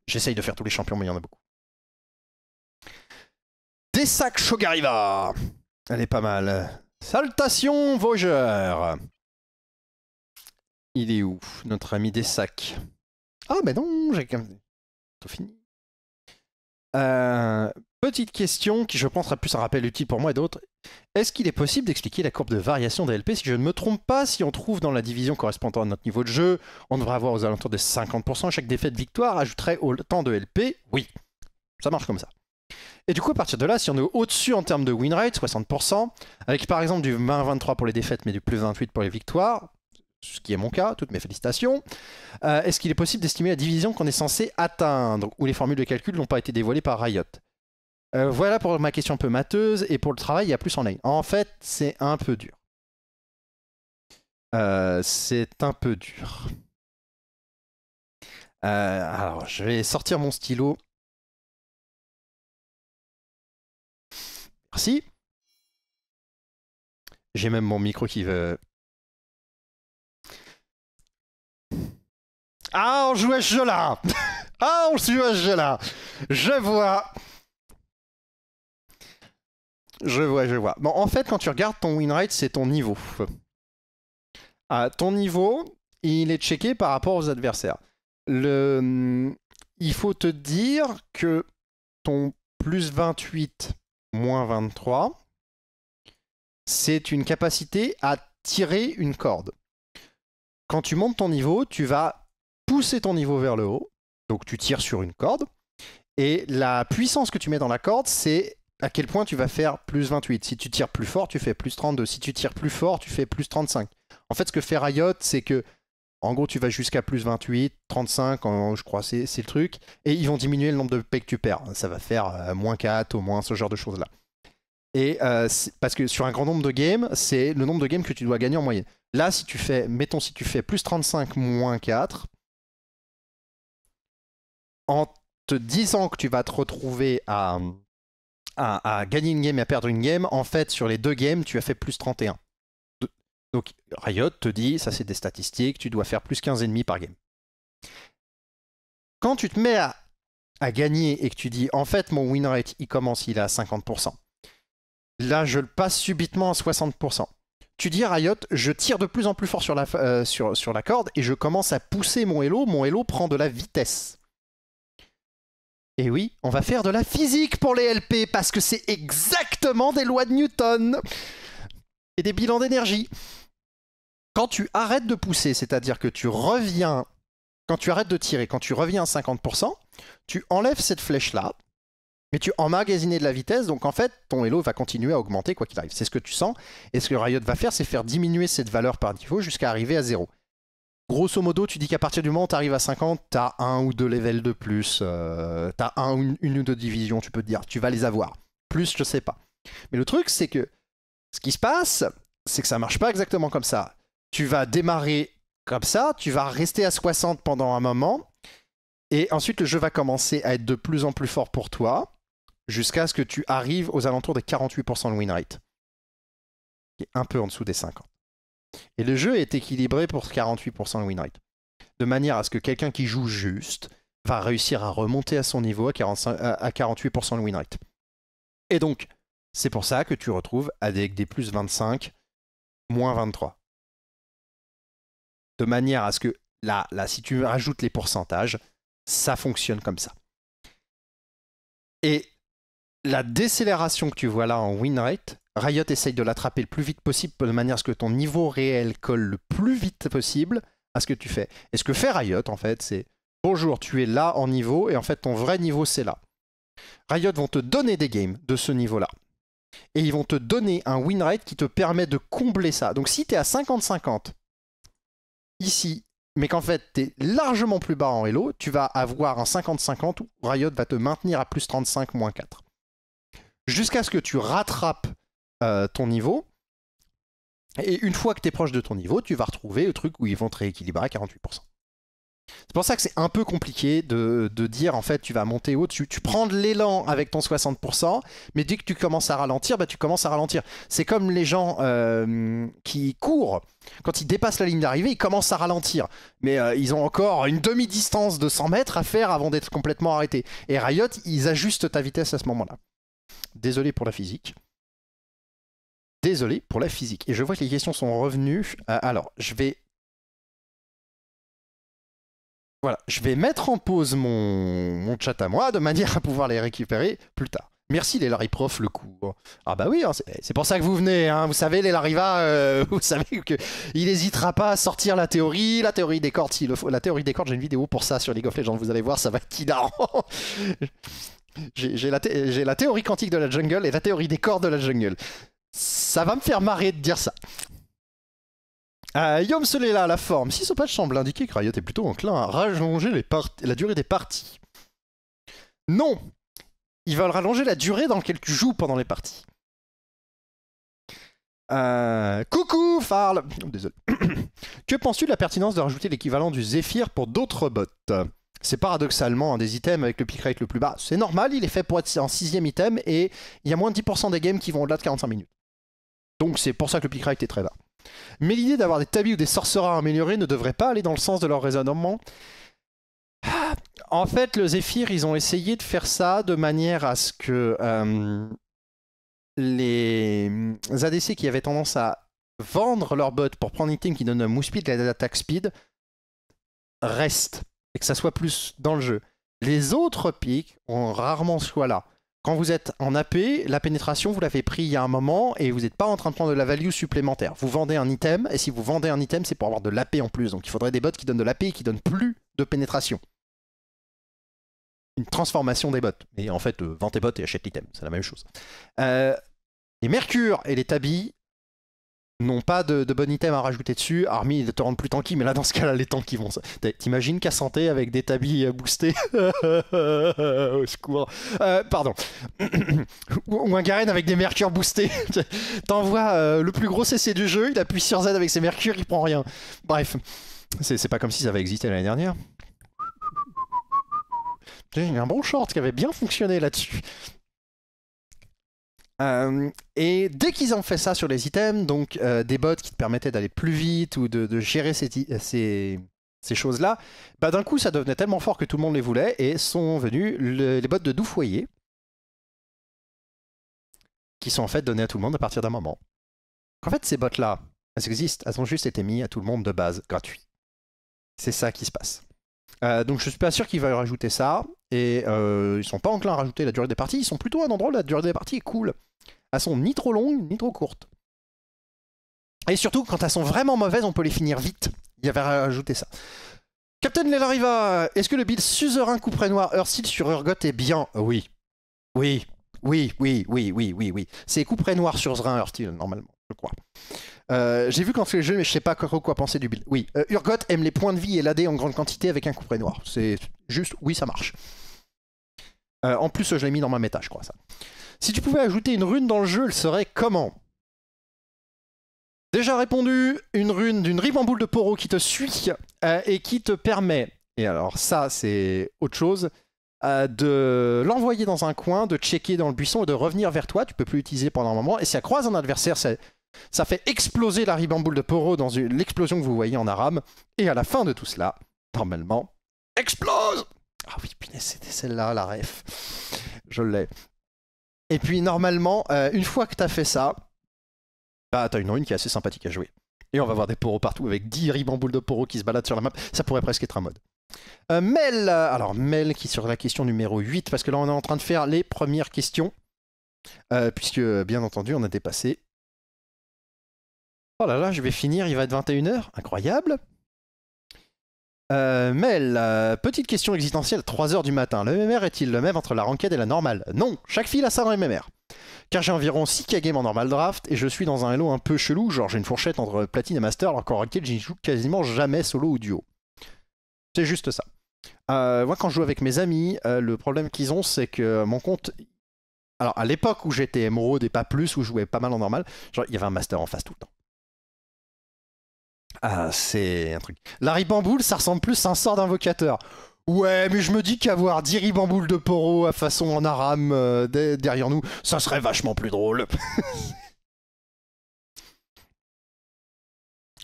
[SPEAKER 1] J'essaye de faire tous les champions, mais il y en
[SPEAKER 2] a beaucoup. Dessac Shogariva Elle est pas mal. Saltation Vosgeur Il
[SPEAKER 1] est où, notre ami Dessac
[SPEAKER 2] Ah, ben non, j'ai quand même... Tout fini.
[SPEAKER 1] Euh, petite question qui, je pense, sera plus un rappel utile pour moi et d'autres. Est-ce qu'il est possible d'expliquer la courbe de variation des LP Si je ne me trompe pas, si on trouve dans la division correspondant à notre niveau de jeu, on devrait avoir aux alentours de 50%. Chaque défaite victoire ajouterait autant de LP. Oui, ça marche comme ça. Et du coup, à partir de là, si on est au-dessus en termes de win rate, 60%, avec par exemple du 20-23 pour les défaites, mais du plus 28 pour les victoires, ce qui est mon cas, toutes mes félicitations, euh, est-ce qu'il est possible d'estimer la division qu'on est censé atteindre, où les formules de calcul n'ont pas été dévoilées par Riot euh, voilà pour ma question un peu mateuse. Et pour le travail, il y a plus en ligne. En fait, c'est un peu dur. Euh, c'est un peu
[SPEAKER 2] dur. Euh, alors, je vais sortir mon stylo. Merci. J'ai même mon micro qui veut... Ah, on joue à ce jeu-là Ah, on joue à ce jeu-là Je vois je vois, je vois. Bon, en
[SPEAKER 1] fait, quand tu regardes ton win rate, c'est ton niveau. ton niveau, il est checké par rapport aux adversaires. Hmm, il faut te dire que ton plus 28, moins 23, c'est une capacité à tirer une corde. Quand tu montes ton niveau, tu vas pousser ton niveau vers le haut, donc tu tires sur une corde, et la puissance que tu mets dans la corde, c'est à quel point tu vas faire plus 28. Si tu tires plus fort, tu fais plus 32. Si tu tires plus fort, tu fais plus 35. En fait, ce que fait Riot, c'est que, en gros, tu vas jusqu'à plus 28, 35, je crois, c'est le truc. Et ils vont diminuer le nombre de P que tu perds. Ça va faire euh, moins 4, au moins, ce genre de choses-là. Et euh, parce que sur un grand nombre de games, c'est le nombre de games que tu dois gagner en moyenne. Là, si tu fais, mettons, si tu fais plus 35, moins 4, en te disant que tu vas te retrouver à à, gagner une game et à perdre une game, en fait, sur les deux games, tu as fait plus 31. Donc Riot te dit, ça c'est des statistiques, tu dois faire plus 15 ennemis par game. Quand tu te mets à, gagner et que tu dis, en fait, mon win rate, il commence, il est à 50%. Là, je le passe subitement à 60%. Tu dis Riot, je tire de plus en plus fort sur la, euh, sur la corde et je commence à pousser mon Elo. Mon Elo prend de la vitesse. Et oui, on va faire de la physique pour les LP parce que c'est exactement des lois de Newton et des bilans d'énergie. Quand tu arrêtes de pousser, c'est-à-dire que tu reviens, quand tu arrêtes de tirer, quand tu reviens à 50%, tu enlèves cette flèche-là, mais tu emmagasines de la vitesse, donc en fait, ton Elo va continuer à augmenter quoi qu'il arrive. C'est ce que tu sens, et ce que Riot va faire, c'est faire diminuer cette valeur par niveau jusqu'à arriver à zéro grosso modo, tu dis qu'à partir du moment où tu arrives à 50, tu as un ou deux levels de plus, euh, tu as une, une, ou deux divisions, tu peux te dire, tu vas les avoir. Plus, je sais pas. Mais le truc, c'est que ce qui se passe, c'est que ça marche pas exactement comme ça. Tu vas démarrer comme ça, tu vas rester à 60 pendant un moment, et ensuite le jeu va commencer à être de plus en plus fort pour toi, jusqu'à ce que tu arrives aux alentours des 48% de win rate, qui est un peu en dessous des 50. Et le jeu est équilibré pour 48% de win rate. De manière à ce que quelqu'un qui joue juste va réussir à remonter à son niveau à, 48% de win rate. Et donc, c'est pour ça que tu retrouves avec des plus 25, moins 23. De manière à ce que, là, là, si tu rajoutes les pourcentages, ça fonctionne comme ça. Et la décélération que tu vois là en win rate, Riot essaye de l'attraper le plus vite possible de manière à ce que ton niveau réel colle le plus vite possible à ce que tu fais. Et ce que fait Riot, en fait, c'est bonjour, tu es là en niveau, et en fait, ton vrai niveau, c'est là. Riot vont te donner des games de ce niveau-là. Et ils vont te donner un win rate qui te permet de combler ça. Donc si tu es à 50-50 ici, mais qu'en fait tu es largement plus bas en Hello, tu vas avoir un 50-50 où Riot va te maintenir à plus 35, moins 4. Jusqu'à ce que tu rattrapes euh, ton niveau. Et une fois que tu es proche de ton niveau, tu vas retrouver le truc où ils vont te rééquilibrer à 48%. C'est pour ça que c'est un peu compliqué de, dire en fait tu vas monter haut, tu, tu prends de l'élan avec ton 60%, mais dès que tu commences à ralentir, bah, tu commences à ralentir. C'est comme les gens euh, qui courent, quand ils dépassent la ligne d'arrivée, ils commencent à ralentir, mais euh, ils ont encore une demi-distance de 100 mètres à faire avant d'être complètement arrêtés. Et Riot, ils ajustent ta vitesse à ce moment-là. Désolé pour la physique. Désolé pour la physique. Et je vois que les questions sont revenues. Euh, alors, je vais... Voilà, je vais mettre en pause mon... chat à moi de manière à pouvoir les récupérer plus tard. Merci les Larry Prof le cours. Ah bah oui, hein, c'est pour ça que vous venez. Hein. Vous savez, les Lariva, euh, vous savez qu'il n'hésitera pas à sortir la théorie, la théorie des cordes, si le La théorie des cordes, j'ai une vidéo pour ça sur League of Legends, vous allez voir, ça va être hilarant. j'ai la, théorie quantique de la jungle et la théorie des cordes de la jungle. Ça va me faire marrer de dire ça. Euh, ah, Yom là, la forme. Si ce patch semble indiquer que Riot est plutôt enclin à rallonger les la durée des parties. Non Ils veulent rallonger la durée dans laquelle tu joues pendant les parties. Euh, coucou Farl oh, Désolé. que penses-tu de la pertinence de rajouter l'équivalent du Zephyr pour d'autres bots C'est paradoxalement un des items avec le pick rate le plus bas. C'est normal, il est fait pour être en sixième item et il y a moins de 10% des games qui vont au-delà de 45 minutes. Donc c'est pour ça que le pick était très bas. Mais l'idée d'avoir des tabis ou des sorcerats améliorés ne devrait pas aller dans le sens de leur raisonnement. En fait, le Zephyr, ils ont essayé de faire ça de manière à ce que euh, les ADC qui avaient tendance à vendre leurs bot pour prendre une team qui donne un move speed et speed restent et que ça soit plus dans le jeu. Les autres picks ont rarement ce là quand vous êtes en AP, la pénétration, vous l'avez pris il y a un moment et vous n'êtes pas en train de prendre de la value supplémentaire. Vous vendez un item et si vous vendez un item, c'est pour avoir de l'AP en plus. Donc il faudrait des bots qui donnent de l'AP et qui donnent plus de pénétration. Une transformation des bots. Et en fait, euh, vends et achète l'item. C'est la même chose. Euh, les Mercure et les Tabis, n'ont pas de, bon item à rajouter dessus. Army, de te rend plus tanky, mais là, dans ce cas-là, les tanks, qui vont. T'imagines qu'à santé avec des tabis euh, boostés Au secours. Euh, pardon. Ou un Garen avec des mercures boostés. T'envoies euh, le plus gros CC du jeu, il appuie sur Z avec ses mercures, il prend rien. Bref. C'est pas comme si ça avait existé l'année dernière. Il un bon short qui avait bien fonctionné là-dessus. Euh, et dès qu'ils ont fait ça sur les items, donc euh, des bots qui te permettaient d'aller plus vite ou de, gérer ces, choses-là, bah d'un coup ça devenait tellement fort que tout le monde les voulait et sont venus les bots de
[SPEAKER 2] doux foyer qui sont en fait donnés à tout le monde à partir d'un moment. En fait, ces bots-là, elles existent, elles ont juste été mises à tout le monde de base, gratuit.
[SPEAKER 1] C'est ça qui se passe. Euh, donc je suis pas sûr qu'ils veuillent rajouter ça. Et euh, ils sont pas enclins à rajouter la durée des parties. Ils sont plutôt à un endroit où la durée des parties est cool. Elles sont ni trop longues, ni trop courtes. Et surtout, quand elles sont vraiment mauvaises, on peut les finir vite. Il y avait rajouté ça. Captain Lelariva, est-ce que le build suzerain couperet noir Earthseed sur Urgot est bien Oui. Oui. Oui, oui, oui, oui, oui, oui. C'est couperet noir sur Zerin normalement. Euh, j'ai vu quand fait le jeu, mais je sais pas quoi, penser du build. Oui, euh, Urgot aime les points de vie et l'AD en grande quantité avec un couperet noir. C'est juste, oui, ça marche. Euh, en plus, je l'ai mis dans ma méta, je crois, ça. Si tu pouvais ajouter une rune dans le jeu, elle serait comment Déjà répondu, une rune d'une ribamboule de poro qui te suit et qui te permet, et alors ça c'est autre chose, de l'envoyer dans un coin, de checker dans le buisson et de revenir vers toi. Tu peux plus l'utiliser pendant un moment. Et si elle croise un adversaire, ça fait exploser la ribamboule de Poro dans l'explosion que vous voyez en arabe. Et à la fin de tout cela, normalement, explose Ah oui, punaise, c'était celle-là, la ref. Je l'ai. Et puis normalement, euh, une fois que t'as fait ça, bah t'as une rune qui est assez sympathique à jouer. Et on va voir des poros partout avec 10 ribamboules de poros qui se baladent sur la map. Ça pourrait presque être un mode. Euh, Mel, euh, alors Mel qui sur la question numéro 8, parce que là on est en train de faire les premières questions. puisque bien entendu on a dépassé Oh là là, je vais finir, il va être 21h, incroyable. Euh, Mel, euh, petite question existentielle, 3h du matin, le MMR est-il le même entre la ranked et la normale Non, chaque fille a ça dans le MMR. Car j'ai environ 6 games en normal draft et je suis dans un hello un peu chelou, genre j'ai une fourchette entre platine et master alors qu'en ranked j'y joue quasiment jamais solo ou duo. C'est juste ça. Euh, moi quand je joue avec mes amis, euh, le problème qu'ils ont c'est que mon compte alors à l'époque où j'étais émeraude et pas plus, où je jouais pas mal en normal, genre il y avait un master en face tout le temps. Ah, c'est un truc. La ribamboule, ça ressemble plus à un sort d'invocateur. Ouais, mais je me dis qu'avoir 10 ribamboules de poro à façon en aram euh, derrière nous, ça
[SPEAKER 2] serait vachement plus drôle.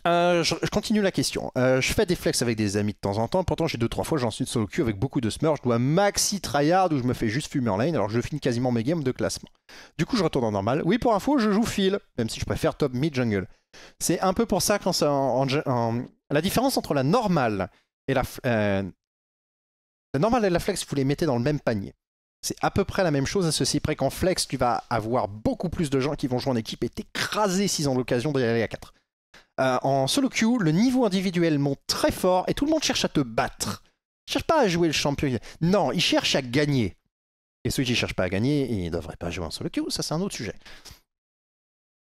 [SPEAKER 1] Euh, je, continue la question. Euh, je fais des flex avec des amis de temps en temps. Pourtant, j'ai deux trois fois, j'en suis sur le cul avec beaucoup de smurfs. Je dois maxi tryhard ou je me fais juste fumer en lane. Alors, je finis quasiment mes games de classement. Du coup, je retourne en normal. Oui, pour info, je joue fill, même si je préfère top mid jungle. C'est un peu pour ça quand c'est en, la différence entre la normale et la euh, la normale et la flex, vous les mettez dans le même panier. C'est à peu près la même chose à ceci près qu'en flex, tu vas avoir beaucoup plus de gens qui vont jouer en équipe et t'écraser s'ils ont l'occasion d'aller à 4. Euh, en solo queue, le niveau individuel monte très fort et tout le monde cherche à te battre. cherche pas à jouer le champion. Non, il cherche à gagner. Et ceux qui cherchent pas à gagner, ils ne devraient pas jouer en solo queue, ça c'est un autre sujet.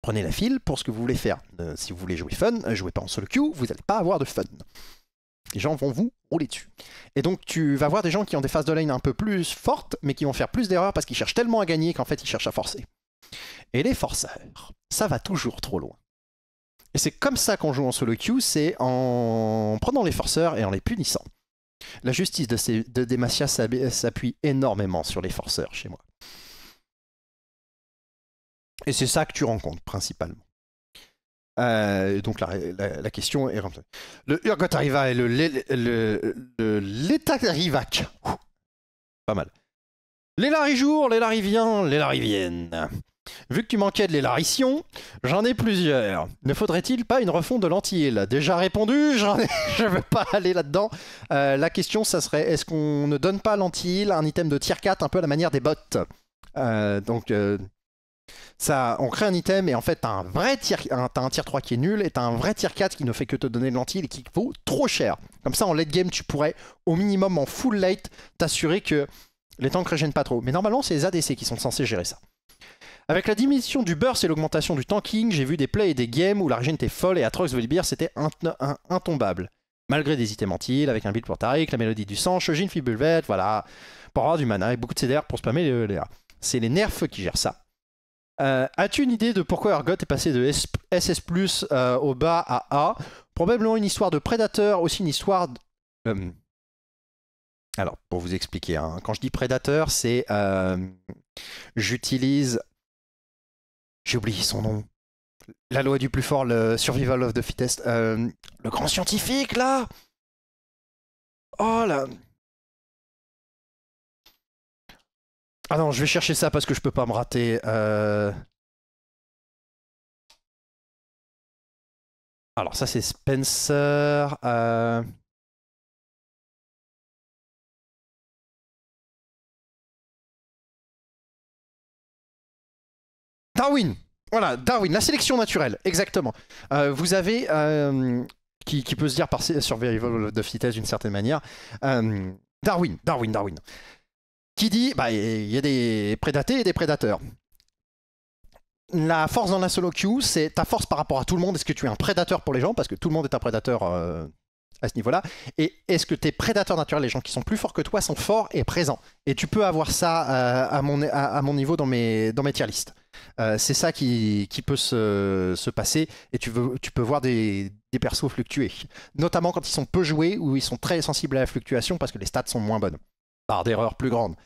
[SPEAKER 1] Prenez la file pour ce que vous voulez faire. Euh, si vous voulez jouer fun, jouez pas en solo queue, vous n'allez pas avoir de fun. Les gens vont vous rouler dessus. Et donc tu vas voir des gens qui ont des phases de lane un peu plus fortes, mais qui vont faire plus d'erreurs parce qu'ils cherchent tellement à gagner qu'en fait ils cherchent à forcer. Et les forceurs, ça va toujours trop loin. Et c'est comme ça qu'on joue en solo queue, c'est en prenant les forceurs et en les punissant. La justice de, ces, Demacia s'appuie énormément sur les forceurs chez moi. Et c'est ça que tu rencontres principalement. Euh, donc la, question est remplie. Le Urgot Arriva et le, Pas mal. Les Larijours, les Lariviens, les Lariviennes. Vu que tu manquais de l'élarition, j'en ai plusieurs. Ne faudrait-il pas une refonte de lanti Déjà répondu, je ne veux pas aller là-dedans. Euh, la question, ça serait est-ce qu'on ne donne pas lanti à un item de tier 4, un peu à la manière des bottes euh, Donc, euh, ça, on crée un item et en fait, t'as un vrai tier, un, un tier 3 qui est nul et t'as un vrai tier 4 qui ne fait que te donner de lanti et qui vaut trop cher. Comme ça, en late game, tu pourrais au minimum en full late t'assurer que les tanks ne régènent pas trop. Mais normalement, c'est les ADC qui sont censés gérer ça. Avec la diminution du burst et l'augmentation du tanking, j'ai vu des plays et des games où l'argent était folle et Atrox Volibear c'était intombable. Malgré des items mentiles, avec un build pour Tariq, la mélodie du sang, Shojin Fibulvet, voilà, pour avoir du mana et beaucoup de CDR pour spammer les e e C'est les nerfs qui gèrent ça. Euh, as-tu une idée de pourquoi Ergot est passé de SS euh, au bas à A Probablement une histoire de prédateur, aussi une histoire. De, euh, alors, pour vous expliquer, hein, quand je dis prédateur, c'est. J'utilise j'ai oublié son nom.
[SPEAKER 2] La loi du plus fort, le survival of the fittest. Euh, le grand scientifique, là Oh là Ah non, je vais chercher ça parce que je peux pas me rater. Euh. Alors ça c'est Spencer. Euh. Darwin Voilà, Darwin, la sélection
[SPEAKER 1] naturelle, exactement. Euh, vous avez, euh, qui, peut se dire par survival de fittest d'une certaine manière, euh, Darwin, Darwin, Darwin, qui dit, bah, il y a des prédatés et des prédateurs. La force dans la solo queue, c'est ta force par rapport à tout le monde. Est-ce que tu es un prédateur pour les gens Parce que tout le monde est un prédateur à ce niveau-là. Et est-ce que tes prédateurs naturels, les gens qui sont plus forts que toi, sont forts et présents Et tu peux avoir ça euh, à, mon, niveau dans mes, dans tier list. Euh, c'est ça qui, peut se, passer et tu, peux voir des, des, persos fluctuer. Notamment quand ils sont peu joués ou ils sont très sensibles à la fluctuation parce que les stats sont moins bonnes. Barre d'erreur plus grande.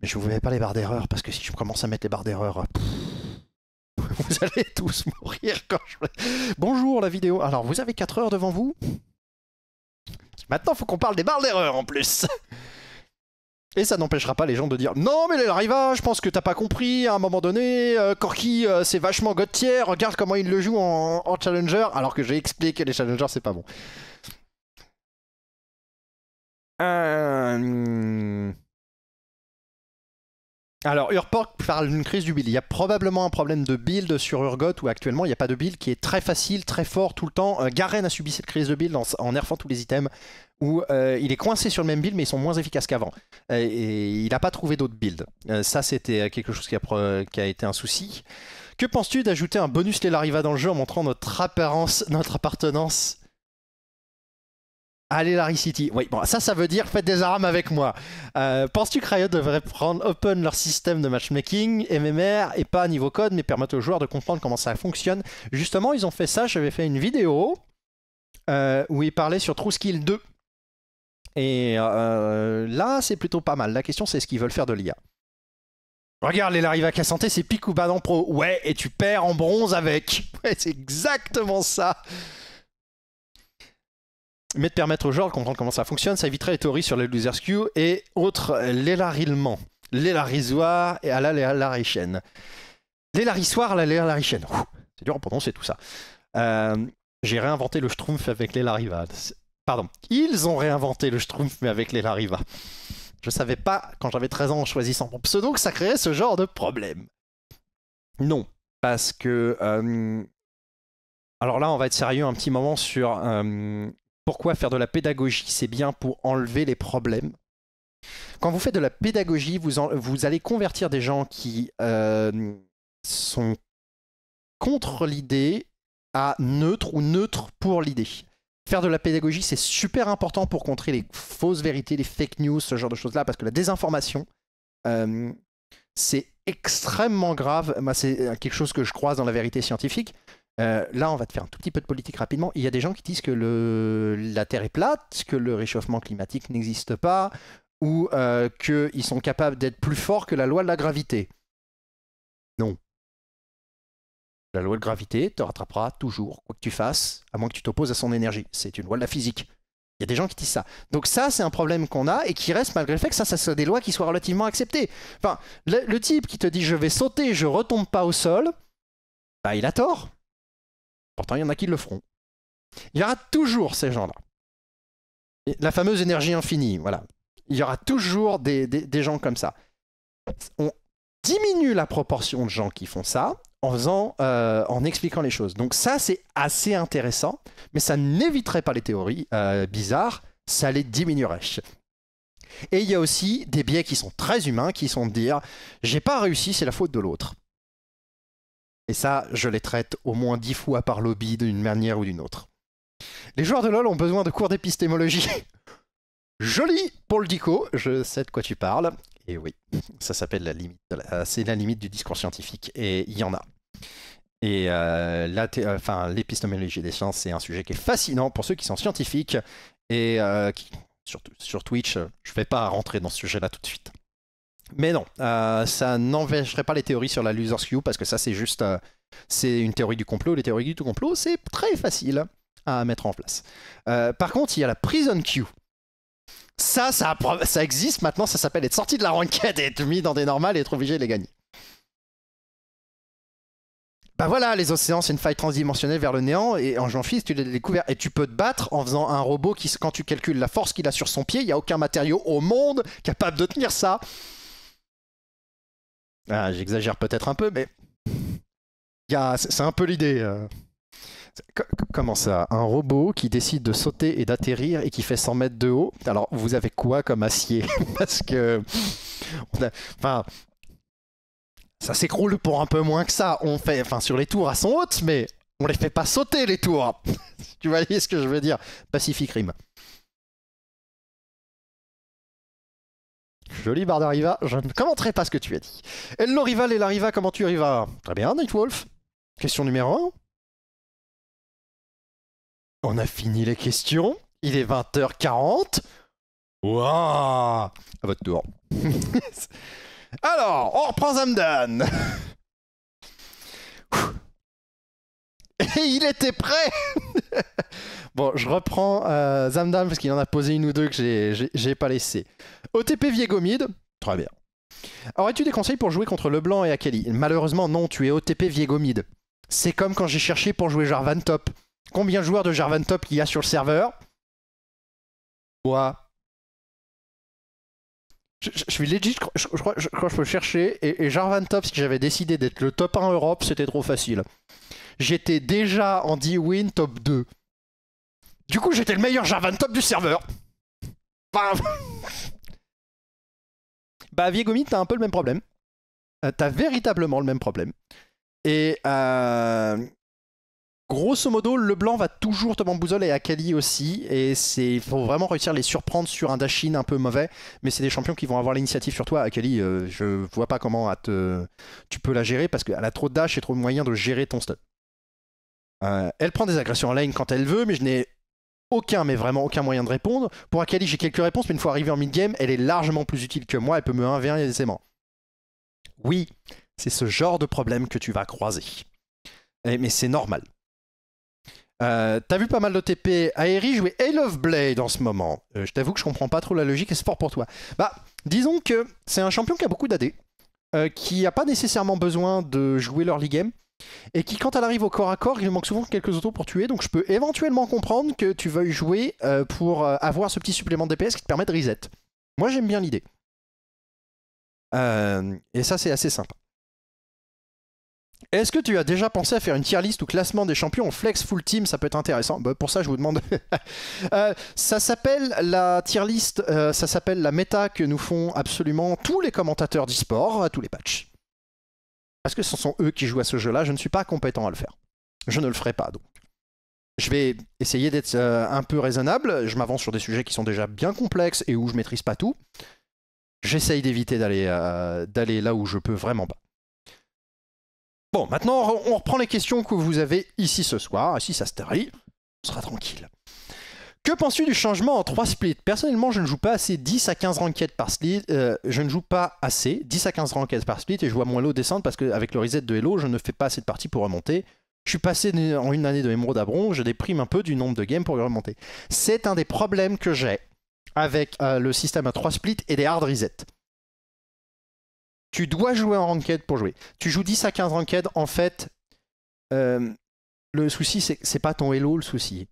[SPEAKER 1] Mais je ne vous mets pas les barres d'erreur parce que si je commence à mettre les barres d'erreur... Vous allez tous mourir quand je... Bonjour la vidéo. Alors vous avez 4 heures devant vous Maintenant, faut qu'on parle des barres d'erreur en plus. Et ça n'empêchera pas les gens de dire Non, mais l'arriva, je pense que t'as pas compris. À un moment donné, euh, Corky, euh, c'est vachement Gauthier. Regarde comment
[SPEAKER 2] il le joue en, Challenger. Alors que j'ai expliqué les Challengers, c'est pas bon. Euh,
[SPEAKER 1] alors, Urpork parle d'une crise du build. Il y a probablement un problème de build sur Urgot où actuellement il n'y a pas de build qui est très facile, très fort tout le temps. Euh, Garen a subi cette crise de build en, nerfant tous les items où euh, il est coincé sur le même build mais ils sont moins efficaces qu'avant. Euh, et, il n'a pas trouvé d'autres builds. ça, c'était quelque chose qui a, qui a, été un souci. Que penses-tu d'ajouter un bonus Lelariva dans le jeu en montrant notre apparence, notre appartenance Allez City, Oui, bon, ça, ça veut dire faites des armes avec moi. Euh, penses-tu que Riot devrait prendre open leur système de matchmaking, MMR, et pas niveau code, mais permettre aux joueurs de comprendre comment ça fonctionne Justement, ils ont fait ça. J'avais fait une vidéo euh, où ils parlaient sur Skill 2. Et euh, là, c'est plutôt pas mal. La question, c'est ce qu'ils veulent faire de l'IA. Regarde, les Larry à santé, c'est pic ou ban pro. Ouais, et tu perds en bronze avec. Ouais, c'est exactement ça mais de permettre aux gens de comprendre comment ça fonctionne, ça éviterait les théories sur les losers queue et autres euh, les l'élarisoire et à la lélarichienne. L'élarisoire, la l'arichène. C'est dur à prononcer tout ça. Euh, j'ai réinventé le schtroumpf avec les l'élariva. Pardon. Ils ont réinventé le schtroumpf, mais avec les l'élariva. Je savais pas, quand j'avais 13 ans en choisissant mon pseudo, que ça créait ce genre de problème. Non, parce que... Euh, alors là, on va être sérieux un petit moment sur pourquoi faire de la pédagogie C'est bien pour enlever les problèmes. Quand vous faites de la pédagogie, vous, allez convertir des gens qui euh, sont contre l'idée à neutre ou neutre pour l'idée. Faire de la pédagogie, c'est super important pour contrer les fausses vérités, les fake news, ce genre de choses-là, parce que la désinformation, euh, c'est extrêmement grave. c'est euh, quelque chose que je croise dans la vérité scientifique. Euh, là, on va te faire un tout petit peu de politique rapidement. Il y a des gens qui disent que la Terre est plate, que le réchauffement climatique n'existe pas, ou euh, qu'ils sont capables d'être plus forts que la loi de la gravité. Non. La loi de gravité te rattrapera toujours, quoi que tu fasses, à moins que tu t'opposes à son énergie. C'est une loi de la physique. Il y a des gens qui disent ça. Donc ça, c'est un problème qu'on a et qui reste malgré le fait que ça, ça soit des lois qui soient relativement acceptées. Enfin, le, le type qui te dit je vais sauter, je retombe pas au sol, bah il a tort. Pourtant, il y en a qui le feront. Il y aura toujours ces gens-là. La fameuse énergie infinie, voilà. Il y aura toujours des, gens comme ça. On diminue la proportion de gens qui font ça en, euh, en expliquant les choses. Donc ça, c'est assez intéressant, mais ça n'éviterait pas les théories euh, bizarres, ça les diminuerait. Et il y a aussi des biais qui sont très humains, qui sont de dire j'ai pas réussi, c'est la faute de l'autre. Et ça, je les traite au moins dix fois par lobby d'une manière ou d'une autre. Les joueurs de LoL ont besoin de cours d'épistémologie. Joli, Paul Dico, je sais de quoi tu parles. Et oui, ça s'appelle la limite. Euh, c'est la limite du discours scientifique, et il y en a. Et euh, euh l'épistémologie des sciences, c'est un sujet qui est fascinant pour ceux qui sont scientifiques et euh, surtout sur Twitch. Je ne vais pas rentrer dans ce sujet-là tout de suite. Mais non, euh, ça n'empêcherait pas les théories sur la Losers' queue parce que ça c'est juste, euh, c'est une théorie du complot. Les théories du complot, c'est très facile à mettre en place. Euh, par contre, il y a la prison queue. Ça, ça, existe maintenant, ça s'appelle être sorti de la ranquette et être mis dans des normales et être obligé de les gagner. Bah voilà, les océans, c'est une faille transdimensionnelle vers le néant, et en jean fils, tu l'as découvert. Et tu peux te battre en faisant un robot qui, quand tu calcules la force qu'il a sur son pied, il n'y a aucun matériau au monde capable de tenir ça. Ah, J'exagère peut-être un peu, mais c'est un peu l'idée. Euh. Comment ça Un robot qui décide de sauter et d'atterrir et qui fait 100 mètres de haut Alors, vous avez quoi comme acier Parce que. Enfin. Ça s'écroule pour un peu moins que ça. On fait. Enfin, sur les tours, à son hôte, mais
[SPEAKER 2] on les fait pas sauter, les tours Tu vois ce que je veux dire Pacific Rim. Jolie barre d'arriva, je ne commenterai pas ce que tu as dit. Hello rival et l'ariva, comment tu arrivas Très bien, Nightwolf. Question numéro
[SPEAKER 1] 1. On a fini les questions. Il est 20h40. Waouh À votre tour. Alors, on reprend Zamdan. Et il était prêt Bon, je reprends euh, Zamdam parce qu'il en a posé une ou deux que j'ai pas laissé. OTP Viegomide, très bien. Aurais-tu des conseils pour jouer contre Leblanc et Akeli Malheureusement, non, tu es OTP Viegomide. C'est comme quand j'ai
[SPEAKER 2] cherché pour jouer Jarvan Top. Combien de joueurs de Jarvan Top il y a sur le serveur Moi, je, suis legit, je, crois, que je peux
[SPEAKER 1] chercher, et, Jarvan Top, si j'avais décidé d'être le top 1 Europe, c'était trop facile. J'étais déjà en D-Win top 2. Du coup, j'étais le meilleur Jarvan Top du serveur. bah bah, Viegomi, t'as un peu le même problème. Euh, t'as véritablement le même problème. Et euh, Grosso modo, Leblanc va toujours te bambouzoler, et Akali aussi. Et il faut vraiment réussir à les surprendre sur un Dashin un peu mauvais. Mais c'est des champions qui vont avoir l'initiative sur toi. Akali, euh, je vois pas comment tu peux la gérer parce qu'elle a trop de dash et trop de moyens de gérer ton stun. Euh, elle prend des agressions en lane quand elle veut, mais je n'ai aucun, mais vraiment aucun moyen de répondre. Pour Akali, j'ai quelques réponses, mais une fois arrivée en mid-game, elle est largement plus utile que moi. Elle peut me 1v1 aisément. Oui, c'est ce genre de problème que tu vas croiser. Eh, mais c'est normal. Euh, t'as vu pas mal de TP Aéri jouer Hail of Blade en ce moment. Euh, je t'avoue que je comprends pas trop la logique et c'est fort pour toi. Bah, disons que c'est un champion qui a beaucoup d'AD, euh, qui a pas nécessairement besoin de jouer leur league game, et qui quand elle arrive au corps à corps, il lui manque souvent quelques autos pour tuer, donc je peux éventuellement comprendre que tu veuilles jouer pour avoir ce petit supplément de DPS qui te permet de reset. Moi j'aime bien l'idée. et ça c'est assez sympa. Est-ce que tu as déjà pensé à faire une tier list ou classement des champions en flex full team Ça peut être intéressant. Bah, pour ça, je vous demande. Euh, ça s'appelle la tier list, euh, ça s'appelle la méta que nous font absolument tous les commentateurs d'e-sport à tous les patchs. Parce que ce sont eux qui jouent à ce jeu-là, je ne suis pas compétent à le faire. Je ne le ferai pas donc. Je vais essayer d'être euh, un peu raisonnable. Je m'avance sur des sujets qui sont déjà bien complexes et où je maîtrise pas tout. J'essaye d'éviter d'aller là où je peux vraiment pas. Bon, maintenant, on reprend les questions que vous avez ici ce soir. si ça se tarie, on sera tranquille. Que penses-tu du changement en 3 splits Personnellement, je ne joue pas assez 10 à 15 ranked par split. Euh, je ne joue pas assez 10 à 15 ranked par split et je vois moins l'eau descendre parce avec le reset de Hello, je ne fais pas assez de parties pour remonter. Je suis passé en une année de émeraude à bronze, je déprime un peu du nombre de games pour remonter. C'est un des problèmes que j'ai avec euh, le système à 3 splits et des hard resets. Tu dois jouer en ranked pour jouer. Tu joues 10 à 15 ranked, en fait, euh, le souci, c'est c'est pas ton hello le souci.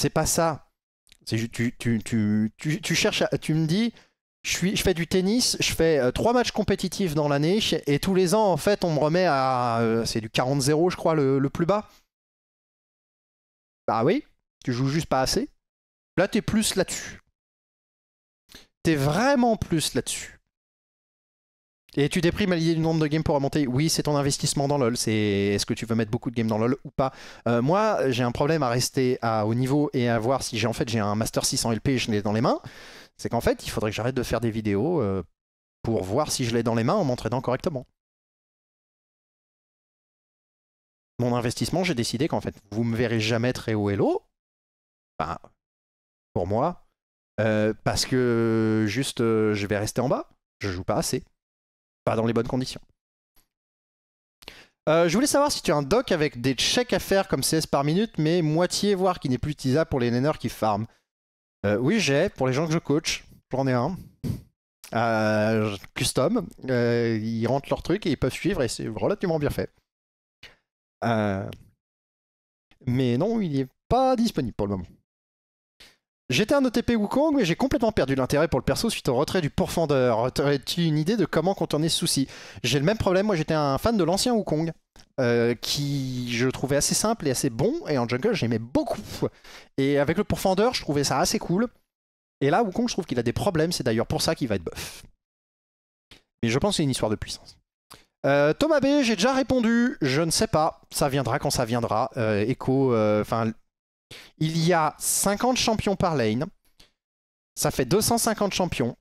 [SPEAKER 1] C'est pas ça. Tu, tu, cherches tu me dis, je, suis, je fais du tennis, je fais euh, trois matchs compétitifs dans l'année, et tous les ans, en fait, on me remet à. Euh, c'est du 40-0, je crois, le, le
[SPEAKER 2] plus bas. Bah oui, tu joues juste pas assez. Là, t'es plus là-dessus. T'es vraiment plus là-dessus.
[SPEAKER 1] Et tu déprimes à l'idée du nombre de games pour remonter Oui, c'est ton investissement dans LoL. C'est est-ce que tu veux mettre beaucoup de games dans LoL ou pas euh, Moi, j'ai un problème à rester à haut niveau et à voir si j'ai en fait j'ai un Master 600 LP et je l'ai dans les mains. C'est qu'en fait, il faudrait que j'arrête de faire des vidéos euh, pour voir si
[SPEAKER 2] je l'ai dans les mains en m'entraînant correctement. Mon investissement, j'ai décidé qu'en fait, vous me verrez jamais très haut hello. Enfin, pour
[SPEAKER 1] moi, euh, parce que juste, je vais rester en bas. Je joue pas assez pas dans les bonnes conditions. Euh, je voulais savoir si tu as un doc avec des checks à faire comme CS par minute, mais moitié, voire qui n'est plus utilisable pour les nainers qui farment. Euh, oui, j'ai, pour les gens que je coach, j'en ai un. Euh, custom, ils rentrent leur truc et ils peuvent suivre et c'est relativement bien fait. mais non, il n'est pas disponible pour le moment. J'étais un OTP Wukong, mais j'ai complètement perdu l'intérêt pour le perso suite au retrait du pourfendeur. taurais tu une idée de comment contourner ce souci J'ai le même problème, moi j'étais un fan de l'ancien Wukong. Euh, qui je trouvais assez simple et assez bon, et en jungle j'aimais beaucoup. Et avec le pourfendeur, je trouvais ça assez cool. Et là, Wukong, je trouve qu'il a des problèmes, c'est d'ailleurs pour ça qu'il va être buff. Mais je pense que c'est une histoire de puissance. Euh, Thomas B, j'ai déjà répondu, je ne sais pas, ça viendra quand ça viendra. Euh, Echo, enfin, il y a 50 champions par lane. Ça fait 250 champions.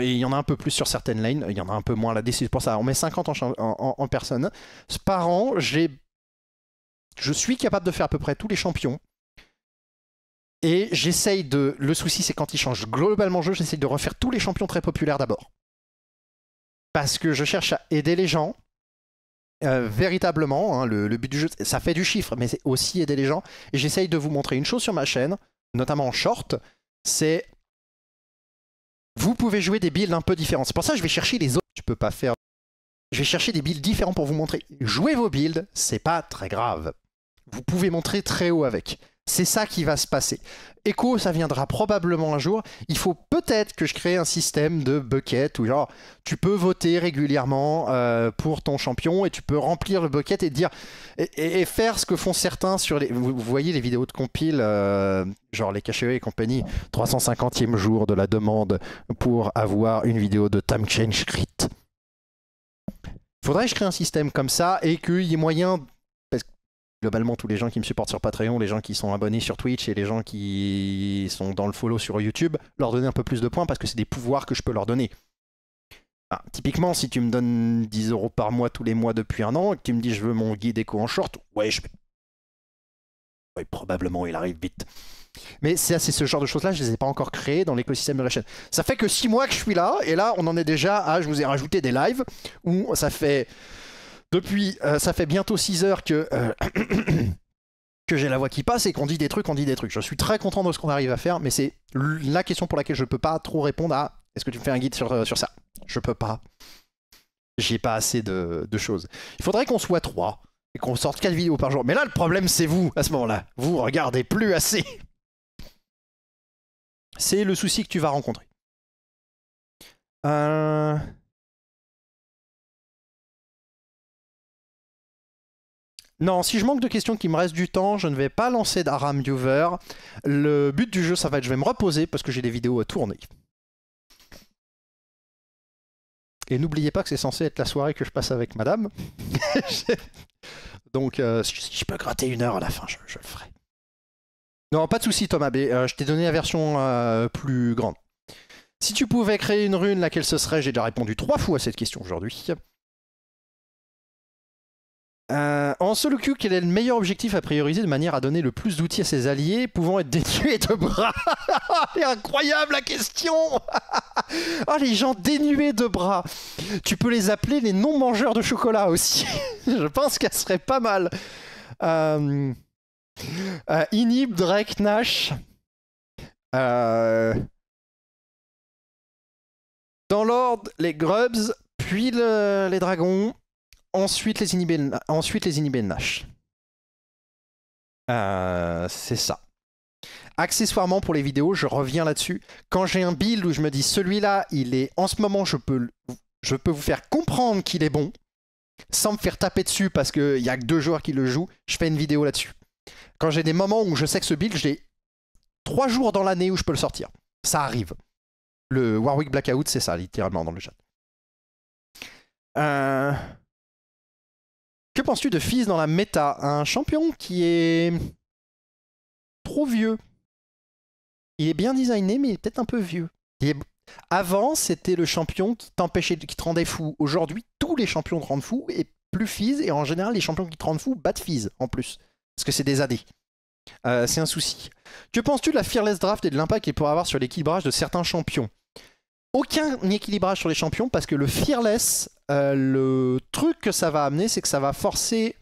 [SPEAKER 1] et il y en a un peu plus sur certaines lanes, il y en a un peu moins là-dessus. pour ça, on met 50 en, personne. Par an, je suis capable de faire à peu près tous les champions. Et j'essaye de. Le souci, c'est quand il change globalement le jeu, j'essaye de refaire tous les champions très populaires d'abord. Parce que je cherche à aider les gens euh, véritablement, hein, le, but du jeu, ça fait du chiffre, mais c'est aussi aider les gens. Et j'essaye de vous montrer une chose sur ma chaîne, notamment en short, c'est vous pouvez jouer des builds un peu différents. C'est pour ça que je vais chercher les autres. Tu peux pas faire. Je vais chercher des builds différents pour vous montrer. Jouer vos builds, c'est pas très grave. Vous pouvez montrer très haut avec. C'est ça qui va se passer. Echo, ça viendra probablement un jour. Il faut peut-être que je crée un système de bucket où genre tu peux voter régulièrement euh, pour ton champion et tu peux remplir le bucket et dire et, faire ce que font certains sur les. Vous, voyez les vidéos de compile, euh, genre les cachets et compagnie, 350e jour de la demande pour avoir une vidéo de time change crit. Faudrait que je crée un système comme ça et qu'il y ait moyen globalement tous les gens qui me supportent sur Patreon, les gens qui sont abonnés sur Twitch et les gens qui sont dans le follow sur YouTube, leur donner un peu plus de points parce que c'est des pouvoirs que je peux leur donner. Ah, typiquement, si tu me donnes 10 euros par mois tous les mois depuis un an et que tu me dis je veux mon guide éco en short, ouais, ouais, probablement il arrive vite. Mais c'est ce genre de choses-là, je ne les ai pas encore créées dans l'écosystème de la chaîne. Ça fait que 6 mois que je suis là, et là, on en est déjà à, je vous ai rajouté des lives, où ça fait depuis, euh, ça fait bientôt 6 heures que, euh, que j'ai la voix qui passe et qu'on dit des trucs, on dit des trucs. Je suis très content de ce qu'on arrive à faire, mais c'est la question pour laquelle je peux pas trop répondre à est-ce que tu me fais un guide sur, euh, sur ça Je peux pas. J'ai pas assez de, de choses. Il faudrait qu'on soit trois et qu'on sorte 4 vidéos par
[SPEAKER 2] jour. Mais là, le problème, c'est vous, à ce moment-là. Vous regardez plus assez. C'est le souci que tu vas rencontrer. Euh... Non, si je manque de questions qui me reste du temps, je ne vais pas lancer d'Aram Viewer. Le but du jeu, ça va être je vais me
[SPEAKER 1] reposer parce que j'ai des vidéos à tourner. Et n'oubliez pas que c'est censé être la soirée que je passe avec madame. Donc, euh, si je peux gratter une heure à la fin, je, le ferai. Non, pas de soucis Thomas, B, euh, je t'ai donné la version euh, plus grande. Si tu pouvais créer une rune, laquelle ce serait J'ai déjà répondu trois fois à cette question aujourd'hui. Euh, en solo queue, quel est le meilleur objectif à prioriser de manière à donner le plus d'outils à ses alliés pouvant être dénués de bras incroyable la question Oh les gens dénués de bras Tu peux les appeler les non-mangeurs de chocolat aussi. Je pense qu'elle serait pas mal.
[SPEAKER 2] Euh, euh, Inhib, Drake, Nash. Dans l'ordre, les grubs,
[SPEAKER 1] puis les dragons ensuite les inhibés, ensuite les de Nash. Euh, c'est ça. Accessoirement pour les vidéos, je reviens là-dessus. Quand j'ai un build où je me dis celui-là, il est en ce moment, je peux, je peux vous faire comprendre qu'il est bon, sans me faire taper dessus parce qu'il n'y a que deux joueurs qui le jouent, je fais une vidéo là-dessus. Quand j'ai des moments où je sais que ce build, j'ai trois jours dans l'année où je peux le sortir. Ça arrive. Le Warwick Blackout, c'est ça, littéralement, dans le chat.
[SPEAKER 2] Euh... Que penses-tu de Fizz dans la méta Un champion qui est trop vieux. Il est
[SPEAKER 1] bien designé, mais il est peut-être un peu vieux. Avant, c'était le champion qui t'empêchait, qui te rendait fou. Aujourd'hui, tous les champions te rendent fou, et plus Fizz, et en général, les champions qui te rendent fou battent Fizz en plus. Parce que c'est des AD. Euh, c'est un souci. Que penses-tu de la fearless draft et de l'impact qu'il pourrait avoir sur l'équilibrage de certains champions aucun équilibrage sur les champions parce que le fearless, euh, le truc que ça va amener, c'est que ça va forcer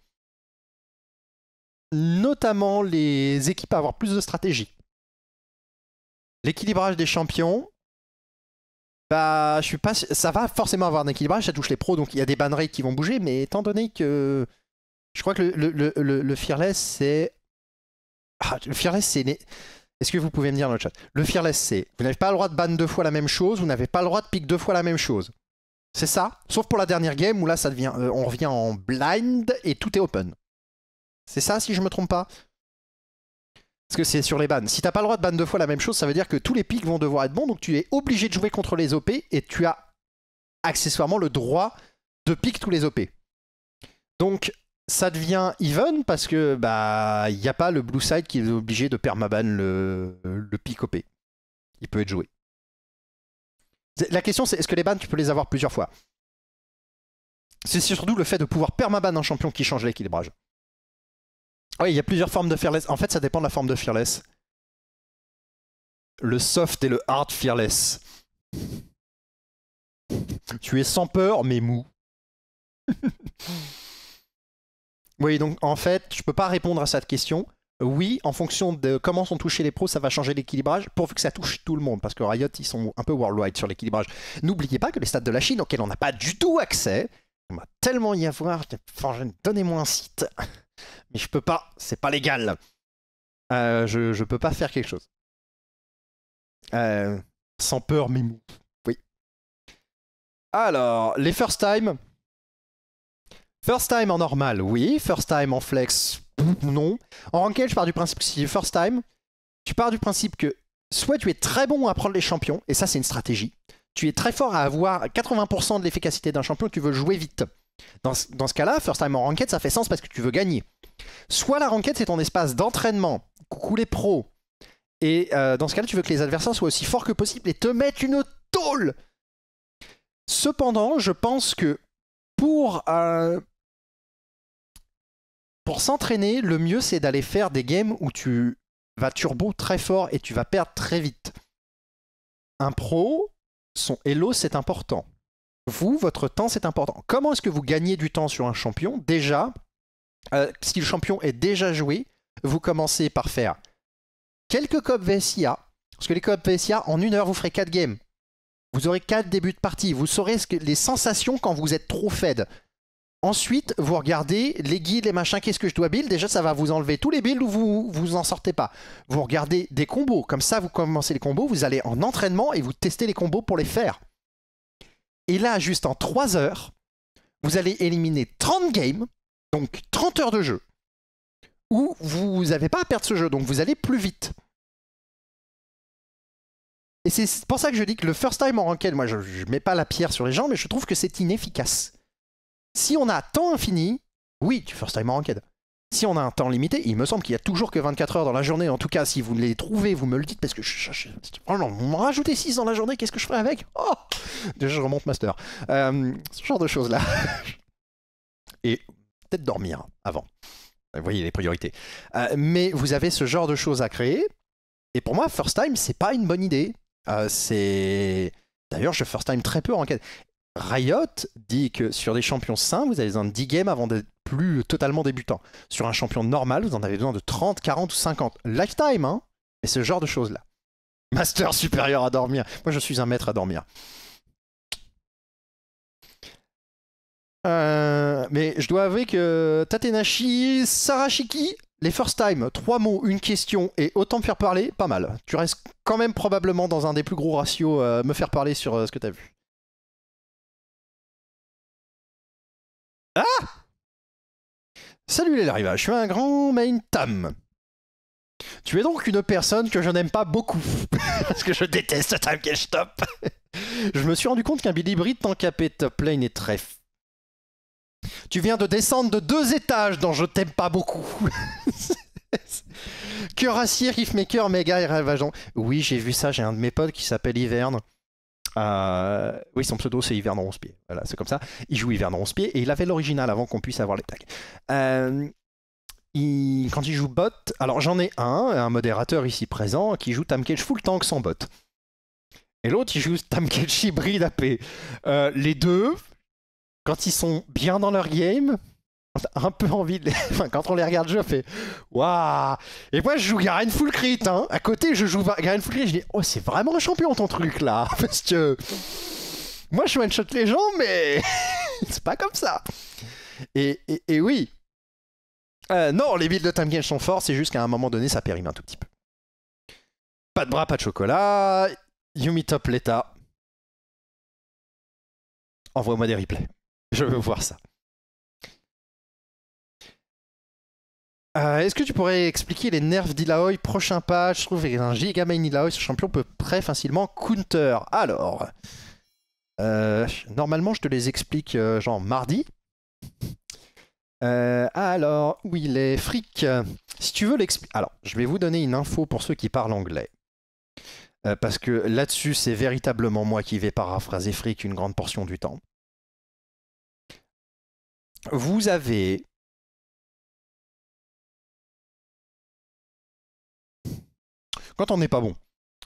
[SPEAKER 1] notamment les équipes à avoir plus de stratégie. L'équilibrage des champions, bah, je suis pas, ça va forcément avoir un équilibrage, ça touche les pros, donc il y a des banneries qui vont bouger, mais étant donné que je crois que le, le, le, Fearless, c'est... le Fearless, c'est... Ah, est-ce que vous pouvez me dire dans le chat Le fearless, c'est vous n'avez pas le droit de ban deux fois la même chose, vous n'avez pas le droit de pick deux fois la même chose. C'est ça, sauf pour la dernière game où là, ça devient, euh, on revient en blind et tout est open. C'est ça, si je me trompe pas Parce que c'est sur les bans. Si t'as pas le droit de ban deux fois la même chose, ça veut dire que tous les pics vont devoir être bons, donc tu es obligé de jouer contre les OP et tu as accessoirement le droit de pick tous les OP. Donc, ça devient even parce que bah il n'y a pas le blue side qui est obligé de permaban le, le picopé.
[SPEAKER 2] Il peut être joué. La question c'est est-ce que les bans tu peux les avoir plusieurs fois C'est surtout le fait de pouvoir permaban un champion qui change l'équilibrage. Oui, il y a plusieurs formes de fearless. En fait, ça dépend de la forme de fearless.
[SPEAKER 1] Le soft et le hard fearless. Tu es sans peur mais mou. Oui, donc en fait, je peux pas répondre à cette question. Oui, en fonction de comment sont touchés les pros, ça va changer l'équilibrage, pourvu que ça touche tout le monde, parce que Riot, ils sont un peu worldwide sur l'équilibrage. N'oubliez pas que les stades de la Chine, auxquels on n'a pas du tout accès, on va tellement y avoir, enfin, donnez-moi un site, mais je
[SPEAKER 2] peux pas, c'est pas légal. Euh, je, ne peux pas faire quelque chose. Euh, sans peur, mais Oui. Alors,
[SPEAKER 1] les first time, First time en normal, oui. First time en flex, non. En ranked, je pars du principe que si first time, tu pars du principe que soit tu es très bon à prendre les champions, et ça c'est une stratégie. Tu es très fort à avoir 80% de l'efficacité d'un champion, tu veux jouer vite. Dans ce, ce cas-là, first time en ranked, ça fait sens parce que tu veux gagner. Soit la ranked, c'est ton espace d'entraînement, coucou les pros. Et euh, dans ce cas-là, tu veux que les
[SPEAKER 2] adversaires soient aussi forts que possible et te mettent une tôle. Cependant, je pense que pour, pour s'entraîner,
[SPEAKER 1] le mieux c'est d'aller faire des games où tu vas turbo très fort et tu vas perdre très vite. Un pro, son hello c'est important. Vous, votre temps c'est important. Comment est-ce que vous gagnez du temps sur un champion Déjà, euh, si le champion est déjà joué, vous commencez par faire quelques cops VSIA. Parce que les COP VSIA, en une heure, vous ferez 4 games. Vous aurez 4 débuts de partie. Vous saurez les sensations quand vous êtes trop fed. Ensuite, vous regardez les guides, les machins, qu'est-ce que je dois build Déjà, ça va vous enlever tous les builds où vous vous en sortez pas. Vous regardez des combos. Comme ça, vous commencez les combos, vous allez en entraînement et vous testez les combos pour les faire. Et là, juste en 3
[SPEAKER 2] heures, vous allez éliminer 30 games, donc 30 heures de jeu, où vous n'avez pas à perdre ce jeu, donc vous allez plus vite.
[SPEAKER 1] Et c'est pour ça que je dis que le first time en ranked, moi je ne mets pas la pierre sur les gens, mais je trouve que c'est inefficace. Si on a temps infini, oui, tu first time en enquête. Si on a un temps limité, il me semble qu'il y a toujours que 24 heures dans la journée. En tout cas, si vous les trouvez, vous me le dites parce que je cherche. Oh non, on 6 dans la journée, qu'est-ce que je ferai avec Oh Déjà, je remonte master. Euh, ce genre de choses-là. Et peut-être dormir avant. Vous voyez les priorités. Euh, mais vous avez ce genre de choses à créer. Et pour moi, first time, c'est pas une bonne idée. Euh, c'est. D'ailleurs, je first time très peu en enquête. Riot dit que sur des champions sains, vous avez besoin de 10 games avant d'être plus totalement débutant. Sur un champion normal, vous en avez besoin de 30, 40 ou 50. Lifetime, hein Et ce genre de choses-là. Master supérieur à dormir. Moi, je suis un maître à dormir. Euh, mais je dois avouer que Tatenashi Sarashiki, les first time, trois mots, une question et autant me faire parler, pas mal. Tu restes quand même
[SPEAKER 2] probablement dans un des plus gros ratios euh, me faire parler sur euh, ce que t'as vu. Ah Salut les larivas, je suis un grand main Tom. Tu es donc une personne que je n'aime pas beaucoup,
[SPEAKER 1] parce que je déteste Time Cash Top. je me suis rendu compte qu'un Billy t'encapait top lane est très... Tu viens de descendre de deux étages dont je t'aime pas beaucoup. Cœur acier, Riffmaker, méga et Ravageant. Oui, j'ai vu ça, j'ai un de mes potes qui s'appelle Hiverne. Euh, oui, son pseudo c'est Hivernon Ronspier. Voilà, c'est comme ça. Il joue 11 pieds et il avait l'original avant qu'on puisse avoir les tags. Euh, quand il joue bot, alors j'en ai un, un modérateur ici présent, qui joue Tamkech full tank sans bot. Et l'autre, il joue Tamkech hybride AP. Euh, les deux, quand ils sont bien dans leur game, un peu envie de les... Enfin, quand on les regarde je fais Waouh Et moi, je joue Garen Full Crit, hein À côté, je joue Garen Full Crit, je dis Oh, c'est vraiment un champion ton truc là Parce que. Moi, je one-shot les gens, mais. c'est pas comme ça Et, oui euh, Non, les builds de Time sont forts, c'est juste qu'à un moment donné, ça périme un tout petit peu. Pas de bras, pas de chocolat.
[SPEAKER 2] Yumi top l'état. Envoie-moi des replays. Je veux voir ça.
[SPEAKER 1] Euh, est-ce que tu pourrais expliquer les nerfs d'Ilaoi Prochain pas, je trouve qu'il un giga main ce champion peut très facilement counter. Alors, euh, normalement je te les explique euh, genre mardi. alors, où il est Fric Si tu veux l'expliquer... Alors, je vais vous donner une info pour ceux qui parlent anglais.
[SPEAKER 2] parce que là-dessus, c'est véritablement moi qui vais paraphraser fric une grande portion du temps. Vous avez quand on n'est pas bon.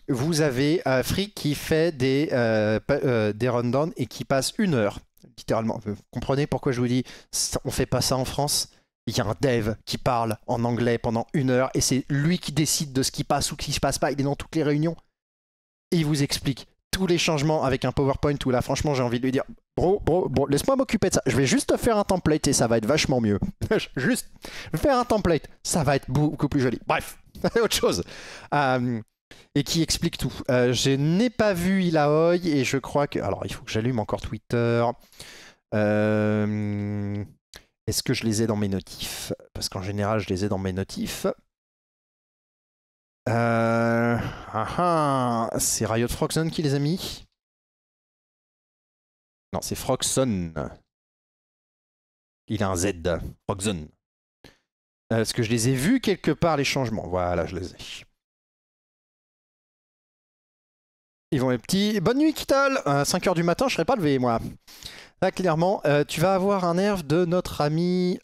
[SPEAKER 2] Vous
[SPEAKER 1] avez un euh, qui fait des, euh, euh, des rundowns et qui passe une heure, littéralement. Vous comprenez pourquoi je vous dis, on fait pas ça en France il y a un dev qui parle en anglais pendant une heure et c'est lui qui décide de ce qui passe ou ce qui ne passe pas. Il est dans toutes les réunions et il vous explique tous les changements avec un PowerPoint où là, franchement, j'ai envie de lui dire Bro, bro, bro, laisse-moi m'occuper de ça. Je vais juste faire un template et ça va être vachement mieux. juste faire un template, ça va être beaucoup plus joli. Bref, autre chose. Euh, et qui explique tout. Euh, je n'ai pas vu Ilaoi et je crois que. Alors, il faut que j'allume encore Twitter. Euh, est-ce que je les ai dans mes notifs Parce qu'en général, je les
[SPEAKER 2] ai dans mes notifs. Euh, ah, ah, c'est Riot Frogson qui les a mis. Non, c'est Frogson. Il a un Z. Frogson. Est-ce euh, que je les ai vus quelque part, les changements Voilà, je les ai.
[SPEAKER 1] Ils vont les petits. Bonne nuit, Kital 5h euh, du matin, je serai pas levé, moi. Là, clairement, tu vas avoir un nerf de notre ami.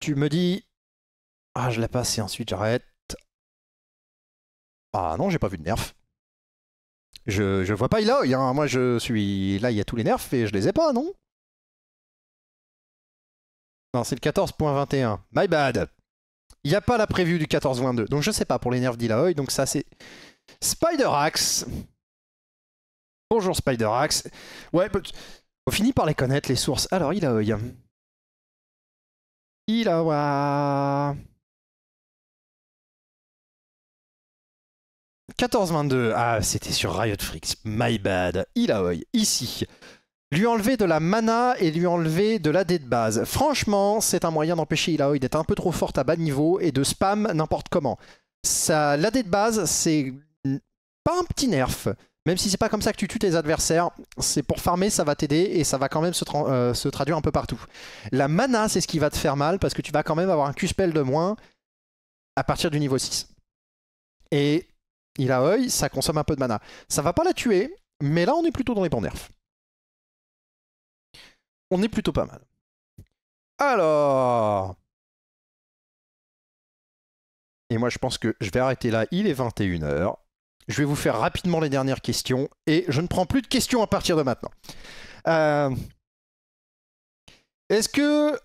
[SPEAKER 1] Tu me dis. Ah, je l'ai passé, ensuite j'arrête. Ah non, j'ai pas vu de nerf.
[SPEAKER 2] Je, je vois pas y hein. moi je suis... Là, il y a tous les nerfs et je les ai pas, non Non, c'est le 14.21. My bad
[SPEAKER 1] Il n'y a pas la prévue du 14.22, donc je sais pas pour les nerfs d'Iloy, donc ça c'est...
[SPEAKER 2] Spider-Axe Bonjour Spider-Axe Ouais, on finit par les connaître, les sources. Alors, a Iloy... 14-22, ah c'était sur Riot Freaks, my bad, Ilaoi, ici. Lui enlever
[SPEAKER 1] de la mana et lui enlever de dé de base. Franchement, c'est un moyen d'empêcher Ilaoi d'être un peu trop forte à bas niveau et de spam n'importe comment. dé de base, c'est pas un petit nerf. Même si c'est pas comme ça que tu tues tes adversaires, c'est pour farmer, ça va t'aider et ça va quand même se, euh, se, traduire un peu partout. La mana, c'est ce qui va te faire mal parce que tu vas quand même avoir un Q-spell de moins à partir du niveau 6. Et il a œil, ça
[SPEAKER 2] consomme un peu de mana. Ça va pas la tuer, mais là on est plutôt dans les pan nerfs. On est plutôt pas mal. Alors... Et moi je pense que je vais arrêter là, il est 21h. Je
[SPEAKER 1] vais vous faire rapidement les dernières questions et je ne prends plus de questions à partir de maintenant. Euh, est-ce que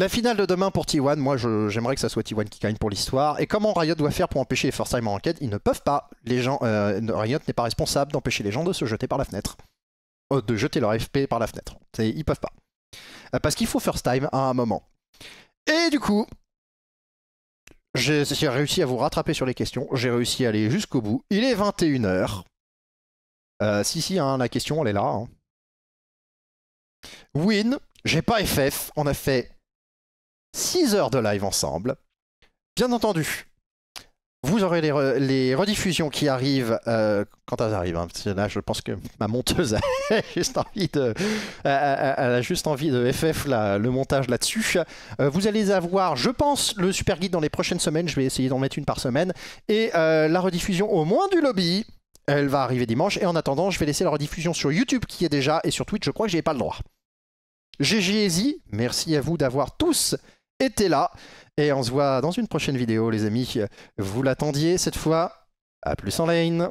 [SPEAKER 1] la finale de demain pour T1, moi j'aimerais que ça soit T1 qui gagne pour l'histoire. Et comment Riot doit faire pour empêcher les first time en enquête Ils ne peuvent pas. Les gens, euh, Riot n'est pas responsable d'empêcher les gens de se jeter par la fenêtre. Euh, de jeter leur FP par la fenêtre. Ils peuvent pas. Euh, parce qu'il faut first time à un moment.
[SPEAKER 2] Et du coup,
[SPEAKER 1] j'ai réussi à vous rattraper sur les questions. J'ai réussi à aller jusqu'au bout. Il est 21h. si, si, hein, la question, elle est là. Hein. Win, j'ai pas FF. On a fait 6 heures de live ensemble. Bien entendu, vous aurez les, rediffusions qui arrivent euh, quand elles arrivent. Hein, là, je pense que ma monteuse a juste envie de, elle a juste envie de FF là, le montage là-dessus. Euh, vous allez avoir, je pense, le super guide dans les prochaines semaines. Je vais essayer d'en mettre une par semaine et euh, la rediffusion au moins du lobby. Elle va arriver dimanche. Et en attendant, je vais laisser la rediffusion sur YouTube qui est déjà et sur Twitch. Je crois que j'ai pas le droit. GGSI, merci à vous d'avoir tous
[SPEAKER 2] était là. Et on se voit dans une prochaine vidéo, les amis. Vous l'attendiez cette fois. À plus en lane.